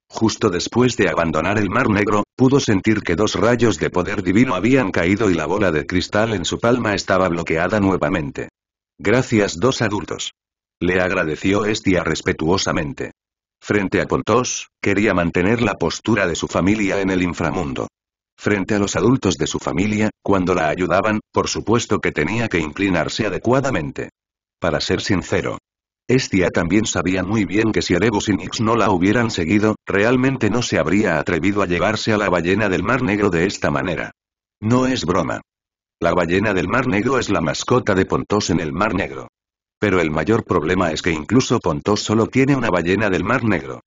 Justo después de abandonar el Mar Negro, pudo sentir que dos rayos de poder divino habían caído y la bola de cristal en su palma estaba bloqueada nuevamente. Gracias dos adultos. Le agradeció Estia respetuosamente. Frente a Pontos, quería mantener la postura de su familia en el inframundo. Frente a los adultos de su familia, cuando la ayudaban, por supuesto que tenía que inclinarse adecuadamente. Para ser sincero, Estia también sabía muy bien que si Erebus y Nix no la hubieran seguido, realmente no se habría atrevido a llevarse a la ballena del Mar Negro de esta manera. No es broma. La ballena del Mar Negro es la mascota de Pontos en el Mar Negro. Pero el mayor problema es que incluso Pontos solo tiene una ballena del Mar Negro.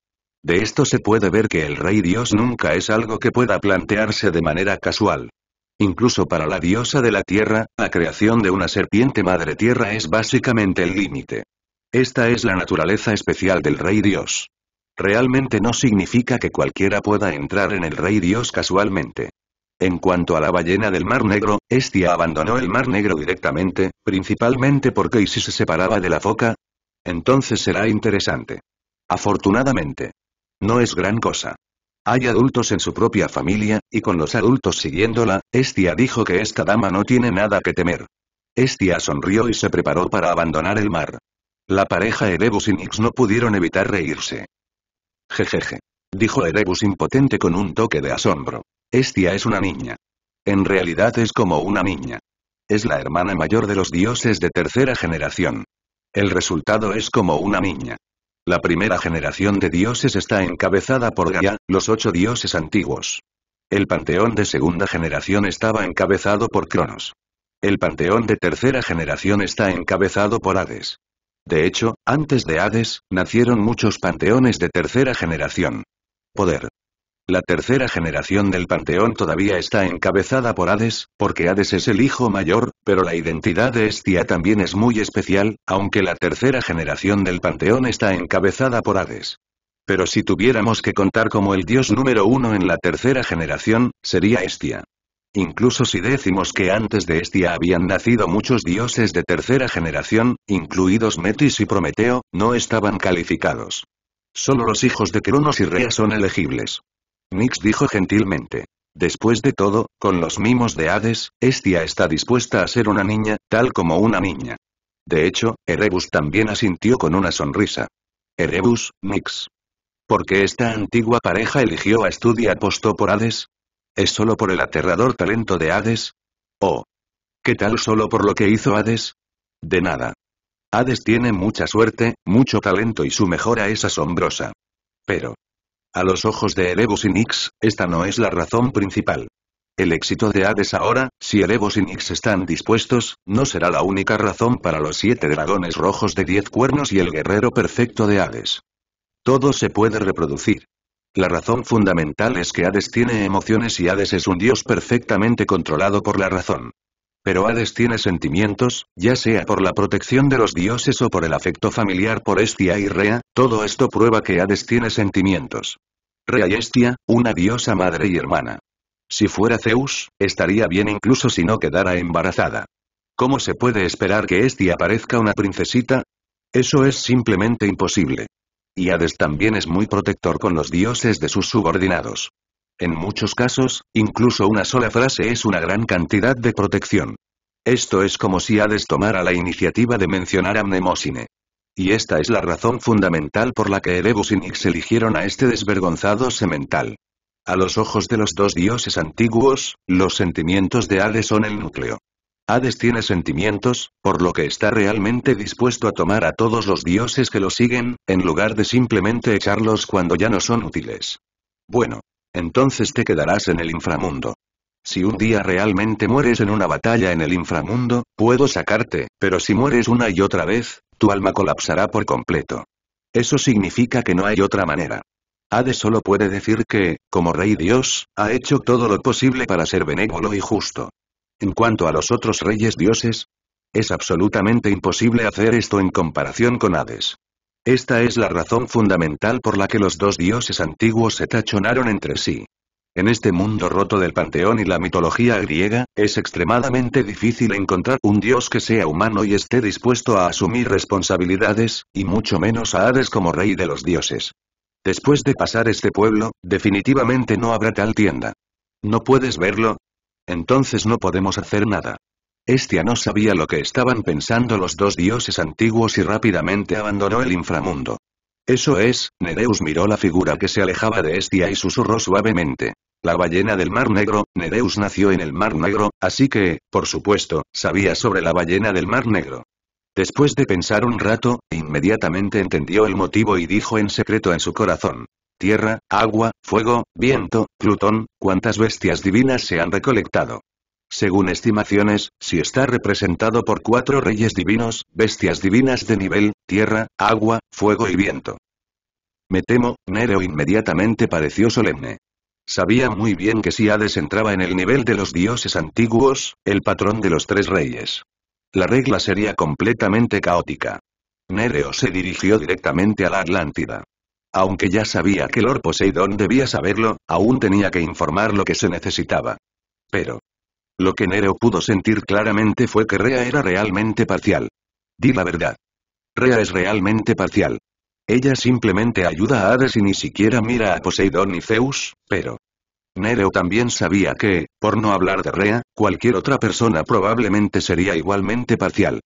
De esto se puede ver que el Rey Dios nunca es algo que pueda plantearse de manera casual. Incluso para la diosa de la Tierra, la creación de una serpiente madre Tierra es básicamente el límite. Esta es la naturaleza especial del Rey Dios. Realmente no significa que cualquiera pueda entrar en el Rey Dios casualmente. En cuanto a la ballena del Mar Negro, Estia abandonó el Mar Negro directamente, principalmente porque y si se separaba de la foca. Entonces será interesante. Afortunadamente. No es gran cosa. Hay adultos en su propia familia, y con los adultos siguiéndola, Estia dijo que esta dama no tiene nada que temer. Estia sonrió y se preparó para abandonar el mar. La pareja Erebus y Nix no pudieron evitar reírse. Jejeje. Dijo Erebus impotente con un toque de asombro. Estia es una niña. En realidad es como una niña. Es la hermana mayor de los dioses de tercera generación. El resultado es como una niña. La primera generación de dioses está encabezada por Gaia, los ocho dioses antiguos. El panteón de segunda generación estaba encabezado por Cronos. El panteón de tercera generación está encabezado por Hades. De hecho, antes de Hades, nacieron muchos panteones de tercera generación. Poder. La tercera generación del Panteón todavía está encabezada por Hades, porque Hades es el hijo mayor, pero la identidad de Estia también es muy especial, aunque la tercera generación del Panteón está encabezada por Hades. Pero si tuviéramos que contar como el dios número uno en la tercera generación, sería Estia. Incluso si decimos que antes de Estia habían nacido muchos dioses de tercera generación, incluidos Metis y Prometeo, no estaban calificados. Solo los hijos de Cronos y Rea son elegibles. Nix dijo gentilmente. Después de todo, con los mimos de Hades, Estia está dispuesta a ser una niña, tal como una niña. De hecho, Erebus también asintió con una sonrisa. Erebus, mix ¿Por qué esta antigua pareja eligió a Studia apostó por Hades? ¿Es solo por el aterrador talento de Hades? ¿O qué tal solo por lo que hizo Hades? De nada. Hades tiene mucha suerte, mucho talento y su mejora es asombrosa. Pero, a los ojos de Erebus y Nix, esta no es la razón principal. El éxito de Hades ahora, si Erebus y Nix están dispuestos, no será la única razón para los siete dragones rojos de diez cuernos y el guerrero perfecto de Hades. Todo se puede reproducir. La razón fundamental es que Hades tiene emociones y Hades es un dios perfectamente controlado por la razón. Pero Hades tiene sentimientos, ya sea por la protección de los dioses o por el afecto familiar por Estia y Rea, todo esto prueba que Hades tiene sentimientos. Rea y Estia, una diosa madre y hermana. Si fuera Zeus, estaría bien incluso si no quedara embarazada. ¿Cómo se puede esperar que Estia parezca una princesita? Eso es simplemente imposible. Y Hades también es muy protector con los dioses de sus subordinados. En muchos casos, incluso una sola frase es una gran cantidad de protección. Esto es como si Hades tomara la iniciativa de mencionar a Y esta es la razón fundamental por la que Erebus y Nix eligieron a este desvergonzado semental. A los ojos de los dos dioses antiguos, los sentimientos de Hades son el núcleo. Hades tiene sentimientos, por lo que está realmente dispuesto a tomar a todos los dioses que lo siguen, en lugar de simplemente echarlos cuando ya no son útiles. Bueno, entonces te quedarás en el inframundo. Si un día realmente mueres en una batalla en el inframundo, puedo sacarte, pero si mueres una y otra vez, tu alma colapsará por completo. Eso significa que no hay otra manera. Hades solo puede decir que, como rey dios, ha hecho todo lo posible para ser benévolo y justo. En cuanto a los otros reyes dioses, es absolutamente imposible hacer esto en comparación con Hades. Esta es la razón fundamental por la que los dos dioses antiguos se tachonaron entre sí. En este mundo roto del panteón y la mitología griega, es extremadamente difícil encontrar un dios que sea humano y esté dispuesto a asumir responsabilidades, y mucho menos a Hades como rey de los dioses. Después de pasar este pueblo, definitivamente no habrá tal tienda. ¿No puedes verlo? Entonces no podemos hacer nada. Estia no sabía lo que estaban pensando los dos dioses antiguos y rápidamente abandonó el inframundo. Eso es, Nereus miró la figura que se alejaba de Estia y susurró suavemente. La ballena del Mar Negro, Nereus nació en el Mar Negro, así que, por supuesto, sabía sobre la ballena del Mar Negro. Después de pensar un rato, inmediatamente entendió el motivo y dijo en secreto en su corazón. Tierra, agua, fuego, viento, Plutón, cuántas bestias divinas se han recolectado. Según estimaciones, si está representado por cuatro reyes divinos, bestias divinas de nivel, tierra, agua, fuego y viento. Me temo, Nereo inmediatamente pareció solemne. Sabía muy bien que si Hades entraba en el nivel de los dioses antiguos, el patrón de los tres reyes. La regla sería completamente caótica. Nereo se dirigió directamente a la Atlántida. Aunque ya sabía que Lord Poseidón debía saberlo, aún tenía que informar lo que se necesitaba. Pero, lo que Nero pudo sentir claramente fue que Rea era realmente parcial. Di la verdad. Rea es realmente parcial. Ella simplemente ayuda a Hades y ni siquiera mira a Poseidón y Zeus, pero... Nero también sabía que, por no hablar de Rea, cualquier otra persona probablemente sería igualmente parcial.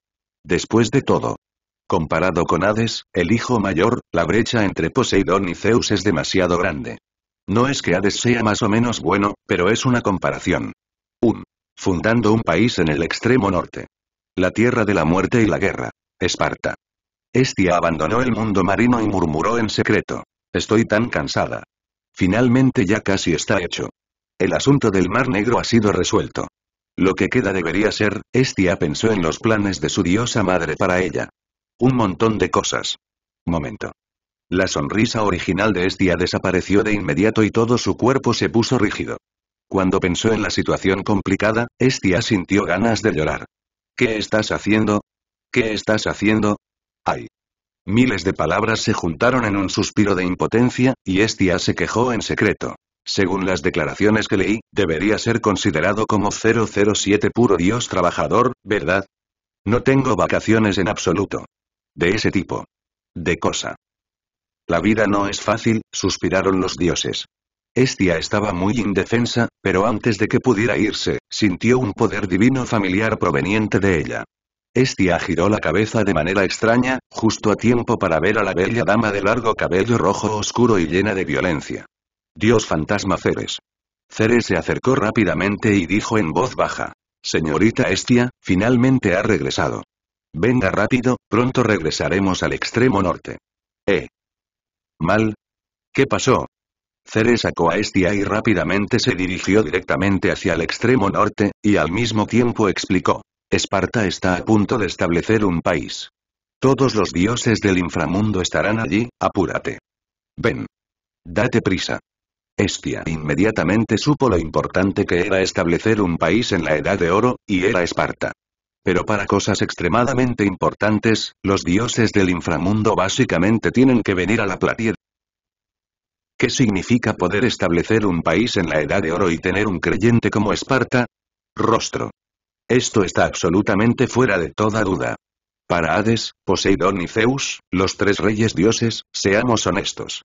Después de todo. Comparado con Hades, el hijo mayor, la brecha entre Poseidón y Zeus es demasiado grande. No es que Hades sea más o menos bueno, pero es una comparación fundando un país en el extremo norte. La tierra de la muerte y la guerra. Esparta. Estia abandonó el mundo marino y murmuró en secreto. Estoy tan cansada. Finalmente ya casi está hecho. El asunto del Mar Negro ha sido resuelto. Lo que queda debería ser, Estia pensó en los planes de su diosa madre para ella. Un montón de cosas. Momento. La sonrisa original de Estia desapareció de inmediato y todo su cuerpo se puso rígido. Cuando pensó en la situación complicada, Estia sintió ganas de llorar. ¿Qué estás haciendo? ¿Qué estás haciendo? ¡Ay! Miles de palabras se juntaron en un suspiro de impotencia, y Estia se quejó en secreto. Según las declaraciones que leí, debería ser considerado como 007 puro Dios trabajador, ¿verdad? No tengo vacaciones en absoluto. De ese tipo. De cosa. La vida no es fácil, suspiraron los dioses. Estia estaba muy indefensa, pero antes de que pudiera irse, sintió un poder divino familiar proveniente de ella. Estia giró la cabeza de manera extraña, justo a tiempo para ver a la bella dama de largo cabello rojo oscuro y llena de violencia. Dios fantasma Ceres. Ceres se acercó rápidamente y dijo en voz baja. Señorita Estia, finalmente ha regresado. Venga rápido, pronto regresaremos al extremo norte. ¿Eh? ¿Mal? ¿Qué pasó? Ceres sacó a Estia y rápidamente se dirigió directamente hacia el extremo norte, y al mismo tiempo explicó. Esparta está a punto de establecer un país. Todos los dioses del inframundo estarán allí, apúrate. Ven. Date prisa. Estia inmediatamente supo lo importante que era establecer un país en la Edad de Oro, y era Esparta. Pero para cosas extremadamente importantes, los dioses del inframundo básicamente tienen que venir a la Platía ¿Qué significa poder establecer un país en la Edad de Oro y tener un creyente como Esparta? Rostro. Esto está absolutamente fuera de toda duda. Para Hades, Poseidón y Zeus, los tres reyes dioses, seamos honestos.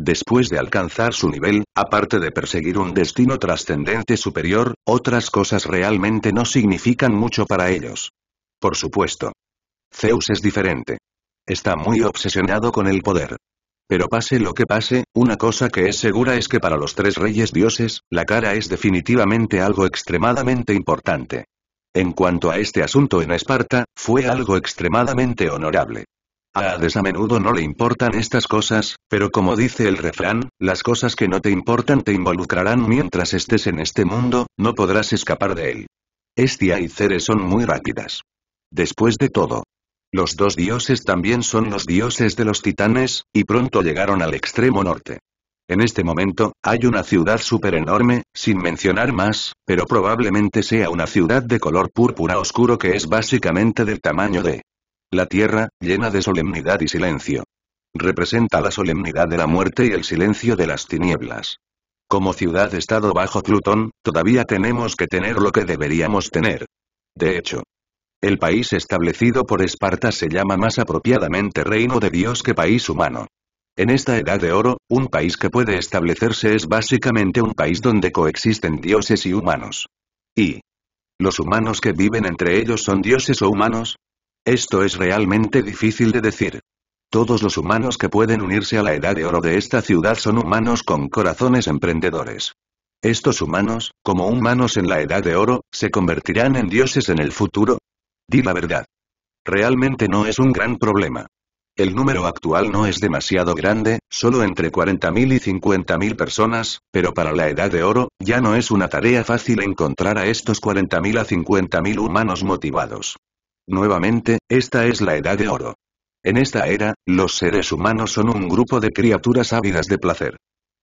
Después de alcanzar su nivel, aparte de perseguir un destino trascendente superior, otras cosas realmente no significan mucho para ellos. Por supuesto. Zeus es diferente. Está muy obsesionado con el poder. Pero pase lo que pase, una cosa que es segura es que para los tres reyes dioses, la cara es definitivamente algo extremadamente importante. En cuanto a este asunto en Esparta, fue algo extremadamente honorable. A a menudo no le importan estas cosas, pero como dice el refrán, las cosas que no te importan te involucrarán mientras estés en este mundo, no podrás escapar de él. Estia y Ceres son muy rápidas. Después de todo, los dos dioses también son los dioses de los titanes, y pronto llegaron al extremo norte. En este momento, hay una ciudad súper enorme, sin mencionar más, pero probablemente sea una ciudad de color púrpura oscuro que es básicamente del tamaño de la tierra, llena de solemnidad y silencio. Representa la solemnidad de la muerte y el silencio de las tinieblas. Como ciudad-estado bajo Plutón, todavía tenemos que tener lo que deberíamos tener. De hecho, el país establecido por Esparta se llama más apropiadamente reino de Dios que país humano. En esta edad de oro, un país que puede establecerse es básicamente un país donde coexisten dioses y humanos. ¿Y los humanos que viven entre ellos son dioses o humanos? Esto es realmente difícil de decir. Todos los humanos que pueden unirse a la edad de oro de esta ciudad son humanos con corazones emprendedores. Estos humanos, como humanos en la edad de oro, se convertirán en dioses en el futuro, Di la verdad. Realmente no es un gran problema. El número actual no es demasiado grande, solo entre 40.000 y 50.000 personas, pero para la Edad de Oro, ya no es una tarea fácil encontrar a estos 40.000 a 50.000 humanos motivados. Nuevamente, esta es la Edad de Oro. En esta era, los seres humanos son un grupo de criaturas ávidas de placer.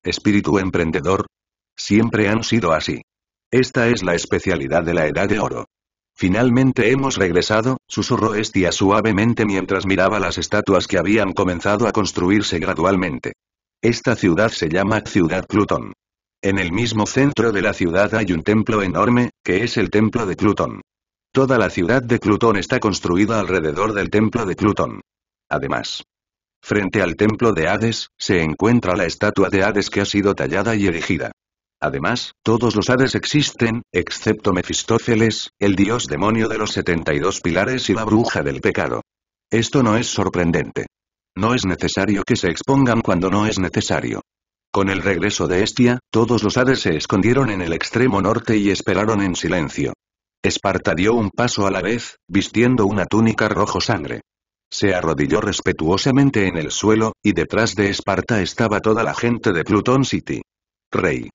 Espíritu emprendedor. Siempre han sido así. Esta es la especialidad de la Edad de Oro. Finalmente hemos regresado, susurró Estia suavemente mientras miraba las estatuas que habían comenzado a construirse gradualmente. Esta ciudad se llama Ciudad Plutón. En el mismo centro de la ciudad hay un templo enorme, que es el templo de Plutón. Toda la ciudad de Plutón está construida alrededor del templo de Plutón. Además, frente al templo de Hades, se encuentra la estatua de Hades que ha sido tallada y erigida. Además, todos los Hades existen, excepto Mefistófeles, el dios demonio de los 72 pilares y la bruja del pecado. Esto no es sorprendente. No es necesario que se expongan cuando no es necesario. Con el regreso de Estia, todos los Hades se escondieron en el extremo norte y esperaron en silencio. Esparta dio un paso a la vez, vistiendo una túnica rojo sangre. Se arrodilló respetuosamente en el suelo, y detrás de Esparta estaba toda la gente de Plutón City. Rey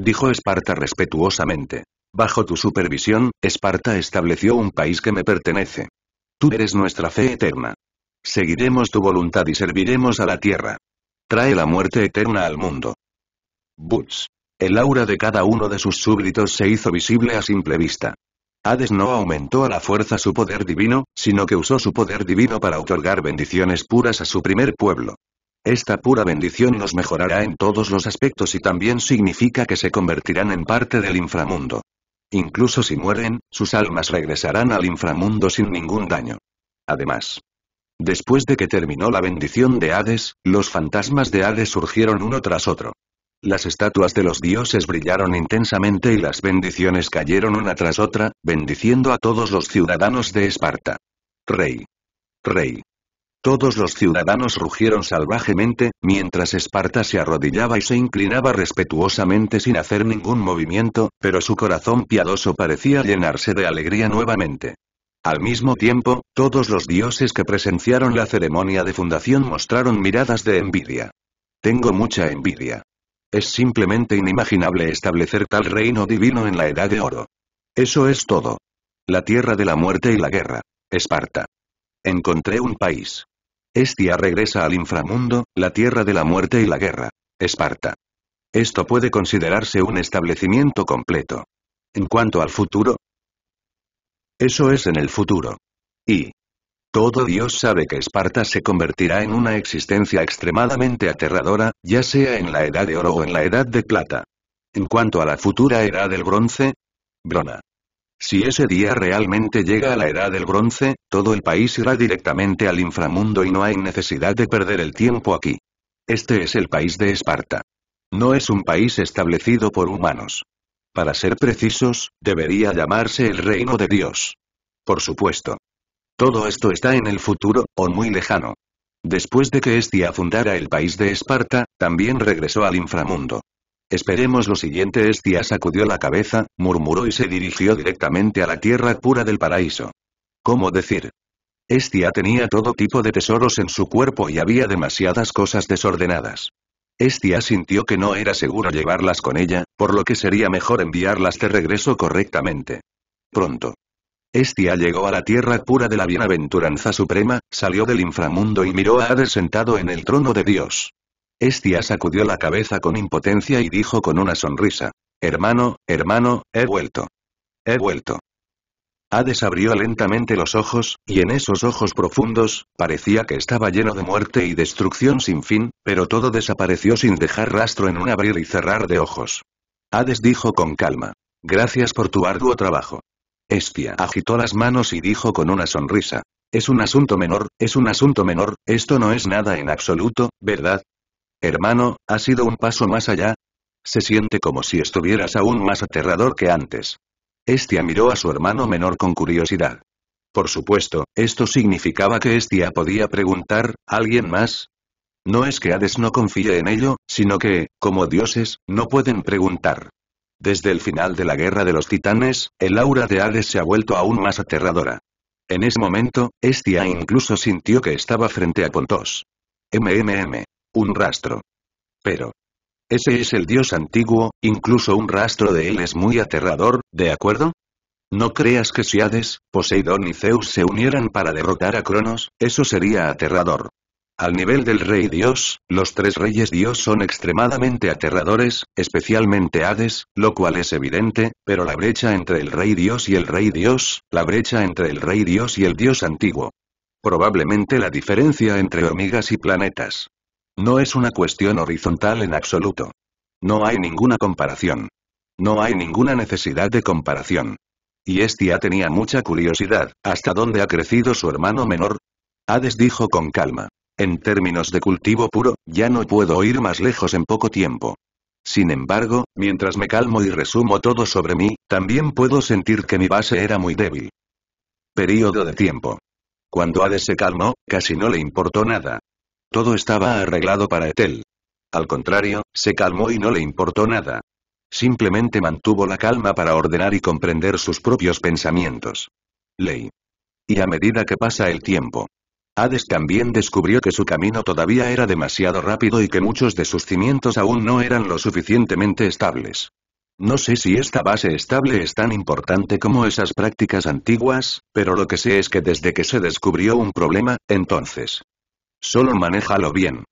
dijo Esparta respetuosamente. Bajo tu supervisión, Esparta estableció un país que me pertenece. Tú eres nuestra fe eterna. Seguiremos tu voluntad y serviremos a la tierra. Trae la muerte eterna al mundo. Butch. El aura de cada uno de sus súbditos se hizo visible a simple vista. Hades no aumentó a la fuerza su poder divino, sino que usó su poder divino para otorgar bendiciones puras a su primer pueblo. Esta pura bendición los mejorará en todos los aspectos y también significa que se convertirán en parte del inframundo. Incluso si mueren, sus almas regresarán al inframundo sin ningún daño. Además, después de que terminó la bendición de Hades, los fantasmas de Hades surgieron uno tras otro. Las estatuas de los dioses brillaron intensamente y las bendiciones cayeron una tras otra, bendiciendo a todos los ciudadanos de Esparta. Rey. Rey. Todos los ciudadanos rugieron salvajemente, mientras Esparta se arrodillaba y se inclinaba respetuosamente sin hacer ningún movimiento, pero su corazón piadoso parecía llenarse de alegría nuevamente. Al mismo tiempo, todos los dioses que presenciaron la ceremonia de fundación mostraron miradas de envidia. Tengo mucha envidia. Es simplemente inimaginable establecer tal reino divino en la Edad de Oro. Eso es todo. La tierra de la muerte y la guerra. Esparta. Encontré un país. Estia regresa al inframundo, la tierra de la muerte y la guerra. Esparta. Esto puede considerarse un establecimiento completo. En cuanto al futuro, eso es en el futuro. Y todo Dios sabe que Esparta se convertirá en una existencia extremadamente aterradora, ya sea en la edad de oro o en la edad de plata. En cuanto a la futura era del bronce, Brona. Si ese día realmente llega a la edad del bronce, todo el país irá directamente al inframundo y no hay necesidad de perder el tiempo aquí. Este es el país de Esparta. No es un país establecido por humanos. Para ser precisos, debería llamarse el reino de Dios. Por supuesto. Todo esto está en el futuro, o muy lejano. Después de que Estia fundara el país de Esparta, también regresó al inframundo. Esperemos lo siguiente Estia sacudió la cabeza, murmuró y se dirigió directamente a la tierra pura del paraíso. ¿Cómo decir? Estia tenía todo tipo de tesoros en su cuerpo y había demasiadas cosas desordenadas. Estia sintió que no era seguro llevarlas con ella, por lo que sería mejor enviarlas de regreso correctamente. Pronto. Estia llegó a la tierra pura de la bienaventuranza suprema, salió del inframundo y miró a Hades sentado en el trono de Dios. Estia sacudió la cabeza con impotencia y dijo con una sonrisa. Hermano, hermano, he vuelto. He vuelto. Hades abrió lentamente los ojos, y en esos ojos profundos, parecía que estaba lleno de muerte y destrucción sin fin, pero todo desapareció sin dejar rastro en un abrir y cerrar de ojos. Hades dijo con calma. Gracias por tu arduo trabajo. Estia agitó las manos y dijo con una sonrisa. Es un asunto menor, es un asunto menor, esto no es nada en absoluto, ¿verdad? Hermano, ha sido un paso más allá? Se siente como si estuvieras aún más aterrador que antes. Estia miró a su hermano menor con curiosidad. Por supuesto, esto significaba que Estia podía preguntar, ¿alguien más? No es que Hades no confíe en ello, sino que, como dioses, no pueden preguntar. Desde el final de la Guerra de los Titanes, el aura de Hades se ha vuelto aún más aterradora. En ese momento, Estia incluso sintió que estaba frente a Pontos. MMM. Un rastro. Pero. Ese es el dios antiguo, incluso un rastro de él es muy aterrador, ¿de acuerdo? No creas que si Hades, Poseidón y Zeus se unieran para derrotar a Cronos, eso sería aterrador. Al nivel del rey dios, los tres reyes dios son extremadamente aterradores, especialmente Hades, lo cual es evidente, pero la brecha entre el rey dios y el rey dios, la brecha entre el rey dios y el dios antiguo. Probablemente la diferencia entre hormigas y planetas. No es una cuestión horizontal en absoluto. No hay ninguna comparación. No hay ninguna necesidad de comparación. Y Estia tenía mucha curiosidad, ¿hasta dónde ha crecido su hermano menor? Hades dijo con calma. En términos de cultivo puro, ya no puedo ir más lejos en poco tiempo. Sin embargo, mientras me calmo y resumo todo sobre mí, también puedo sentir que mi base era muy débil. Período de tiempo. Cuando Hades se calmó, casi no le importó nada. Todo estaba arreglado para Etel. Al contrario, se calmó y no le importó nada. Simplemente mantuvo la calma para ordenar y comprender sus propios pensamientos. Ley. Y a medida que pasa el tiempo, Hades también descubrió que su camino todavía era demasiado rápido y que muchos de sus cimientos aún no eran lo suficientemente estables. No sé si esta base estable es tan importante como esas prácticas antiguas, pero lo que sé es que desde que se descubrió un problema, entonces, Solo manéjalo bien.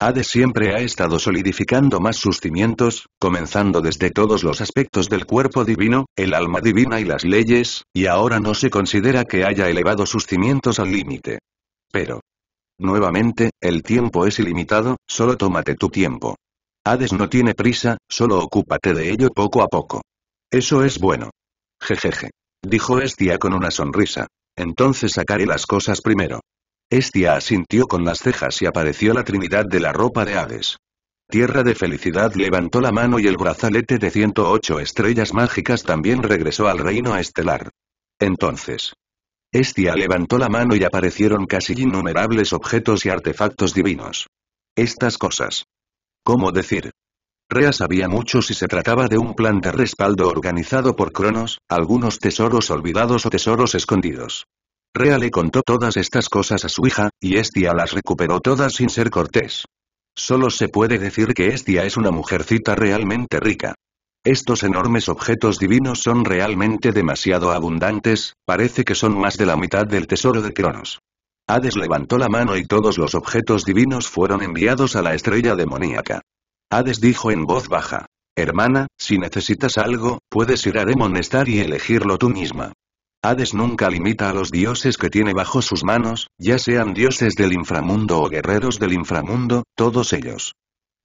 Hades siempre ha estado solidificando más sus cimientos, comenzando desde todos los aspectos del cuerpo divino, el alma divina y las leyes, y ahora no se considera que haya elevado sus cimientos al límite. Pero. Nuevamente, el tiempo es ilimitado, solo tómate tu tiempo. Hades no tiene prisa, solo ocúpate de ello poco a poco. Eso es bueno. Jejeje. Dijo Estia con una sonrisa. Entonces sacaré las cosas primero. Estia asintió con las cejas y apareció la trinidad de la ropa de Hades. Tierra de Felicidad levantó la mano y el brazalete de 108 estrellas mágicas también regresó al reino estelar. Entonces. Estia levantó la mano y aparecieron casi innumerables objetos y artefactos divinos. Estas cosas. ¿Cómo decir? Rea sabía mucho si se trataba de un plan de respaldo organizado por Cronos, algunos tesoros olvidados o tesoros escondidos. Rea le contó todas estas cosas a su hija, y Estia las recuperó todas sin ser cortés. Solo se puede decir que Estia es una mujercita realmente rica. Estos enormes objetos divinos son realmente demasiado abundantes, parece que son más de la mitad del tesoro de Cronos. Hades levantó la mano y todos los objetos divinos fueron enviados a la estrella demoníaca. Hades dijo en voz baja. Hermana, si necesitas algo, puedes ir a Demon y elegirlo tú misma. Hades nunca limita a los dioses que tiene bajo sus manos, ya sean dioses del inframundo o guerreros del inframundo, todos ellos.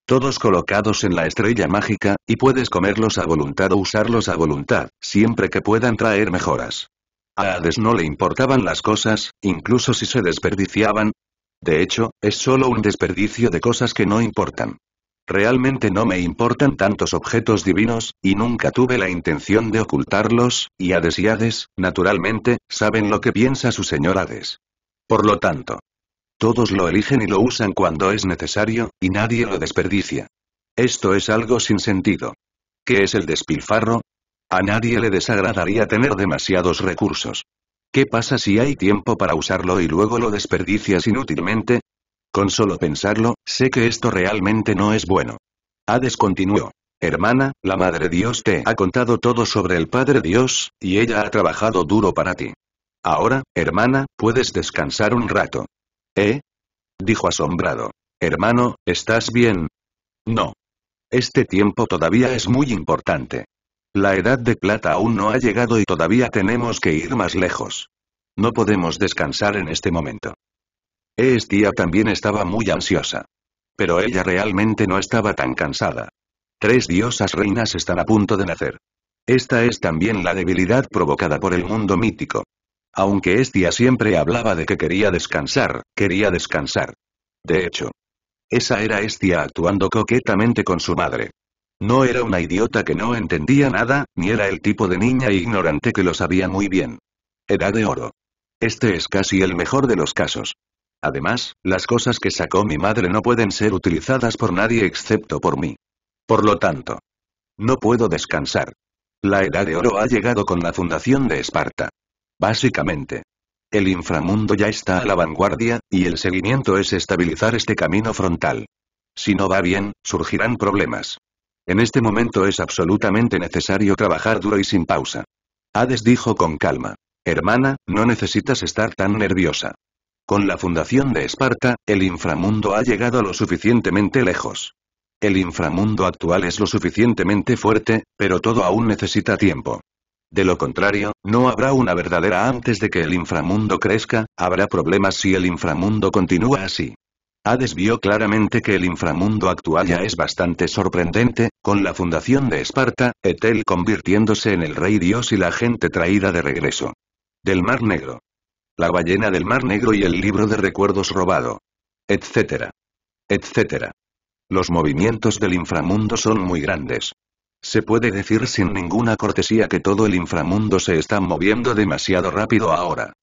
Todos colocados en la estrella mágica, y puedes comerlos a voluntad o usarlos a voluntad, siempre que puedan traer mejoras. A Hades no le importaban las cosas, incluso si se desperdiciaban. De hecho, es solo un desperdicio de cosas que no importan. Realmente no me importan tantos objetos divinos, y nunca tuve la intención de ocultarlos, y Hades y Hades, naturalmente, saben lo que piensa su señor Hades. Por lo tanto, todos lo eligen y lo usan cuando es necesario, y nadie lo desperdicia. Esto es algo sin sentido. ¿Qué es el despilfarro? A nadie le desagradaría tener demasiados recursos. ¿Qué pasa si hay tiempo para usarlo y luego lo desperdicias inútilmente? Con solo pensarlo, sé que esto realmente no es bueno. Hades continuó. Hermana, la Madre Dios te ha contado todo sobre el Padre Dios, y ella ha trabajado duro para ti. Ahora, hermana, puedes descansar un rato. ¿Eh? Dijo asombrado. Hermano, ¿estás bien? No. Este tiempo todavía es muy importante. La edad de plata aún no ha llegado y todavía tenemos que ir más lejos. No podemos descansar en este momento. Estia también estaba muy ansiosa. Pero ella realmente no estaba tan cansada. Tres diosas reinas están a punto de nacer. Esta es también la debilidad provocada por el mundo mítico. Aunque Estia siempre hablaba de que quería descansar, quería descansar. De hecho, esa era Estia actuando coquetamente con su madre. No era una idiota que no entendía nada, ni era el tipo de niña ignorante que lo sabía muy bien. Edad de oro. Este es casi el mejor de los casos. Además, las cosas que sacó mi madre no pueden ser utilizadas por nadie excepto por mí. Por lo tanto, no puedo descansar. La edad de oro ha llegado con la fundación de Esparta. Básicamente, el inframundo ya está a la vanguardia, y el seguimiento es estabilizar este camino frontal. Si no va bien, surgirán problemas. En este momento es absolutamente necesario trabajar duro y sin pausa. Hades dijo con calma. Hermana, no necesitas estar tan nerviosa. Con la fundación de Esparta, el inframundo ha llegado lo suficientemente lejos. El inframundo actual es lo suficientemente fuerte, pero todo aún necesita tiempo. De lo contrario, no habrá una verdadera antes de que el inframundo crezca, habrá problemas si el inframundo continúa así. Hades vio claramente que el inframundo actual ya es bastante sorprendente, con la fundación de Esparta, Etel convirtiéndose en el rey dios y la gente traída de regreso. Del Mar Negro. La ballena del Mar Negro y el libro de recuerdos robado. Etcétera. Etcétera. Los movimientos del inframundo son muy grandes. Se puede decir sin ninguna cortesía que todo el inframundo se está moviendo demasiado rápido ahora.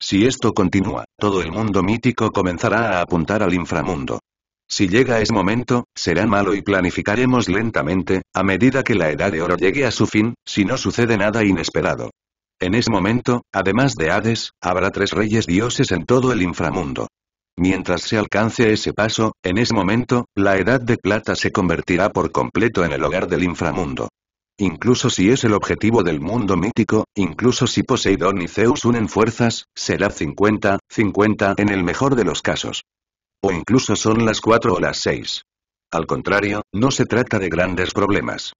Si esto continúa, todo el mundo mítico comenzará a apuntar al inframundo. Si llega ese momento, será malo y planificaremos lentamente, a medida que la edad de oro llegue a su fin, si no sucede nada inesperado. En ese momento, además de Hades, habrá tres reyes dioses en todo el inframundo. Mientras se alcance ese paso, en ese momento, la Edad de Plata se convertirá por completo en el hogar del inframundo. Incluso si es el objetivo del mundo mítico, incluso si Poseidón y Zeus unen fuerzas, será 50, 50 en el mejor de los casos. O incluso son las 4 o las 6. Al contrario, no se trata de grandes problemas.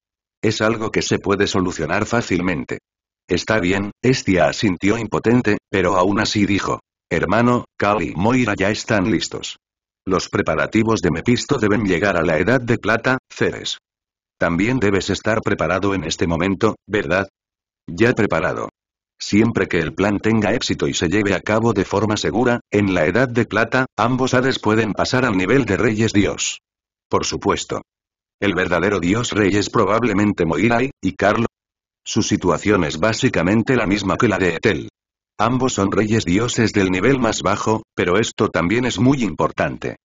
Es algo que se puede solucionar fácilmente. Está bien, Estia asintió impotente, pero aún así dijo. Hermano, Cal y Moira ya están listos. Los preparativos de Mepisto deben llegar a la edad de plata, Ceres. También debes estar preparado en este momento, ¿verdad? Ya preparado. Siempre que el plan tenga éxito y se lleve a cabo de forma segura, en la Edad de Plata, ambos Hades pueden pasar al nivel de Reyes Dios. Por supuesto. El verdadero Dios Rey es probablemente Moirai, y Carlo, su situación es básicamente la misma que la de Etel. Ambos son reyes dioses del nivel más bajo, pero esto también es muy importante.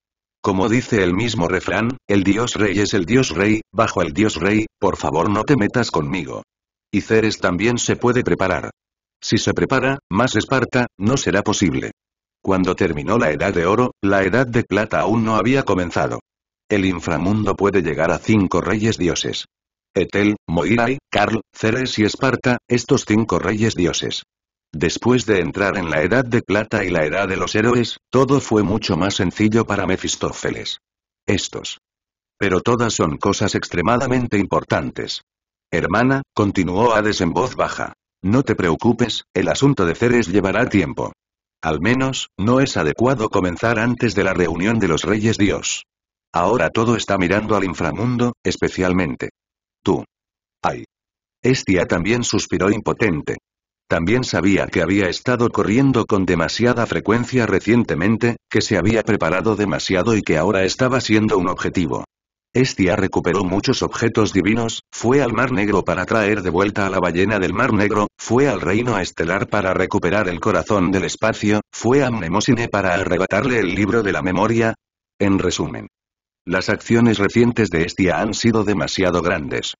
Como dice el mismo refrán, el dios rey es el dios rey, bajo el dios rey, por favor no te metas conmigo. Y Ceres también se puede preparar. Si se prepara, más Esparta, no será posible. Cuando terminó la Edad de Oro, la Edad de Plata aún no había comenzado. El inframundo puede llegar a cinco reyes dioses. Etel, Moirai, Carl, Ceres y Esparta, estos cinco reyes dioses. Después de entrar en la Edad de Plata y la Edad de los Héroes, todo fue mucho más sencillo para Mefistófeles. Estos. Pero todas son cosas extremadamente importantes. Hermana, continuó Hades en voz baja. No te preocupes, el asunto de Ceres llevará tiempo. Al menos, no es adecuado comenzar antes de la reunión de los reyes dios. Ahora todo está mirando al inframundo, especialmente Ay. Estia también suspiró impotente. También sabía que había estado corriendo con demasiada frecuencia recientemente, que se había preparado demasiado y que ahora estaba siendo un objetivo. Estia recuperó muchos objetos divinos, fue al Mar Negro para traer de vuelta a la ballena del Mar Negro, fue al Reino Estelar para recuperar el corazón del espacio, fue a Mnemosine para arrebatarle el libro de la memoria. En resumen, las acciones recientes de Estia han sido demasiado grandes.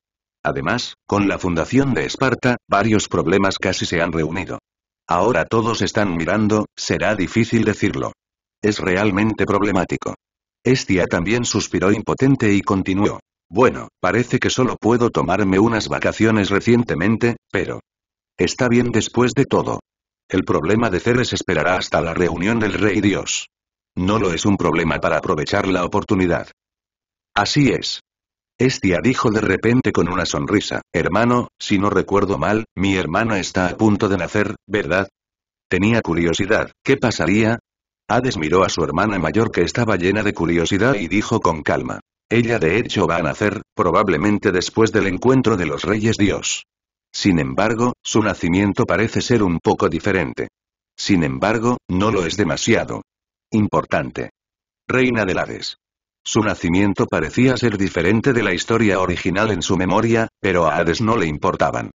Además, con la fundación de Esparta, varios problemas casi se han reunido. Ahora todos están mirando, será difícil decirlo. Es realmente problemático. Estia también suspiró impotente y continuó. Bueno, parece que solo puedo tomarme unas vacaciones recientemente, pero... Está bien después de todo. El problema de Ceres esperará hasta la reunión del Rey Dios. No lo es un problema para aprovechar la oportunidad. Así es. Estia dijo de repente con una sonrisa, hermano, si no recuerdo mal, mi hermana está a punto de nacer, ¿verdad? Tenía curiosidad, ¿qué pasaría? Hades miró a su hermana mayor que estaba llena de curiosidad y dijo con calma. Ella de hecho va a nacer, probablemente después del encuentro de los reyes dios. Sin embargo, su nacimiento parece ser un poco diferente. Sin embargo, no lo es demasiado importante. Reina del Hades. Su nacimiento parecía ser diferente de la historia original en su memoria, pero a Hades no le importaban.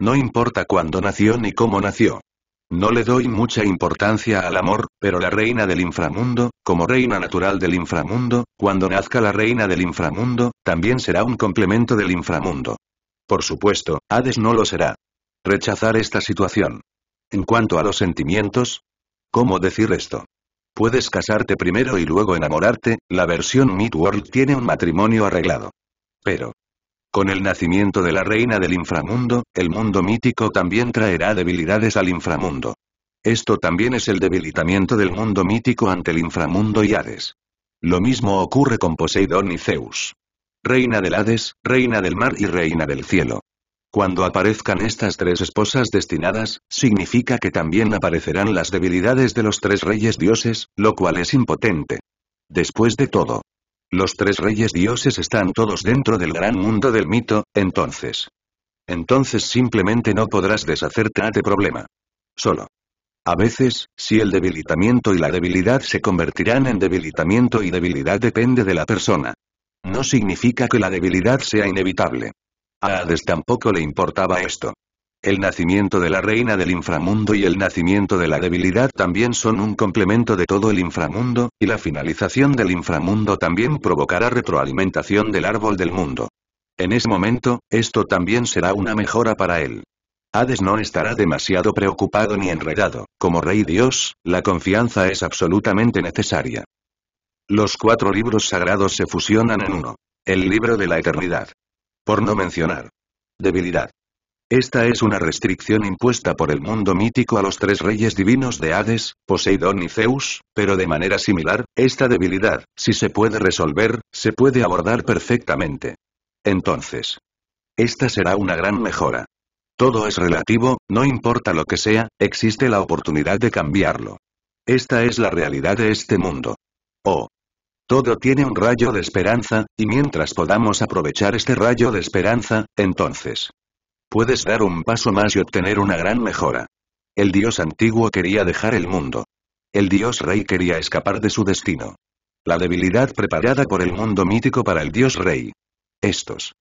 No importa cuándo nació ni cómo nació. No le doy mucha importancia al amor, pero la reina del inframundo, como reina natural del inframundo, cuando nazca la reina del inframundo, también será un complemento del inframundo. Por supuesto, Hades no lo será. Rechazar esta situación. En cuanto a los sentimientos, ¿cómo decir esto? Puedes casarte primero y luego enamorarte, la versión mid-world tiene un matrimonio arreglado. Pero, con el nacimiento de la reina del inframundo, el mundo mítico también traerá debilidades al inframundo. Esto también es el debilitamiento del mundo mítico ante el inframundo y Hades. Lo mismo ocurre con Poseidón y Zeus. Reina del Hades, reina del mar y reina del cielo. Cuando aparezcan estas tres esposas destinadas, significa que también aparecerán las debilidades de los tres reyes dioses, lo cual es impotente. Después de todo, los tres reyes dioses están todos dentro del gran mundo del mito, entonces. Entonces simplemente no podrás deshacerte de problema. Solo. A veces, si el debilitamiento y la debilidad se convertirán en debilitamiento y debilidad depende de la persona. No significa que la debilidad sea inevitable. A Hades tampoco le importaba esto. El nacimiento de la reina del inframundo y el nacimiento de la debilidad también son un complemento de todo el inframundo, y la finalización del inframundo también provocará retroalimentación del árbol del mundo. En ese momento, esto también será una mejora para él. Hades no estará demasiado preocupado ni enredado, como rey dios, la confianza es absolutamente necesaria. Los cuatro libros sagrados se fusionan en uno. El libro de la eternidad. Por no mencionar. Debilidad. Esta es una restricción impuesta por el mundo mítico a los tres reyes divinos de Hades, Poseidón y Zeus, pero de manera similar, esta debilidad, si se puede resolver, se puede abordar perfectamente. Entonces. Esta será una gran mejora. Todo es relativo, no importa lo que sea, existe la oportunidad de cambiarlo. Esta es la realidad de este mundo. Oh, todo tiene un rayo de esperanza, y mientras podamos aprovechar este rayo de esperanza, entonces puedes dar un paso más y obtener una gran mejora. El dios antiguo quería dejar el mundo. El dios rey quería escapar de su destino. La debilidad preparada por el mundo mítico para el dios rey. Estos.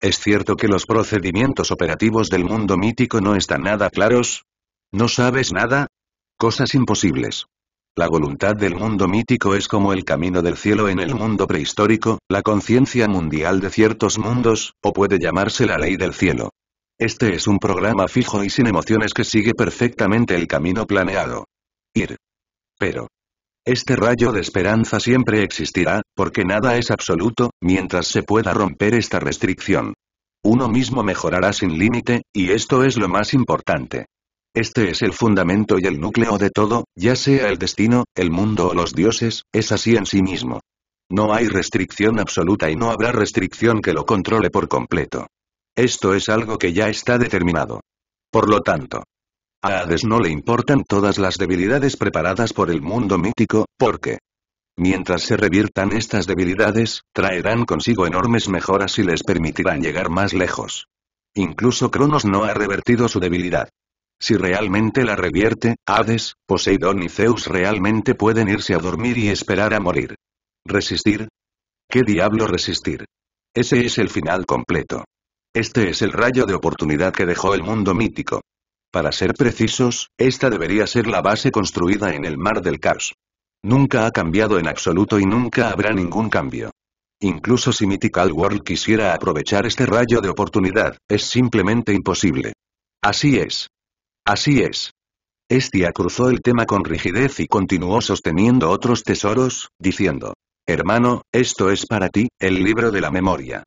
Es cierto que los procedimientos operativos del mundo mítico no están nada claros. ¿No sabes nada? Cosas imposibles. La voluntad del mundo mítico es como el camino del cielo en el mundo prehistórico, la conciencia mundial de ciertos mundos, o puede llamarse la ley del cielo. Este es un programa fijo y sin emociones que sigue perfectamente el camino planeado. Ir. Pero. Este rayo de esperanza siempre existirá, porque nada es absoluto, mientras se pueda romper esta restricción. Uno mismo mejorará sin límite, y esto es lo más importante. Este es el fundamento y el núcleo de todo, ya sea el destino, el mundo o los dioses, es así en sí mismo. No hay restricción absoluta y no habrá restricción que lo controle por completo. Esto es algo que ya está determinado. Por lo tanto, a Hades no le importan todas las debilidades preparadas por el mundo mítico, porque mientras se reviertan estas debilidades, traerán consigo enormes mejoras y les permitirán llegar más lejos. Incluso Cronos no ha revertido su debilidad. Si realmente la revierte, Hades, Poseidón y Zeus realmente pueden irse a dormir y esperar a morir. ¿Resistir? ¿Qué diablo resistir? Ese es el final completo. Este es el rayo de oportunidad que dejó el mundo mítico. Para ser precisos, esta debería ser la base construida en el mar del caos. Nunca ha cambiado en absoluto y nunca habrá ningún cambio. Incluso si Mythical World quisiera aprovechar este rayo de oportunidad, es simplemente imposible. Así es, Así es. Estia cruzó el tema con rigidez y continuó sosteniendo otros tesoros, diciendo, Hermano, esto es para ti, el libro de la memoria.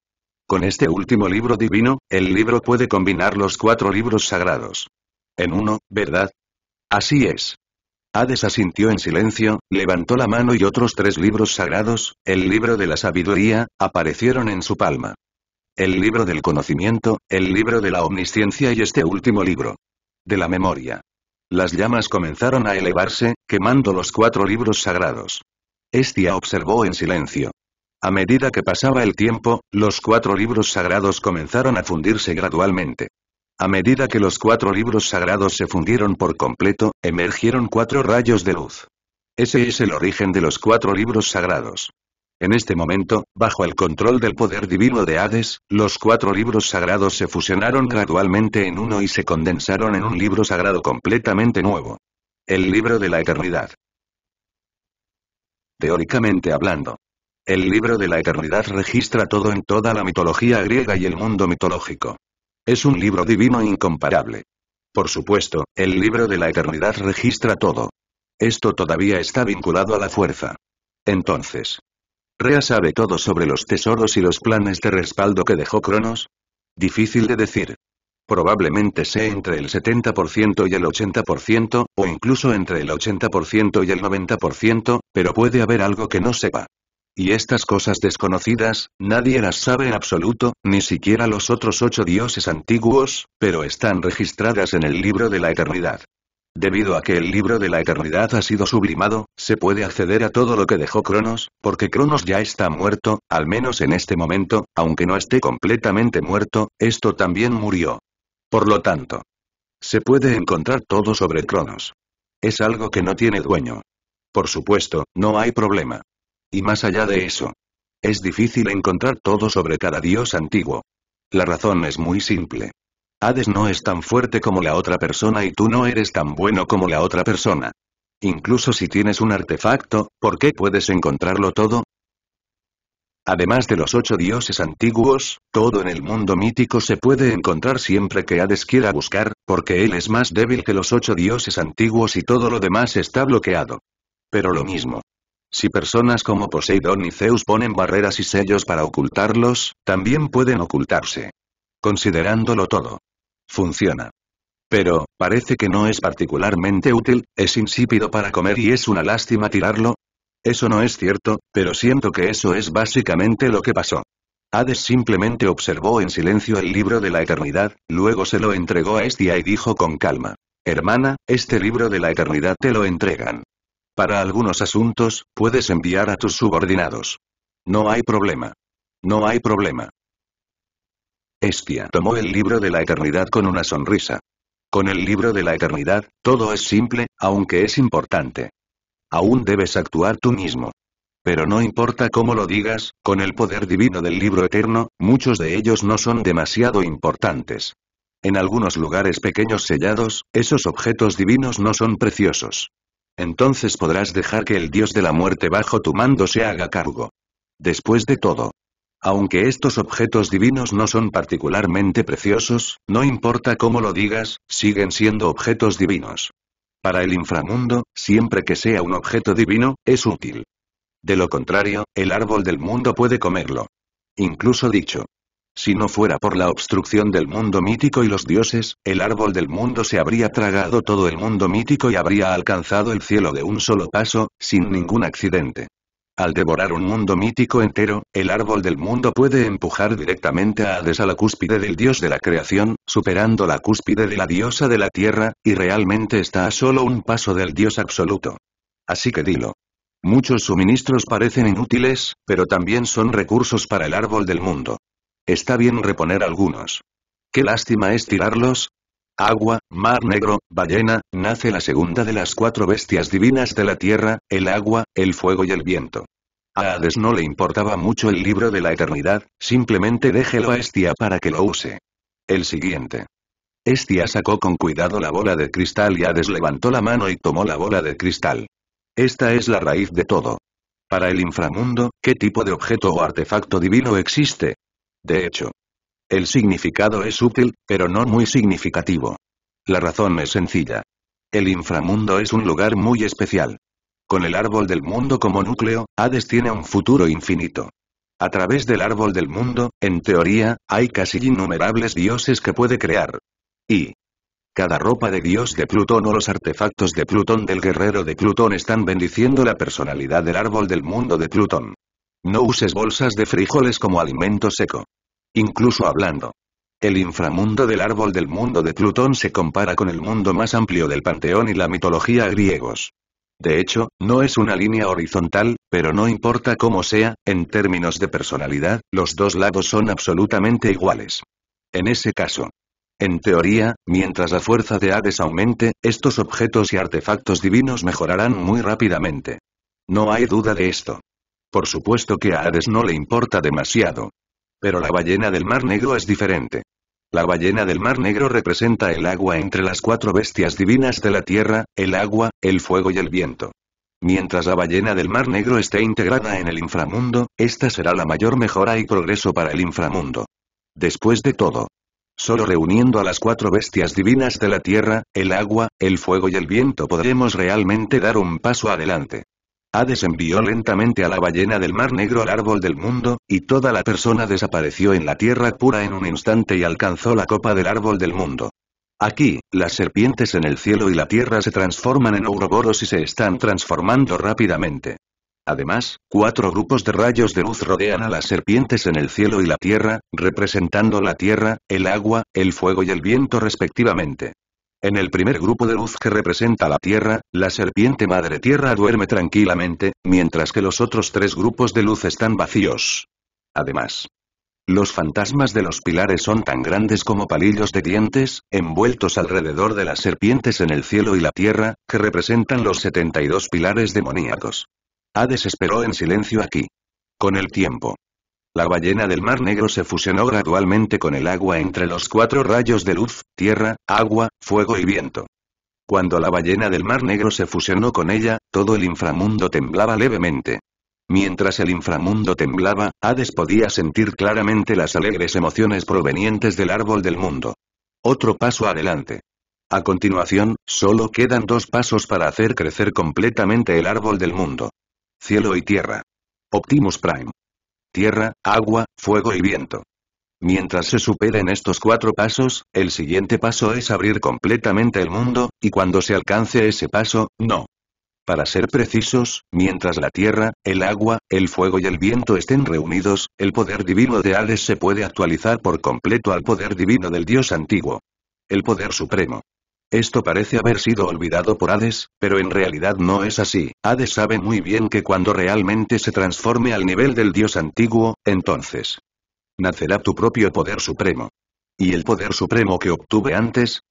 Con este último libro divino, el libro puede combinar los cuatro libros sagrados. En uno, ¿verdad? Así es. Hades asintió en silencio, levantó la mano y otros tres libros sagrados, el libro de la sabiduría, aparecieron en su palma. El libro del conocimiento, el libro de la omnisciencia y este último libro de la memoria. Las llamas comenzaron a elevarse, quemando los cuatro libros sagrados. Estia observó en silencio. A medida que pasaba el tiempo, los cuatro libros sagrados comenzaron a fundirse gradualmente. A medida que los cuatro libros sagrados se fundieron por completo, emergieron cuatro rayos de luz. Ese es el origen de los cuatro libros sagrados. En este momento, bajo el control del poder divino de Hades, los cuatro libros sagrados se fusionaron gradualmente en uno y se condensaron en un libro sagrado completamente nuevo. El libro de la eternidad. Teóricamente hablando. El libro de la eternidad registra todo en toda la mitología griega y el mundo mitológico. Es un libro divino incomparable. Por supuesto, el libro de la eternidad registra todo. Esto todavía está vinculado a la fuerza. Entonces, Rea sabe todo sobre los tesoros y los planes de respaldo que dejó Cronos? Difícil de decir. Probablemente sé entre el 70% y el 80%, o incluso entre el 80% y el 90%, pero puede haber algo que no sepa. Y estas cosas desconocidas, nadie las sabe en absoluto, ni siquiera los otros ocho dioses antiguos, pero están registradas en el libro de la eternidad. Debido a que el libro de la eternidad ha sido sublimado, se puede acceder a todo lo que dejó Cronos, porque Cronos ya está muerto, al menos en este momento, aunque no esté completamente muerto, esto también murió. Por lo tanto, se puede encontrar todo sobre Cronos. Es algo que no tiene dueño. Por supuesto, no hay problema. Y más allá de eso, es difícil encontrar todo sobre cada dios antiguo. La razón es muy simple. Hades no es tan fuerte como la otra persona y tú no eres tan bueno como la otra persona. Incluso si tienes un artefacto, ¿por qué puedes encontrarlo todo? Además de los ocho dioses antiguos, todo en el mundo mítico se puede encontrar siempre que Hades quiera buscar, porque él es más débil que los ocho dioses antiguos y todo lo demás está bloqueado. Pero lo mismo. Si personas como Poseidón y Zeus ponen barreras y sellos para ocultarlos, también pueden ocultarse. Considerándolo todo. Funciona. Pero, parece que no es particularmente útil, es insípido para comer y es una lástima tirarlo. Eso no es cierto, pero siento que eso es básicamente lo que pasó. Hades simplemente observó en silencio el libro de la eternidad, luego se lo entregó a Estia y dijo con calma, Hermana, este libro de la eternidad te lo entregan. Para algunos asuntos, puedes enviar a tus subordinados. No hay problema. No hay problema. Estia tomó el libro de la eternidad con una sonrisa. Con el libro de la eternidad, todo es simple, aunque es importante. Aún debes actuar tú mismo. Pero no importa cómo lo digas, con el poder divino del libro eterno, muchos de ellos no son demasiado importantes. En algunos lugares pequeños sellados, esos objetos divinos no son preciosos. Entonces podrás dejar que el dios de la muerte bajo tu mando se haga cargo. Después de todo, aunque estos objetos divinos no son particularmente preciosos, no importa cómo lo digas, siguen siendo objetos divinos. Para el inframundo, siempre que sea un objeto divino, es útil. De lo contrario, el árbol del mundo puede comerlo. Incluso dicho. Si no fuera por la obstrucción del mundo mítico y los dioses, el árbol del mundo se habría tragado todo el mundo mítico y habría alcanzado el cielo de un solo paso, sin ningún accidente. Al devorar un mundo mítico entero, el árbol del mundo puede empujar directamente a Hades a la cúspide del dios de la creación, superando la cúspide de la diosa de la tierra, y realmente está a solo un paso del dios absoluto. Así que dilo. Muchos suministros parecen inútiles, pero también son recursos para el árbol del mundo. Está bien reponer algunos. Qué lástima es tirarlos, Agua, Mar Negro, Ballena, nace la segunda de las cuatro bestias divinas de la tierra, el agua, el fuego y el viento. A Hades no le importaba mucho el libro de la eternidad, simplemente déjelo a Estia para que lo use. El siguiente. Estia sacó con cuidado la bola de cristal y Hades levantó la mano y tomó la bola de cristal. Esta es la raíz de todo. Para el inframundo, ¿qué tipo de objeto o artefacto divino existe? De hecho, el significado es útil, pero no muy significativo. La razón es sencilla. El inframundo es un lugar muy especial. Con el árbol del mundo como núcleo, Hades tiene un futuro infinito. A través del árbol del mundo, en teoría, hay casi innumerables dioses que puede crear. Y cada ropa de dios de Plutón o los artefactos de Plutón del guerrero de Plutón están bendiciendo la personalidad del árbol del mundo de Plutón. No uses bolsas de frijoles como alimento seco incluso hablando. El inframundo del árbol del mundo de Plutón se compara con el mundo más amplio del panteón y la mitología griegos. De hecho, no es una línea horizontal, pero no importa cómo sea, en términos de personalidad, los dos lados son absolutamente iguales. En ese caso. En teoría, mientras la fuerza de Hades aumente, estos objetos y artefactos divinos mejorarán muy rápidamente. No hay duda de esto. Por supuesto que a Hades no le importa demasiado. Pero la ballena del Mar Negro es diferente. La ballena del Mar Negro representa el agua entre las cuatro bestias divinas de la tierra, el agua, el fuego y el viento. Mientras la ballena del Mar Negro esté integrada en el inframundo, esta será la mayor mejora y progreso para el inframundo. Después de todo, solo reuniendo a las cuatro bestias divinas de la tierra, el agua, el fuego y el viento podremos realmente dar un paso adelante. Hades envió lentamente a la ballena del mar negro al árbol del mundo, y toda la persona desapareció en la tierra pura en un instante y alcanzó la copa del árbol del mundo. Aquí, las serpientes en el cielo y la tierra se transforman en ouroboros y se están transformando rápidamente. Además, cuatro grupos de rayos de luz rodean a las serpientes en el cielo y la tierra, representando la tierra, el agua, el fuego y el viento respectivamente. En el primer grupo de luz que representa la Tierra, la serpiente madre Tierra duerme tranquilamente, mientras que los otros tres grupos de luz están vacíos. Además, los fantasmas de los pilares son tan grandes como palillos de dientes, envueltos alrededor de las serpientes en el cielo y la tierra, que representan los 72 pilares demoníacos. Hades esperó en silencio aquí. Con el tiempo, la ballena del Mar Negro se fusionó gradualmente con el agua entre los cuatro rayos de luz, tierra, agua, fuego y viento. Cuando la ballena del Mar Negro se fusionó con ella, todo el inframundo temblaba levemente. Mientras el inframundo temblaba, Hades podía sentir claramente las alegres emociones provenientes del árbol del mundo. Otro paso adelante. A continuación, solo quedan dos pasos para hacer crecer completamente el árbol del mundo. Cielo y tierra. Optimus Prime tierra, agua, fuego y viento. Mientras se superen estos cuatro pasos, el siguiente paso es abrir completamente el mundo, y cuando se alcance ese paso, no. Para ser precisos, mientras la tierra, el agua, el fuego y el viento estén reunidos, el poder divino de Hades se puede actualizar por completo al poder divino del dios antiguo. El poder supremo. Esto parece haber sido olvidado por Hades, pero en realidad no es así. Hades sabe muy bien que cuando realmente se transforme al nivel del dios antiguo, entonces nacerá tu propio poder supremo. ¿Y el poder supremo que obtuve antes?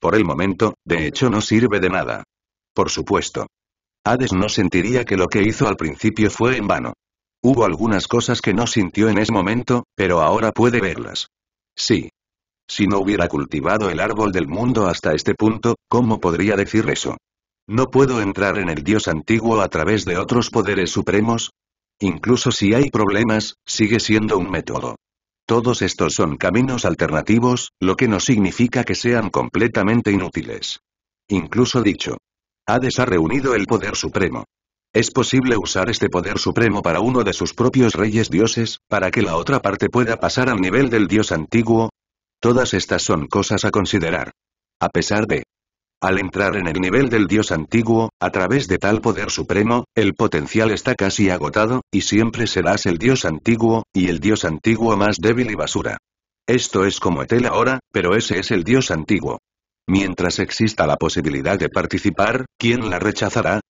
Por el momento, de hecho no sirve de nada. Por supuesto. Hades no sentiría que lo que hizo al principio fue en vano. Hubo algunas cosas que no sintió en ese momento, pero ahora puede verlas. Sí, si no hubiera cultivado el árbol del mundo hasta este punto, ¿cómo podría decir eso? ¿No puedo entrar en el Dios antiguo a través de otros poderes supremos? Incluso si hay problemas, sigue siendo un método. Todos estos son caminos alternativos, lo que no significa que sean completamente inútiles. Incluso dicho, Hades ha reunido el poder supremo. Es posible usar este poder supremo para uno de sus propios reyes dioses, para que la otra parte pueda pasar al nivel del dios antiguo, Todas estas son cosas a considerar. A pesar de, al entrar en el nivel del dios antiguo, a través de tal poder supremo, el potencial está casi agotado, y siempre serás el dios antiguo, y el dios antiguo más débil y basura. Esto es como Etel ahora, pero ese es el dios antiguo. Mientras exista la posibilidad de participar, ¿quién la rechazará?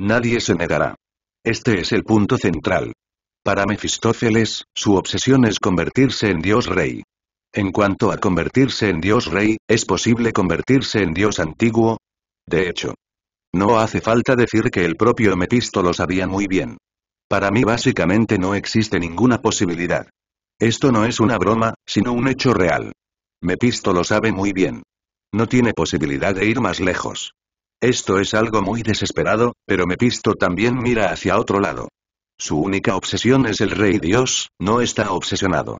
Nadie se negará. Este es el punto central. Para Mefistófeles, su obsesión es convertirse en dios rey. En cuanto a convertirse en Dios Rey, ¿es posible convertirse en Dios antiguo? De hecho, no hace falta decir que el propio Mepisto lo sabía muy bien. Para mí básicamente no existe ninguna posibilidad. Esto no es una broma, sino un hecho real. Mepisto lo sabe muy bien. No tiene posibilidad de ir más lejos. Esto es algo muy desesperado, pero Mepisto también mira hacia otro lado. Su única obsesión es el rey Dios, no está obsesionado.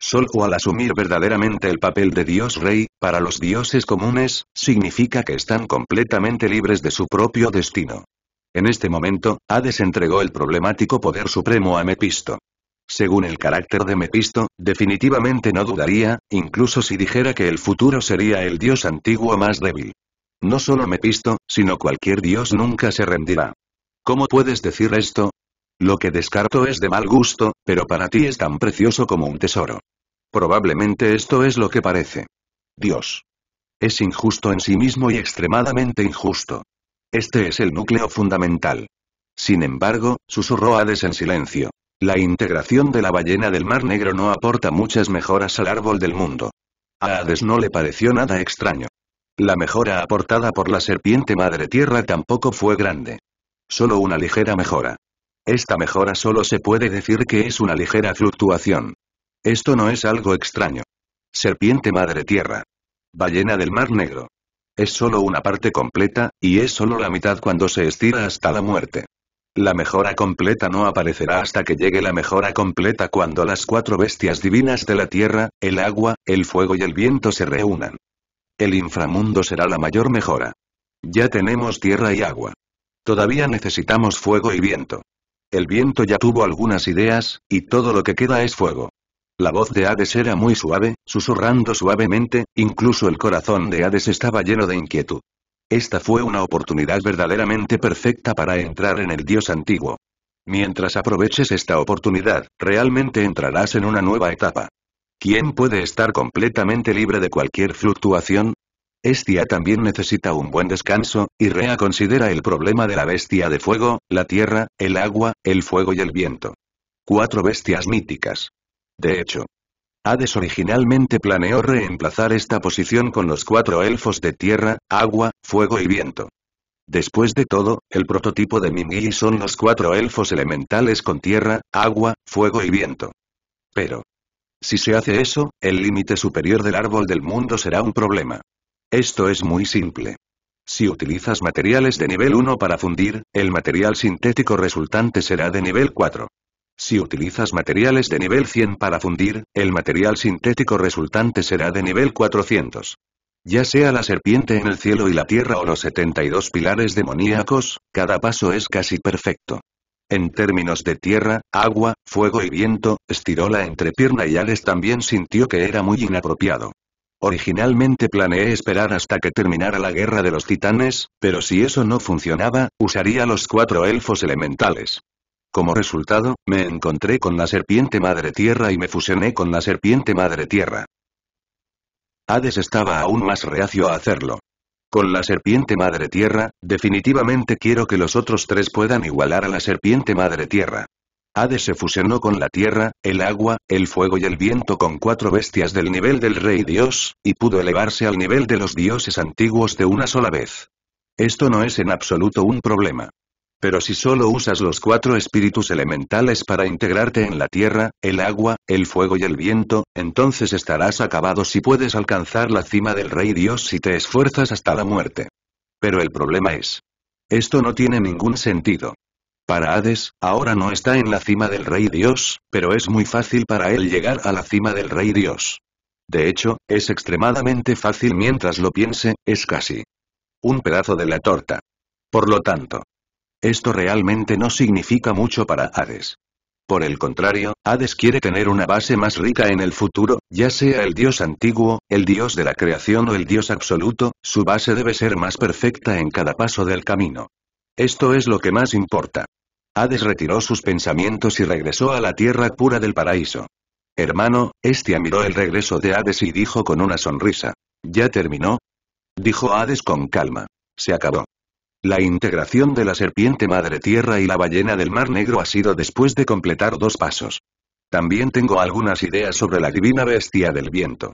Solo al asumir verdaderamente el papel de Dios Rey, para los dioses comunes, significa que están completamente libres de su propio destino. En este momento, Hades entregó el problemático poder supremo a Mepisto. Según el carácter de Mepisto, definitivamente no dudaría, incluso si dijera que el futuro sería el dios antiguo más débil. No solo Mepisto, sino cualquier dios nunca se rendirá. ¿Cómo puedes decir esto? Lo que descarto es de mal gusto, pero para ti es tan precioso como un tesoro. Probablemente esto es lo que parece. Dios. Es injusto en sí mismo y extremadamente injusto. Este es el núcleo fundamental. Sin embargo, susurró Hades en silencio. La integración de la ballena del Mar Negro no aporta muchas mejoras al árbol del mundo. A Hades no le pareció nada extraño. La mejora aportada por la serpiente madre tierra tampoco fue grande. Solo una ligera mejora. Esta mejora solo se puede decir que es una ligera fluctuación. Esto no es algo extraño. Serpiente madre tierra. Ballena del mar negro. Es solo una parte completa, y es solo la mitad cuando se estira hasta la muerte. La mejora completa no aparecerá hasta que llegue la mejora completa cuando las cuatro bestias divinas de la tierra, el agua, el fuego y el viento se reúnan. El inframundo será la mayor mejora. Ya tenemos tierra y agua. Todavía necesitamos fuego y viento. El viento ya tuvo algunas ideas, y todo lo que queda es fuego. La voz de Hades era muy suave, susurrando suavemente, incluso el corazón de Hades estaba lleno de inquietud. Esta fue una oportunidad verdaderamente perfecta para entrar en el dios antiguo. Mientras aproveches esta oportunidad, realmente entrarás en una nueva etapa. ¿Quién puede estar completamente libre de cualquier fluctuación? Estia también necesita un buen descanso, y Rea considera el problema de la bestia de fuego, la tierra, el agua, el fuego y el viento. Cuatro bestias míticas. De hecho, Hades originalmente planeó reemplazar esta posición con los cuatro elfos de tierra, agua, fuego y viento. Después de todo, el prototipo de mimí son los cuatro elfos elementales con tierra, agua, fuego y viento. Pero, si se hace eso, el límite superior del árbol del mundo será un problema. Esto es muy simple. Si utilizas materiales de nivel 1 para fundir, el material sintético resultante será de nivel 4. Si utilizas materiales de nivel 100 para fundir, el material sintético resultante será de nivel 400. Ya sea la serpiente en el cielo y la tierra o los 72 pilares demoníacos, cada paso es casi perfecto. En términos de tierra, agua, fuego y viento, estiró la entrepierna y Ares también sintió que era muy inapropiado. Originalmente planeé esperar hasta que terminara la guerra de los titanes, pero si eso no funcionaba, usaría los cuatro elfos elementales. Como resultado, me encontré con la serpiente madre tierra y me fusioné con la serpiente madre tierra. Hades estaba aún más reacio a hacerlo. Con la serpiente madre tierra, definitivamente quiero que los otros tres puedan igualar a la serpiente madre tierra. Hades se fusionó con la tierra, el agua, el fuego y el viento con cuatro bestias del nivel del rey dios, y pudo elevarse al nivel de los dioses antiguos de una sola vez. Esto no es en absoluto un problema. Pero si solo usas los cuatro espíritus elementales para integrarte en la tierra, el agua, el fuego y el viento, entonces estarás acabado si puedes alcanzar la cima del rey dios si te esfuerzas hasta la muerte. Pero el problema es. Esto no tiene ningún sentido. Para Hades, ahora no está en la cima del Rey Dios, pero es muy fácil para él llegar a la cima del Rey Dios. De hecho, es extremadamente fácil mientras lo piense, es casi un pedazo de la torta. Por lo tanto, esto realmente no significa mucho para Hades. Por el contrario, Hades quiere tener una base más rica en el futuro, ya sea el dios antiguo, el dios de la creación o el dios absoluto, su base debe ser más perfecta en cada paso del camino. Esto es lo que más importa. Hades retiró sus pensamientos y regresó a la tierra pura del paraíso. Hermano, Estia miró el regreso de Hades y dijo con una sonrisa. ¿Ya terminó? Dijo Hades con calma. Se acabó. La integración de la serpiente madre tierra y la ballena del mar negro ha sido después de completar dos pasos. También tengo algunas ideas sobre la divina bestia del viento.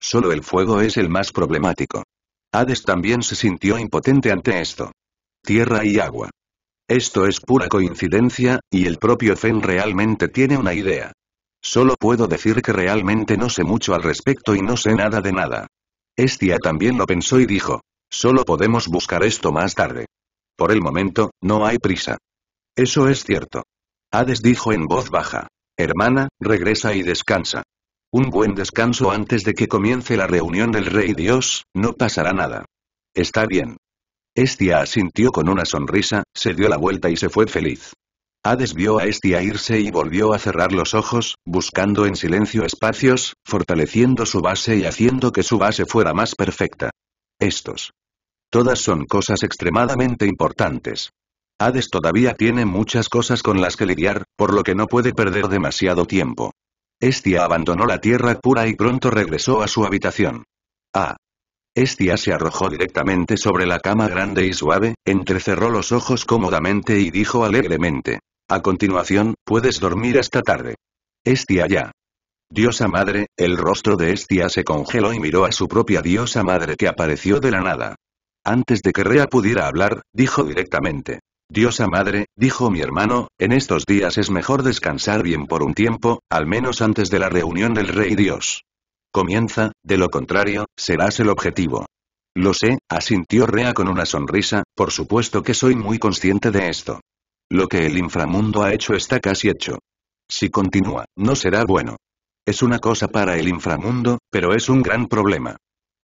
Solo el fuego es el más problemático. Hades también se sintió impotente ante esto. Tierra y agua. Esto es pura coincidencia, y el propio Fen realmente tiene una idea. Solo puedo decir que realmente no sé mucho al respecto y no sé nada de nada. Estia también lo pensó y dijo. Solo podemos buscar esto más tarde. Por el momento, no hay prisa. Eso es cierto. Hades dijo en voz baja. Hermana, regresa y descansa. Un buen descanso antes de que comience la reunión del Rey Dios, no pasará nada. Está bien. Estia asintió con una sonrisa, se dio la vuelta y se fue feliz. Hades vio a Estia irse y volvió a cerrar los ojos, buscando en silencio espacios, fortaleciendo su base y haciendo que su base fuera más perfecta. Estos. Todas son cosas extremadamente importantes. Hades todavía tiene muchas cosas con las que lidiar, por lo que no puede perder demasiado tiempo. Estia abandonó la tierra pura y pronto regresó a su habitación. A ah. Estia se arrojó directamente sobre la cama grande y suave, entrecerró los ojos cómodamente y dijo alegremente. A continuación, puedes dormir hasta tarde. Estia ya. Diosa madre, el rostro de Estia se congeló y miró a su propia diosa madre que apareció de la nada. Antes de que Rea pudiera hablar, dijo directamente. Diosa madre, dijo mi hermano, en estos días es mejor descansar bien por un tiempo, al menos antes de la reunión del rey Dios. Comienza, de lo contrario, serás el objetivo. Lo sé, asintió Rea con una sonrisa, por supuesto que soy muy consciente de esto. Lo que el inframundo ha hecho está casi hecho. Si continúa, no será bueno. Es una cosa para el inframundo, pero es un gran problema.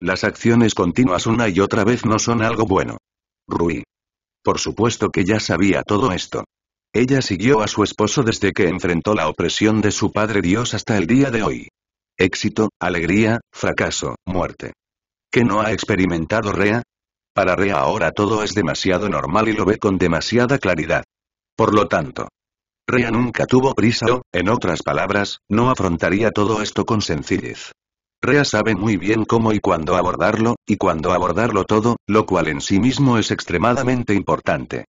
Las acciones continuas una y otra vez no son algo bueno. Rui. Por supuesto que ya sabía todo esto. Ella siguió a su esposo desde que enfrentó la opresión de su padre Dios hasta el día de hoy éxito, alegría, fracaso, muerte. ¿Qué no ha experimentado Rea? Para Rea ahora todo es demasiado normal y lo ve con demasiada claridad. Por lo tanto, Rea nunca tuvo prisa o, en otras palabras, no afrontaría todo esto con sencillez. Rea sabe muy bien cómo y cuándo abordarlo, y cuándo abordarlo todo, lo cual en sí mismo es extremadamente importante.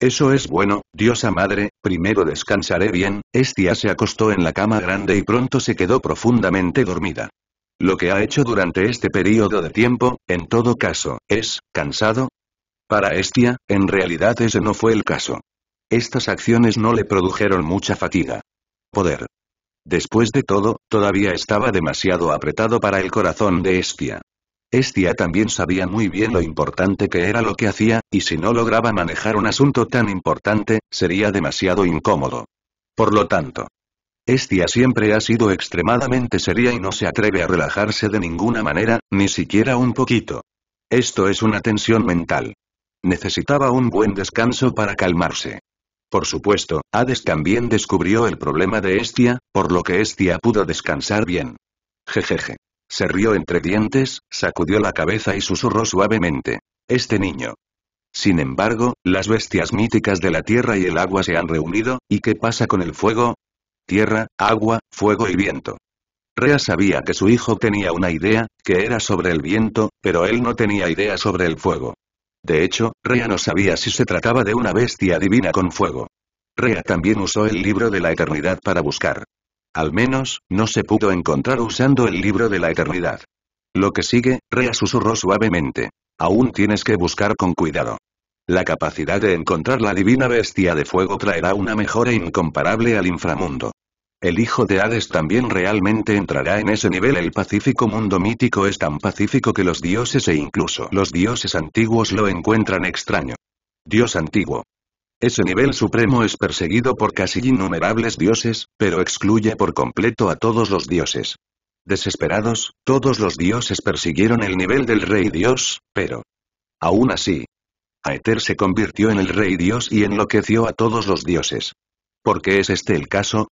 Eso es bueno, diosa madre, primero descansaré bien, Estia se acostó en la cama grande y pronto se quedó profundamente dormida. Lo que ha hecho durante este periodo de tiempo, en todo caso, es, cansado. Para Estia, en realidad ese no fue el caso. Estas acciones no le produjeron mucha fatiga. Poder. Después de todo, todavía estaba demasiado apretado para el corazón de Estia. Estia también sabía muy bien lo importante que era lo que hacía, y si no lograba manejar un asunto tan importante, sería demasiado incómodo. Por lo tanto, Estia siempre ha sido extremadamente seria y no se atreve a relajarse de ninguna manera, ni siquiera un poquito. Esto es una tensión mental. Necesitaba un buen descanso para calmarse. Por supuesto, Hades también descubrió el problema de Estia, por lo que Estia pudo descansar bien. Jejeje. Se rió entre dientes, sacudió la cabeza y susurró suavemente. Este niño. Sin embargo, las bestias míticas de la tierra y el agua se han reunido, ¿y qué pasa con el fuego? Tierra, agua, fuego y viento. Rea sabía que su hijo tenía una idea, que era sobre el viento, pero él no tenía idea sobre el fuego. De hecho, Rea no sabía si se trataba de una bestia divina con fuego. Rea también usó el libro de la eternidad para buscar. Al menos, no se pudo encontrar usando el libro de la eternidad. Lo que sigue, Rea susurró suavemente. Aún tienes que buscar con cuidado. La capacidad de encontrar la divina bestia de fuego traerá una mejora incomparable al inframundo. El hijo de Hades también realmente entrará en ese nivel. El pacífico mundo mítico es tan pacífico que los dioses e incluso los dioses antiguos lo encuentran extraño. Dios antiguo. Ese nivel supremo es perseguido por casi innumerables dioses, pero excluye por completo a todos los dioses. Desesperados, todos los dioses persiguieron el nivel del rey dios, pero... Aún así, Aether se convirtió en el rey dios y enloqueció a todos los dioses. ¿Por qué es este el caso?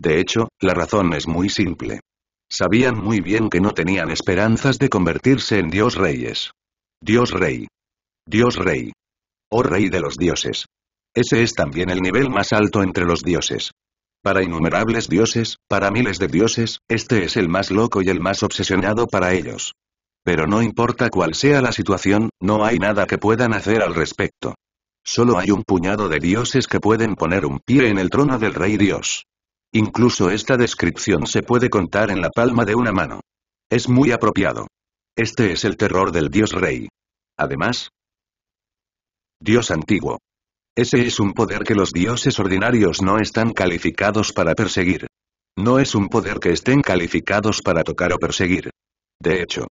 De hecho, la razón es muy simple. Sabían muy bien que no tenían esperanzas de convertirse en dios reyes. Dios rey. Dios rey. Oh rey de los dioses. Ese es también el nivel más alto entre los dioses. Para innumerables dioses, para miles de dioses, este es el más loco y el más obsesionado para ellos. Pero no importa cuál sea la situación, no hay nada que puedan hacer al respecto. Solo hay un puñado de dioses que pueden poner un pie en el trono del rey dios. Incluso esta descripción se puede contar en la palma de una mano. Es muy apropiado. Este es el terror del dios rey. Además, Dios antiguo. Ese es un poder que los dioses ordinarios no están calificados para perseguir. No es un poder que estén calificados para tocar o perseguir. De hecho,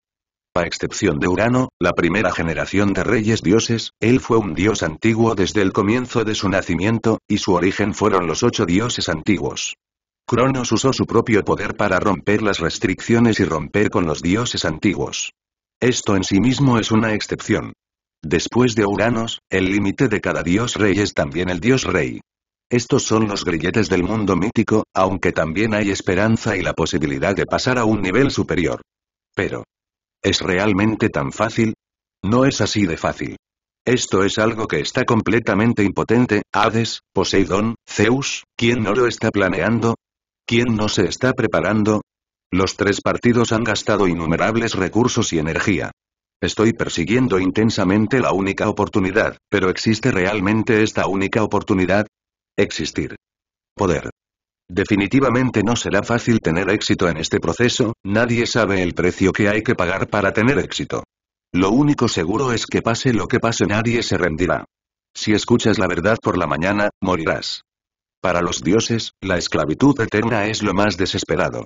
a excepción de Urano, la primera generación de reyes dioses, él fue un dios antiguo desde el comienzo de su nacimiento, y su origen fueron los ocho dioses antiguos. Cronos usó su propio poder para romper las restricciones y romper con los dioses antiguos. Esto en sí mismo es una excepción. Después de Uranos, el límite de cada dios rey es también el dios rey. Estos son los grilletes del mundo mítico, aunque también hay esperanza y la posibilidad de pasar a un nivel superior. Pero, ¿es realmente tan fácil? No es así de fácil. Esto es algo que está completamente impotente, Hades, Poseidón, Zeus, ¿quién no lo está planeando? ¿Quién no se está preparando? Los tres partidos han gastado innumerables recursos y energía. Estoy persiguiendo intensamente la única oportunidad, pero ¿existe realmente esta única oportunidad? Existir. Poder. Definitivamente no será fácil tener éxito en este proceso, nadie sabe el precio que hay que pagar para tener éxito. Lo único seguro es que pase lo que pase nadie se rendirá. Si escuchas la verdad por la mañana, morirás. Para los dioses, la esclavitud eterna es lo más desesperado.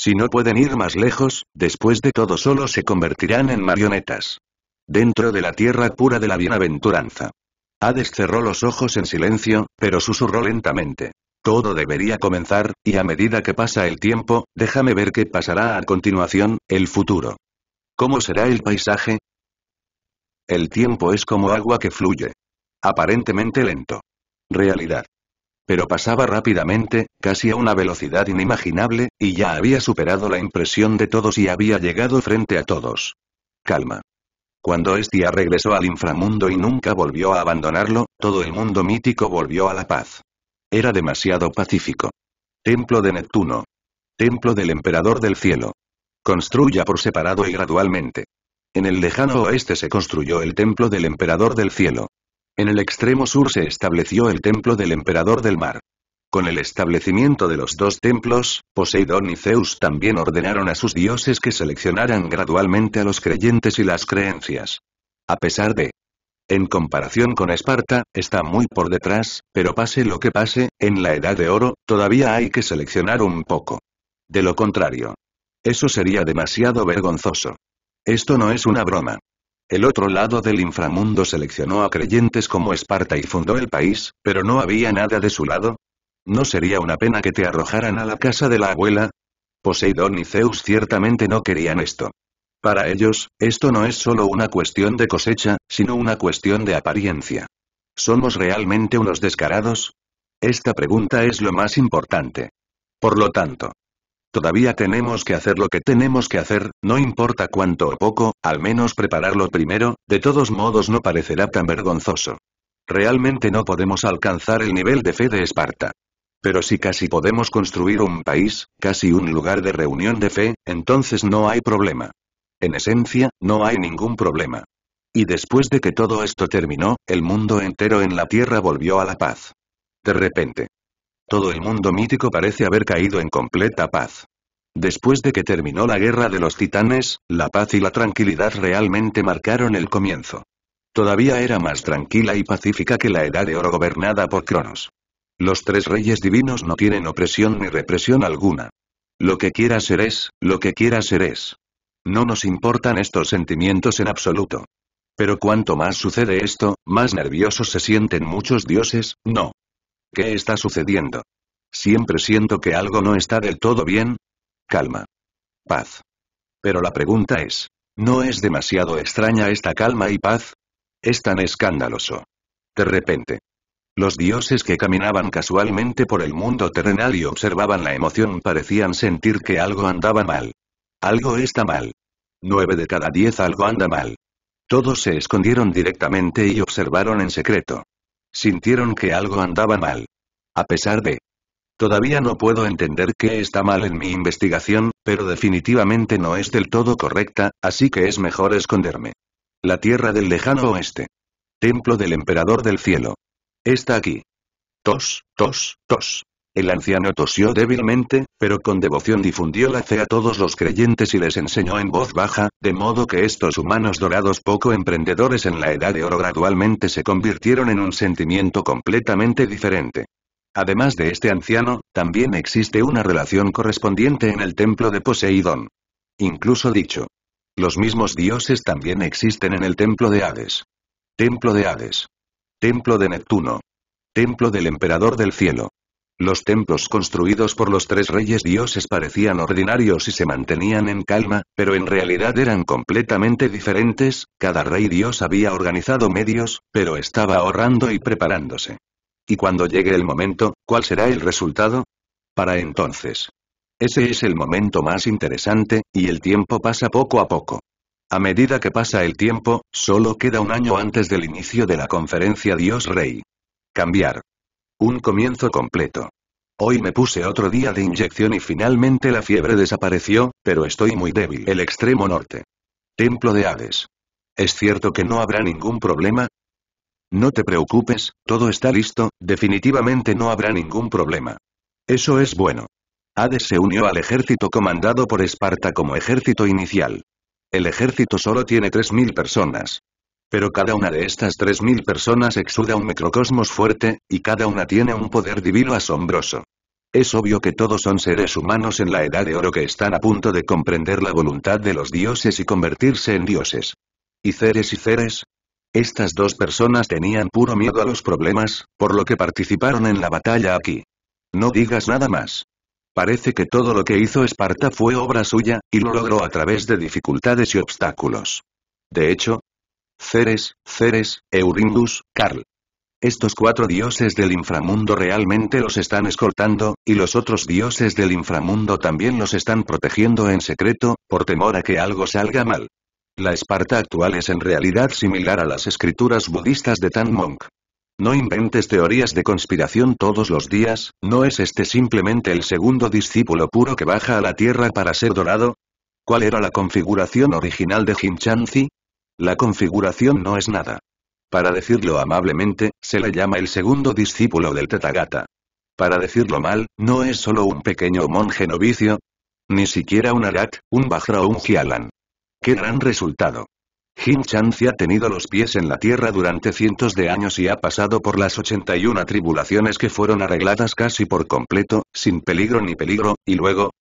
Si no pueden ir más lejos, después de todo solo se convertirán en marionetas. Dentro de la tierra pura de la bienaventuranza. Hades cerró los ojos en silencio, pero susurró lentamente. Todo debería comenzar, y a medida que pasa el tiempo, déjame ver qué pasará a continuación, el futuro. ¿Cómo será el paisaje? El tiempo es como agua que fluye. Aparentemente lento. Realidad pero pasaba rápidamente, casi a una velocidad inimaginable, y ya había superado la impresión de todos y había llegado frente a todos. Calma. Cuando Estia regresó al inframundo y nunca volvió a abandonarlo, todo el mundo mítico volvió a la paz. Era demasiado pacífico. Templo de Neptuno. Templo del Emperador del Cielo. Construya por separado y gradualmente. En el lejano oeste se construyó el Templo del Emperador del Cielo. En el extremo sur se estableció el templo del emperador del mar. Con el establecimiento de los dos templos, Poseidón y Zeus también ordenaron a sus dioses que seleccionaran gradualmente a los creyentes y las creencias. A pesar de, en comparación con Esparta, está muy por detrás, pero pase lo que pase, en la Edad de Oro, todavía hay que seleccionar un poco. De lo contrario. Eso sería demasiado vergonzoso. Esto no es una broma. El otro lado del inframundo seleccionó a creyentes como Esparta y fundó el país, pero no había nada de su lado. ¿No sería una pena que te arrojaran a la casa de la abuela? Poseidón y Zeus ciertamente no querían esto. Para ellos, esto no es solo una cuestión de cosecha, sino una cuestión de apariencia. ¿Somos realmente unos descarados? Esta pregunta es lo más importante. Por lo tanto, Todavía tenemos que hacer lo que tenemos que hacer, no importa cuánto o poco, al menos prepararlo primero, de todos modos no parecerá tan vergonzoso. Realmente no podemos alcanzar el nivel de fe de Esparta. Pero si casi podemos construir un país, casi un lugar de reunión de fe, entonces no hay problema. En esencia, no hay ningún problema. Y después de que todo esto terminó, el mundo entero en la Tierra volvió a la paz. De repente. Todo el mundo mítico parece haber caído en completa paz. Después de que terminó la guerra de los titanes, la paz y la tranquilidad realmente marcaron el comienzo. Todavía era más tranquila y pacífica que la edad de oro gobernada por Cronos. Los tres reyes divinos no tienen opresión ni represión alguna. Lo que quiera ser es, lo que quiera ser es. No nos importan estos sentimientos en absoluto. Pero cuanto más sucede esto, más nerviosos se sienten muchos dioses, no. ¿Qué está sucediendo? Siempre siento que algo no está del todo bien. Calma. Paz. Pero la pregunta es, ¿no es demasiado extraña esta calma y paz? Es tan escandaloso. De repente. Los dioses que caminaban casualmente por el mundo terrenal y observaban la emoción parecían sentir que algo andaba mal. Algo está mal. Nueve de cada diez algo anda mal. Todos se escondieron directamente y observaron en secreto. Sintieron que algo andaba mal. A pesar de... Todavía no puedo entender qué está mal en mi investigación, pero definitivamente no es del todo correcta, así que es mejor esconderme. La tierra del lejano oeste. Templo del emperador del cielo. Está aquí. Tos, tos, tos. El anciano tosió débilmente, pero con devoción difundió la fe a todos los creyentes y les enseñó en voz baja, de modo que estos humanos dorados poco emprendedores en la edad de oro gradualmente se convirtieron en un sentimiento completamente diferente. Además de este anciano, también existe una relación correspondiente en el templo de Poseidón. Incluso dicho, los mismos dioses también existen en el templo de Hades. Templo de Hades. Templo de Neptuno. Templo del emperador del cielo. Los templos construidos por los tres reyes dioses parecían ordinarios y se mantenían en calma, pero en realidad eran completamente diferentes, cada rey dios había organizado medios, pero estaba ahorrando y preparándose. Y cuando llegue el momento, ¿cuál será el resultado? Para entonces. Ese es el momento más interesante, y el tiempo pasa poco a poco. A medida que pasa el tiempo, solo queda un año antes del inicio de la conferencia Dios Rey. Cambiar. Un comienzo completo. Hoy me puse otro día de inyección y finalmente la fiebre desapareció, pero estoy muy débil. El extremo norte. Templo de Hades. ¿Es cierto que no habrá ningún problema? No te preocupes, todo está listo, definitivamente no habrá ningún problema. Eso es bueno. Hades se unió al ejército comandado por Esparta como ejército inicial. El ejército solo tiene 3.000 personas. Pero cada una de estas 3.000 personas exuda un microcosmos fuerte, y cada una tiene un poder divino asombroso. Es obvio que todos son seres humanos en la edad de oro que están a punto de comprender la voluntad de los dioses y convertirse en dioses. ¿Y Ceres y Ceres? Estas dos personas tenían puro miedo a los problemas, por lo que participaron en la batalla aquí. No digas nada más. Parece que todo lo que hizo Esparta fue obra suya, y lo logró a través de dificultades y obstáculos. De hecho, Ceres, Ceres, Eurindus, Carl. Estos cuatro dioses del inframundo realmente los están escoltando, y los otros dioses del inframundo también los están protegiendo en secreto, por temor a que algo salga mal. La Esparta actual es en realidad similar a las escrituras budistas de Tan Monk. No inventes teorías de conspiración todos los días, ¿no es este simplemente el segundo discípulo puro que baja a la Tierra para ser dorado? ¿Cuál era la configuración original de Chanzi? La configuración no es nada. Para decirlo amablemente, se le llama el segundo discípulo del Tetagata. Para decirlo mal, no es solo un pequeño monje novicio. Ni siquiera un Arat, un Bajra o un Gialan. ¡Qué gran resultado! Jin se ha tenido los pies en la tierra durante cientos de años y ha pasado por las 81 tribulaciones que fueron arregladas casi por completo, sin peligro ni peligro, y luego,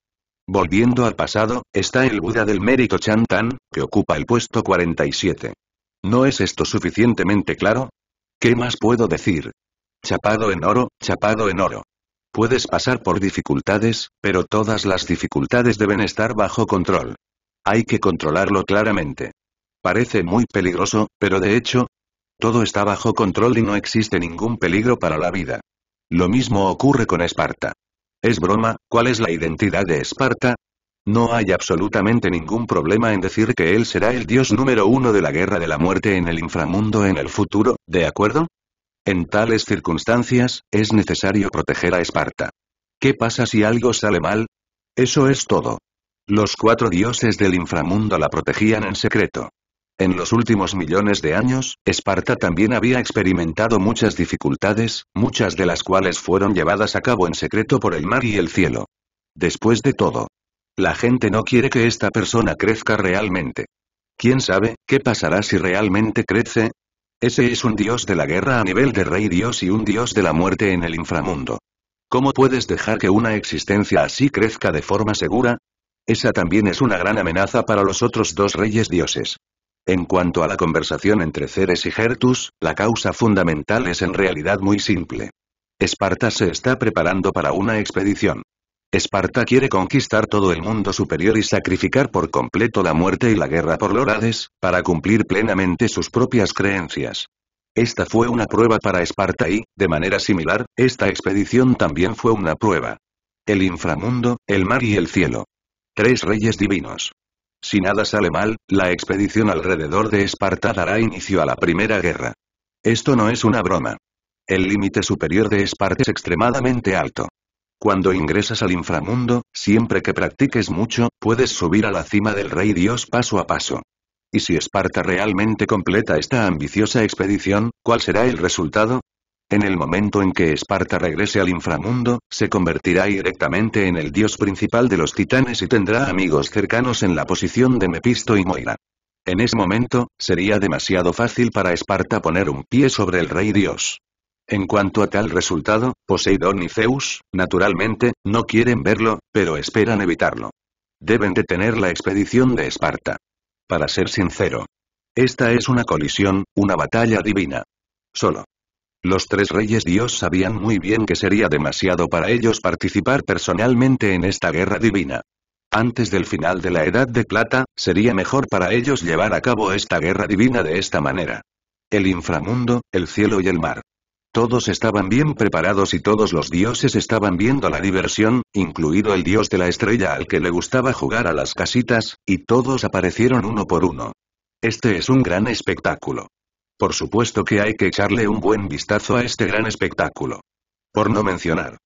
Volviendo al pasado, está el Buda del mérito Chantan, que ocupa el puesto 47. ¿No es esto suficientemente claro? ¿Qué más puedo decir? Chapado en oro, chapado en oro. Puedes pasar por dificultades, pero todas las dificultades deben estar bajo control. Hay que controlarlo claramente. Parece muy peligroso, pero de hecho, todo está bajo control y no existe ningún peligro para la vida. Lo mismo ocurre con Esparta. Es broma, ¿cuál es la identidad de Esparta? No hay absolutamente ningún problema en decir que él será el dios número uno de la guerra de la muerte en el inframundo en el futuro, ¿de acuerdo? En tales circunstancias, es necesario proteger a Esparta. ¿Qué pasa si algo sale mal? Eso es todo. Los cuatro dioses del inframundo la protegían en secreto. En los últimos millones de años, Esparta también había experimentado muchas dificultades, muchas de las cuales fueron llevadas a cabo en secreto por el mar y el cielo. Después de todo, la gente no quiere que esta persona crezca realmente. ¿Quién sabe qué pasará si realmente crece? Ese es un dios de la guerra a nivel de rey dios y un dios de la muerte en el inframundo. ¿Cómo puedes dejar que una existencia así crezca de forma segura? Esa también es una gran amenaza para los otros dos reyes dioses. En cuanto a la conversación entre Ceres y Gertus, la causa fundamental es en realidad muy simple. Esparta se está preparando para una expedición. Esparta quiere conquistar todo el mundo superior y sacrificar por completo la muerte y la guerra por Lorades, para cumplir plenamente sus propias creencias. Esta fue una prueba para Esparta y, de manera similar, esta expedición también fue una prueba. El inframundo, el mar y el cielo. Tres reyes divinos. Si nada sale mal, la expedición alrededor de Esparta dará inicio a la Primera Guerra. Esto no es una broma. El límite superior de Esparta es extremadamente alto. Cuando ingresas al inframundo, siempre que practiques mucho, puedes subir a la cima del Rey Dios paso a paso. Y si Esparta realmente completa esta ambiciosa expedición, ¿cuál será el resultado? En el momento en que Esparta regrese al inframundo, se convertirá directamente en el dios principal de los titanes y tendrá amigos cercanos en la posición de Mepisto y Moira. En ese momento, sería demasiado fácil para Esparta poner un pie sobre el rey dios. En cuanto a tal resultado, Poseidón y Zeus, naturalmente, no quieren verlo, pero esperan evitarlo. Deben detener la expedición de Esparta. Para ser sincero. Esta es una colisión, una batalla divina. Solo los tres reyes dios sabían muy bien que sería demasiado para ellos participar personalmente en esta guerra divina. Antes del final de la Edad de Plata, sería mejor para ellos llevar a cabo esta guerra divina de esta manera. El inframundo, el cielo y el mar. Todos estaban bien preparados y todos los dioses estaban viendo la diversión, incluido el dios de la estrella al que le gustaba jugar a las casitas, y todos aparecieron uno por uno. Este es un gran espectáculo. Por supuesto que hay que echarle un buen vistazo a este gran espectáculo. Por no mencionar.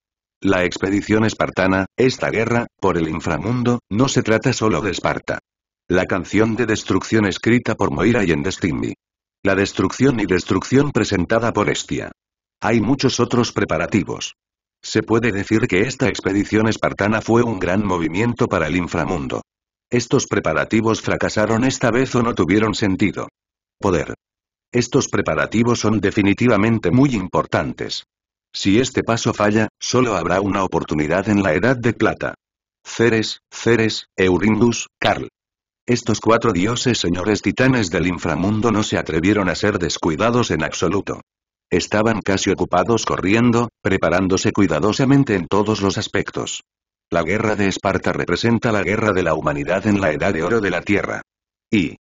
La expedición espartana, esta guerra, por el inframundo, no se trata solo de Esparta. La canción de destrucción escrita por Moira y Endestimbi. La destrucción y destrucción presentada por Estia. Hay muchos otros preparativos. Se puede decir que esta expedición espartana fue un gran movimiento para el inframundo. Estos preparativos fracasaron esta vez o no tuvieron sentido. Poder. Estos preparativos son definitivamente muy importantes. Si este paso falla, solo habrá una oportunidad en la Edad de Plata. Ceres, Ceres, Eurindus, Carl. Estos cuatro dioses señores titanes del inframundo no se atrevieron a ser descuidados en absoluto. Estaban casi ocupados corriendo, preparándose cuidadosamente en todos los aspectos. La guerra de Esparta representa la guerra de la humanidad en la edad de oro de la Tierra. Y,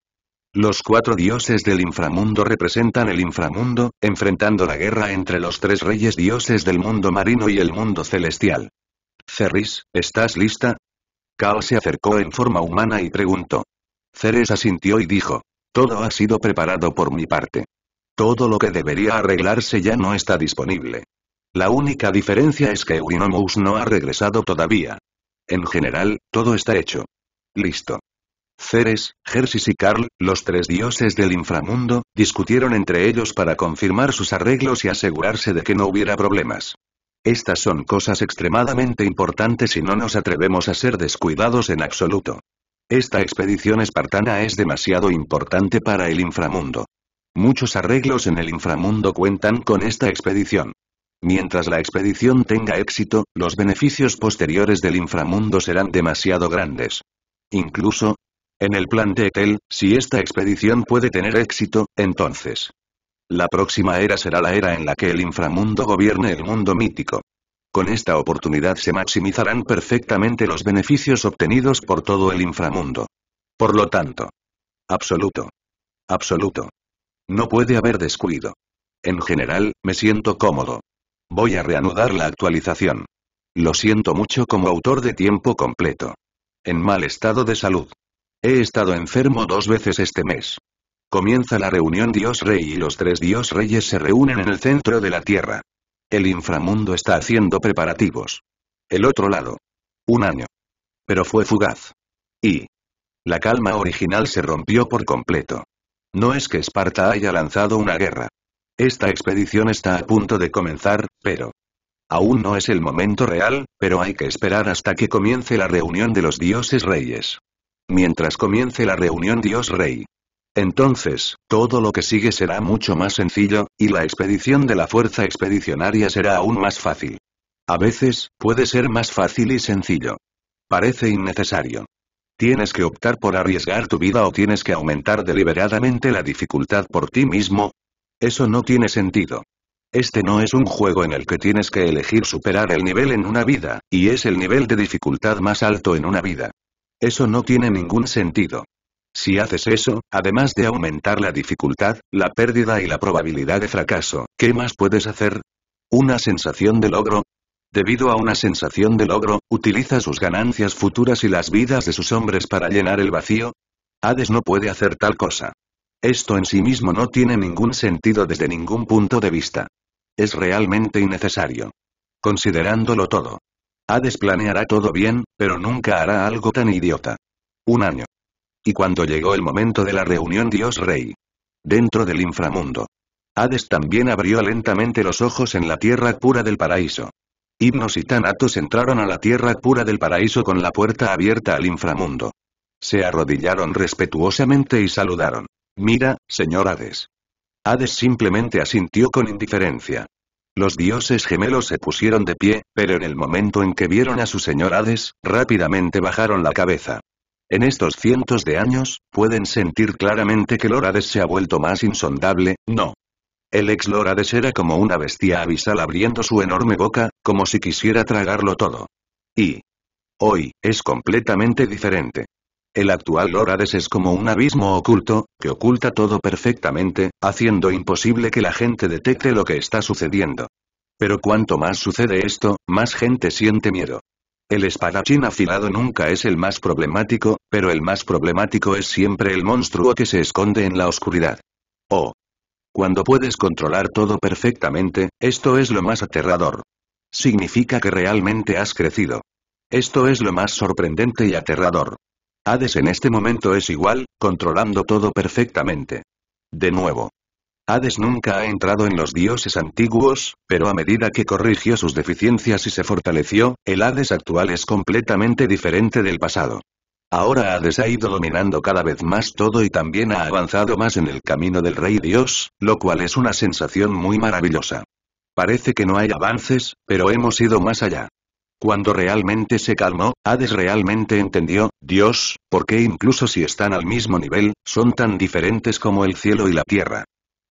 los cuatro dioses del inframundo representan el inframundo, enfrentando la guerra entre los tres reyes dioses del mundo marino y el mundo celestial. Cerris, ¿estás lista? Kao se acercó en forma humana y preguntó. Ceres asintió y dijo. Todo ha sido preparado por mi parte. Todo lo que debería arreglarse ya no está disponible. La única diferencia es que Winomus no ha regresado todavía. En general, todo está hecho. Listo. Ceres, Gersis y Carl, los tres dioses del inframundo, discutieron entre ellos para confirmar sus arreglos y asegurarse de que no hubiera problemas. Estas son cosas extremadamente importantes y no nos atrevemos a ser descuidados en absoluto. Esta expedición espartana es demasiado importante para el inframundo. Muchos arreglos en el inframundo cuentan con esta expedición. Mientras la expedición tenga éxito, los beneficios posteriores del inframundo serán demasiado grandes. Incluso, en el plan de Etel, si esta expedición puede tener éxito, entonces. La próxima era será la era en la que el inframundo gobierne el mundo mítico. Con esta oportunidad se maximizarán perfectamente los beneficios obtenidos por todo el inframundo. Por lo tanto. Absoluto. Absoluto. No puede haber descuido. En general, me siento cómodo. Voy a reanudar la actualización. Lo siento mucho como autor de tiempo completo. En mal estado de salud. He estado enfermo dos veces este mes. Comienza la reunión Dios Rey y los tres Dios Reyes se reúnen en el centro de la Tierra. El inframundo está haciendo preparativos. El otro lado. Un año. Pero fue fugaz. Y. La calma original se rompió por completo. No es que Esparta haya lanzado una guerra. Esta expedición está a punto de comenzar, pero... Aún no es el momento real, pero hay que esperar hasta que comience la reunión de los dioses reyes mientras comience la reunión Dios Rey. Entonces, todo lo que sigue será mucho más sencillo, y la expedición de la fuerza expedicionaria será aún más fácil. A veces, puede ser más fácil y sencillo. Parece innecesario. Tienes que optar por arriesgar tu vida o tienes que aumentar deliberadamente la dificultad por ti mismo. Eso no tiene sentido. Este no es un juego en el que tienes que elegir superar el nivel en una vida, y es el nivel de dificultad más alto en una vida. Eso no tiene ningún sentido. Si haces eso, además de aumentar la dificultad, la pérdida y la probabilidad de fracaso, ¿qué más puedes hacer? ¿Una sensación de logro? Debido a una sensación de logro, utiliza sus ganancias futuras y las vidas de sus hombres para llenar el vacío. Hades no puede hacer tal cosa. Esto en sí mismo no tiene ningún sentido desde ningún punto de vista. Es realmente innecesario. Considerándolo todo, Hades planeará todo bien, pero nunca hará algo tan idiota. Un año. Y cuando llegó el momento de la reunión Dios Rey. Dentro del inframundo. Hades también abrió lentamente los ojos en la tierra pura del paraíso. Himnos y Tanatos entraron a la tierra pura del paraíso con la puerta abierta al inframundo. Se arrodillaron respetuosamente y saludaron. Mira, señor Hades. Hades simplemente asintió con indiferencia. Los dioses gemelos se pusieron de pie, pero en el momento en que vieron a su señor Hades, rápidamente bajaron la cabeza. En estos cientos de años, pueden sentir claramente que Lorades Hades se ha vuelto más insondable, no. El ex Lorades era como una bestia abisal abriendo su enorme boca, como si quisiera tragarlo todo. Y, hoy, es completamente diferente. El actual Lorades es como un abismo oculto, que oculta todo perfectamente, haciendo imposible que la gente detecte lo que está sucediendo. Pero cuanto más sucede esto, más gente siente miedo. El espadachín afilado nunca es el más problemático, pero el más problemático es siempre el monstruo que se esconde en la oscuridad. Oh. Cuando puedes controlar todo perfectamente, esto es lo más aterrador. Significa que realmente has crecido. Esto es lo más sorprendente y aterrador. Hades en este momento es igual, controlando todo perfectamente. De nuevo. Hades nunca ha entrado en los dioses antiguos, pero a medida que corrigió sus deficiencias y se fortaleció, el Hades actual es completamente diferente del pasado. Ahora Hades ha ido dominando cada vez más todo y también ha avanzado más en el camino del Rey Dios, lo cual es una sensación muy maravillosa. Parece que no hay avances, pero hemos ido más allá. Cuando realmente se calmó, Hades realmente entendió, Dios, porque incluso si están al mismo nivel, son tan diferentes como el cielo y la tierra.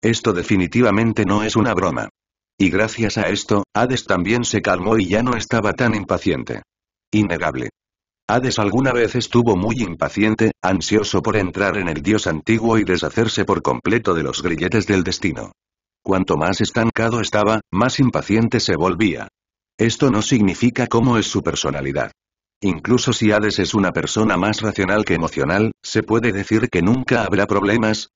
Esto definitivamente no es una broma. Y gracias a esto, Hades también se calmó y ya no estaba tan impaciente. Innegable. Hades alguna vez estuvo muy impaciente, ansioso por entrar en el dios antiguo y deshacerse por completo de los grilletes del destino. Cuanto más estancado estaba, más impaciente se volvía. Esto no significa cómo es su personalidad. Incluso si Hades es una persona más racional que emocional, ¿se puede decir que nunca habrá problemas?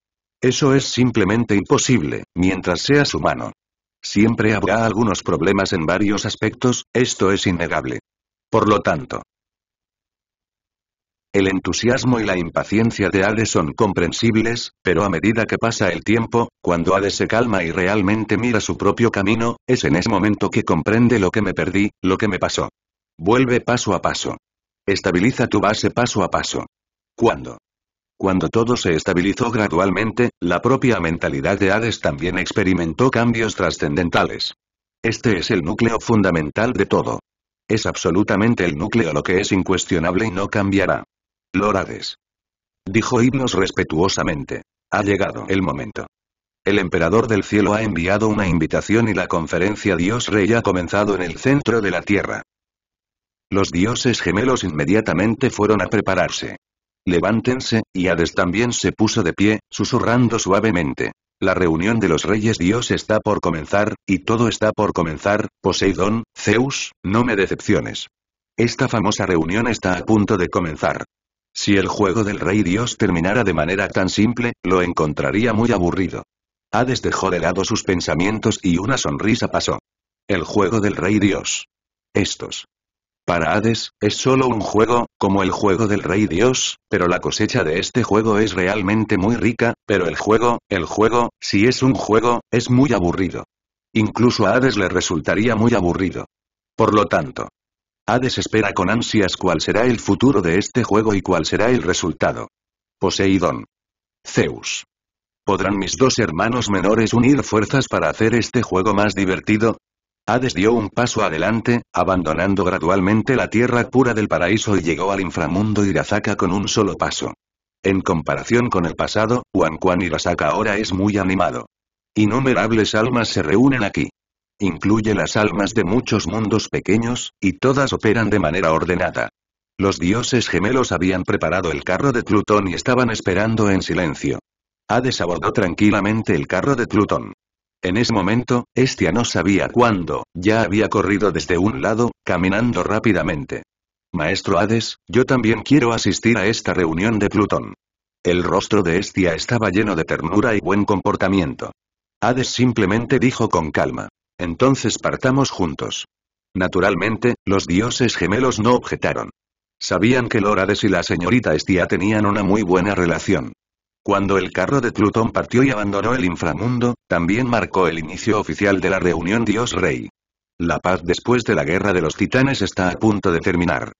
Eso es simplemente imposible, mientras seas humano. Siempre habrá algunos problemas en varios aspectos, esto es innegable. Por lo tanto, el entusiasmo y la impaciencia de Hades son comprensibles, pero a medida que pasa el tiempo, cuando Hades se calma y realmente mira su propio camino, es en ese momento que comprende lo que me perdí, lo que me pasó. Vuelve paso a paso. Estabiliza tu base paso a paso. ¿Cuándo? Cuando todo se estabilizó gradualmente, la propia mentalidad de Hades también experimentó cambios trascendentales. Este es el núcleo fundamental de todo. Es absolutamente el núcleo lo que es incuestionable y no cambiará. Lorades. Dijo Himnos respetuosamente. Ha llegado el momento. El emperador del cielo ha enviado una invitación y la conferencia Dios Rey ha comenzado en el centro de la tierra. Los dioses gemelos inmediatamente fueron a prepararse. Levántense, y Hades también se puso de pie, susurrando suavemente. La reunión de los reyes Dios está por comenzar, y todo está por comenzar, Poseidón, Zeus, no me decepciones. Esta famosa reunión está a punto de comenzar. Si el juego del rey Dios terminara de manera tan simple, lo encontraría muy aburrido. Hades dejó de lado sus pensamientos y una sonrisa pasó. El juego del rey Dios. Estos. Para Hades, es solo un juego, como el juego del rey Dios, pero la cosecha de este juego es realmente muy rica, pero el juego, el juego, si es un juego, es muy aburrido. Incluso a Hades le resultaría muy aburrido. Por lo tanto, Hades espera con ansias cuál será el futuro de este juego y cuál será el resultado. Poseidón. Zeus. ¿Podrán mis dos hermanos menores unir fuerzas para hacer este juego más divertido? Hades dio un paso adelante, abandonando gradualmente la tierra pura del paraíso y llegó al inframundo Irazaka con un solo paso. En comparación con el pasado, Juan Juan Irazaka ahora es muy animado. Innumerables almas se reúnen aquí incluye las almas de muchos mundos pequeños, y todas operan de manera ordenada. Los dioses gemelos habían preparado el carro de Plutón y estaban esperando en silencio. Hades abordó tranquilamente el carro de Plutón. En ese momento, Estia no sabía cuándo, ya había corrido desde un lado, caminando rápidamente. Maestro Hades, yo también quiero asistir a esta reunión de Plutón. El rostro de Estia estaba lleno de ternura y buen comportamiento. Hades simplemente dijo con calma. Entonces partamos juntos. Naturalmente, los dioses gemelos no objetaron. Sabían que Lorades y la señorita Estía tenían una muy buena relación. Cuando el carro de Plutón partió y abandonó el inframundo, también marcó el inicio oficial de la reunión Dios-Rey. La paz después de la guerra de los titanes está a punto de terminar.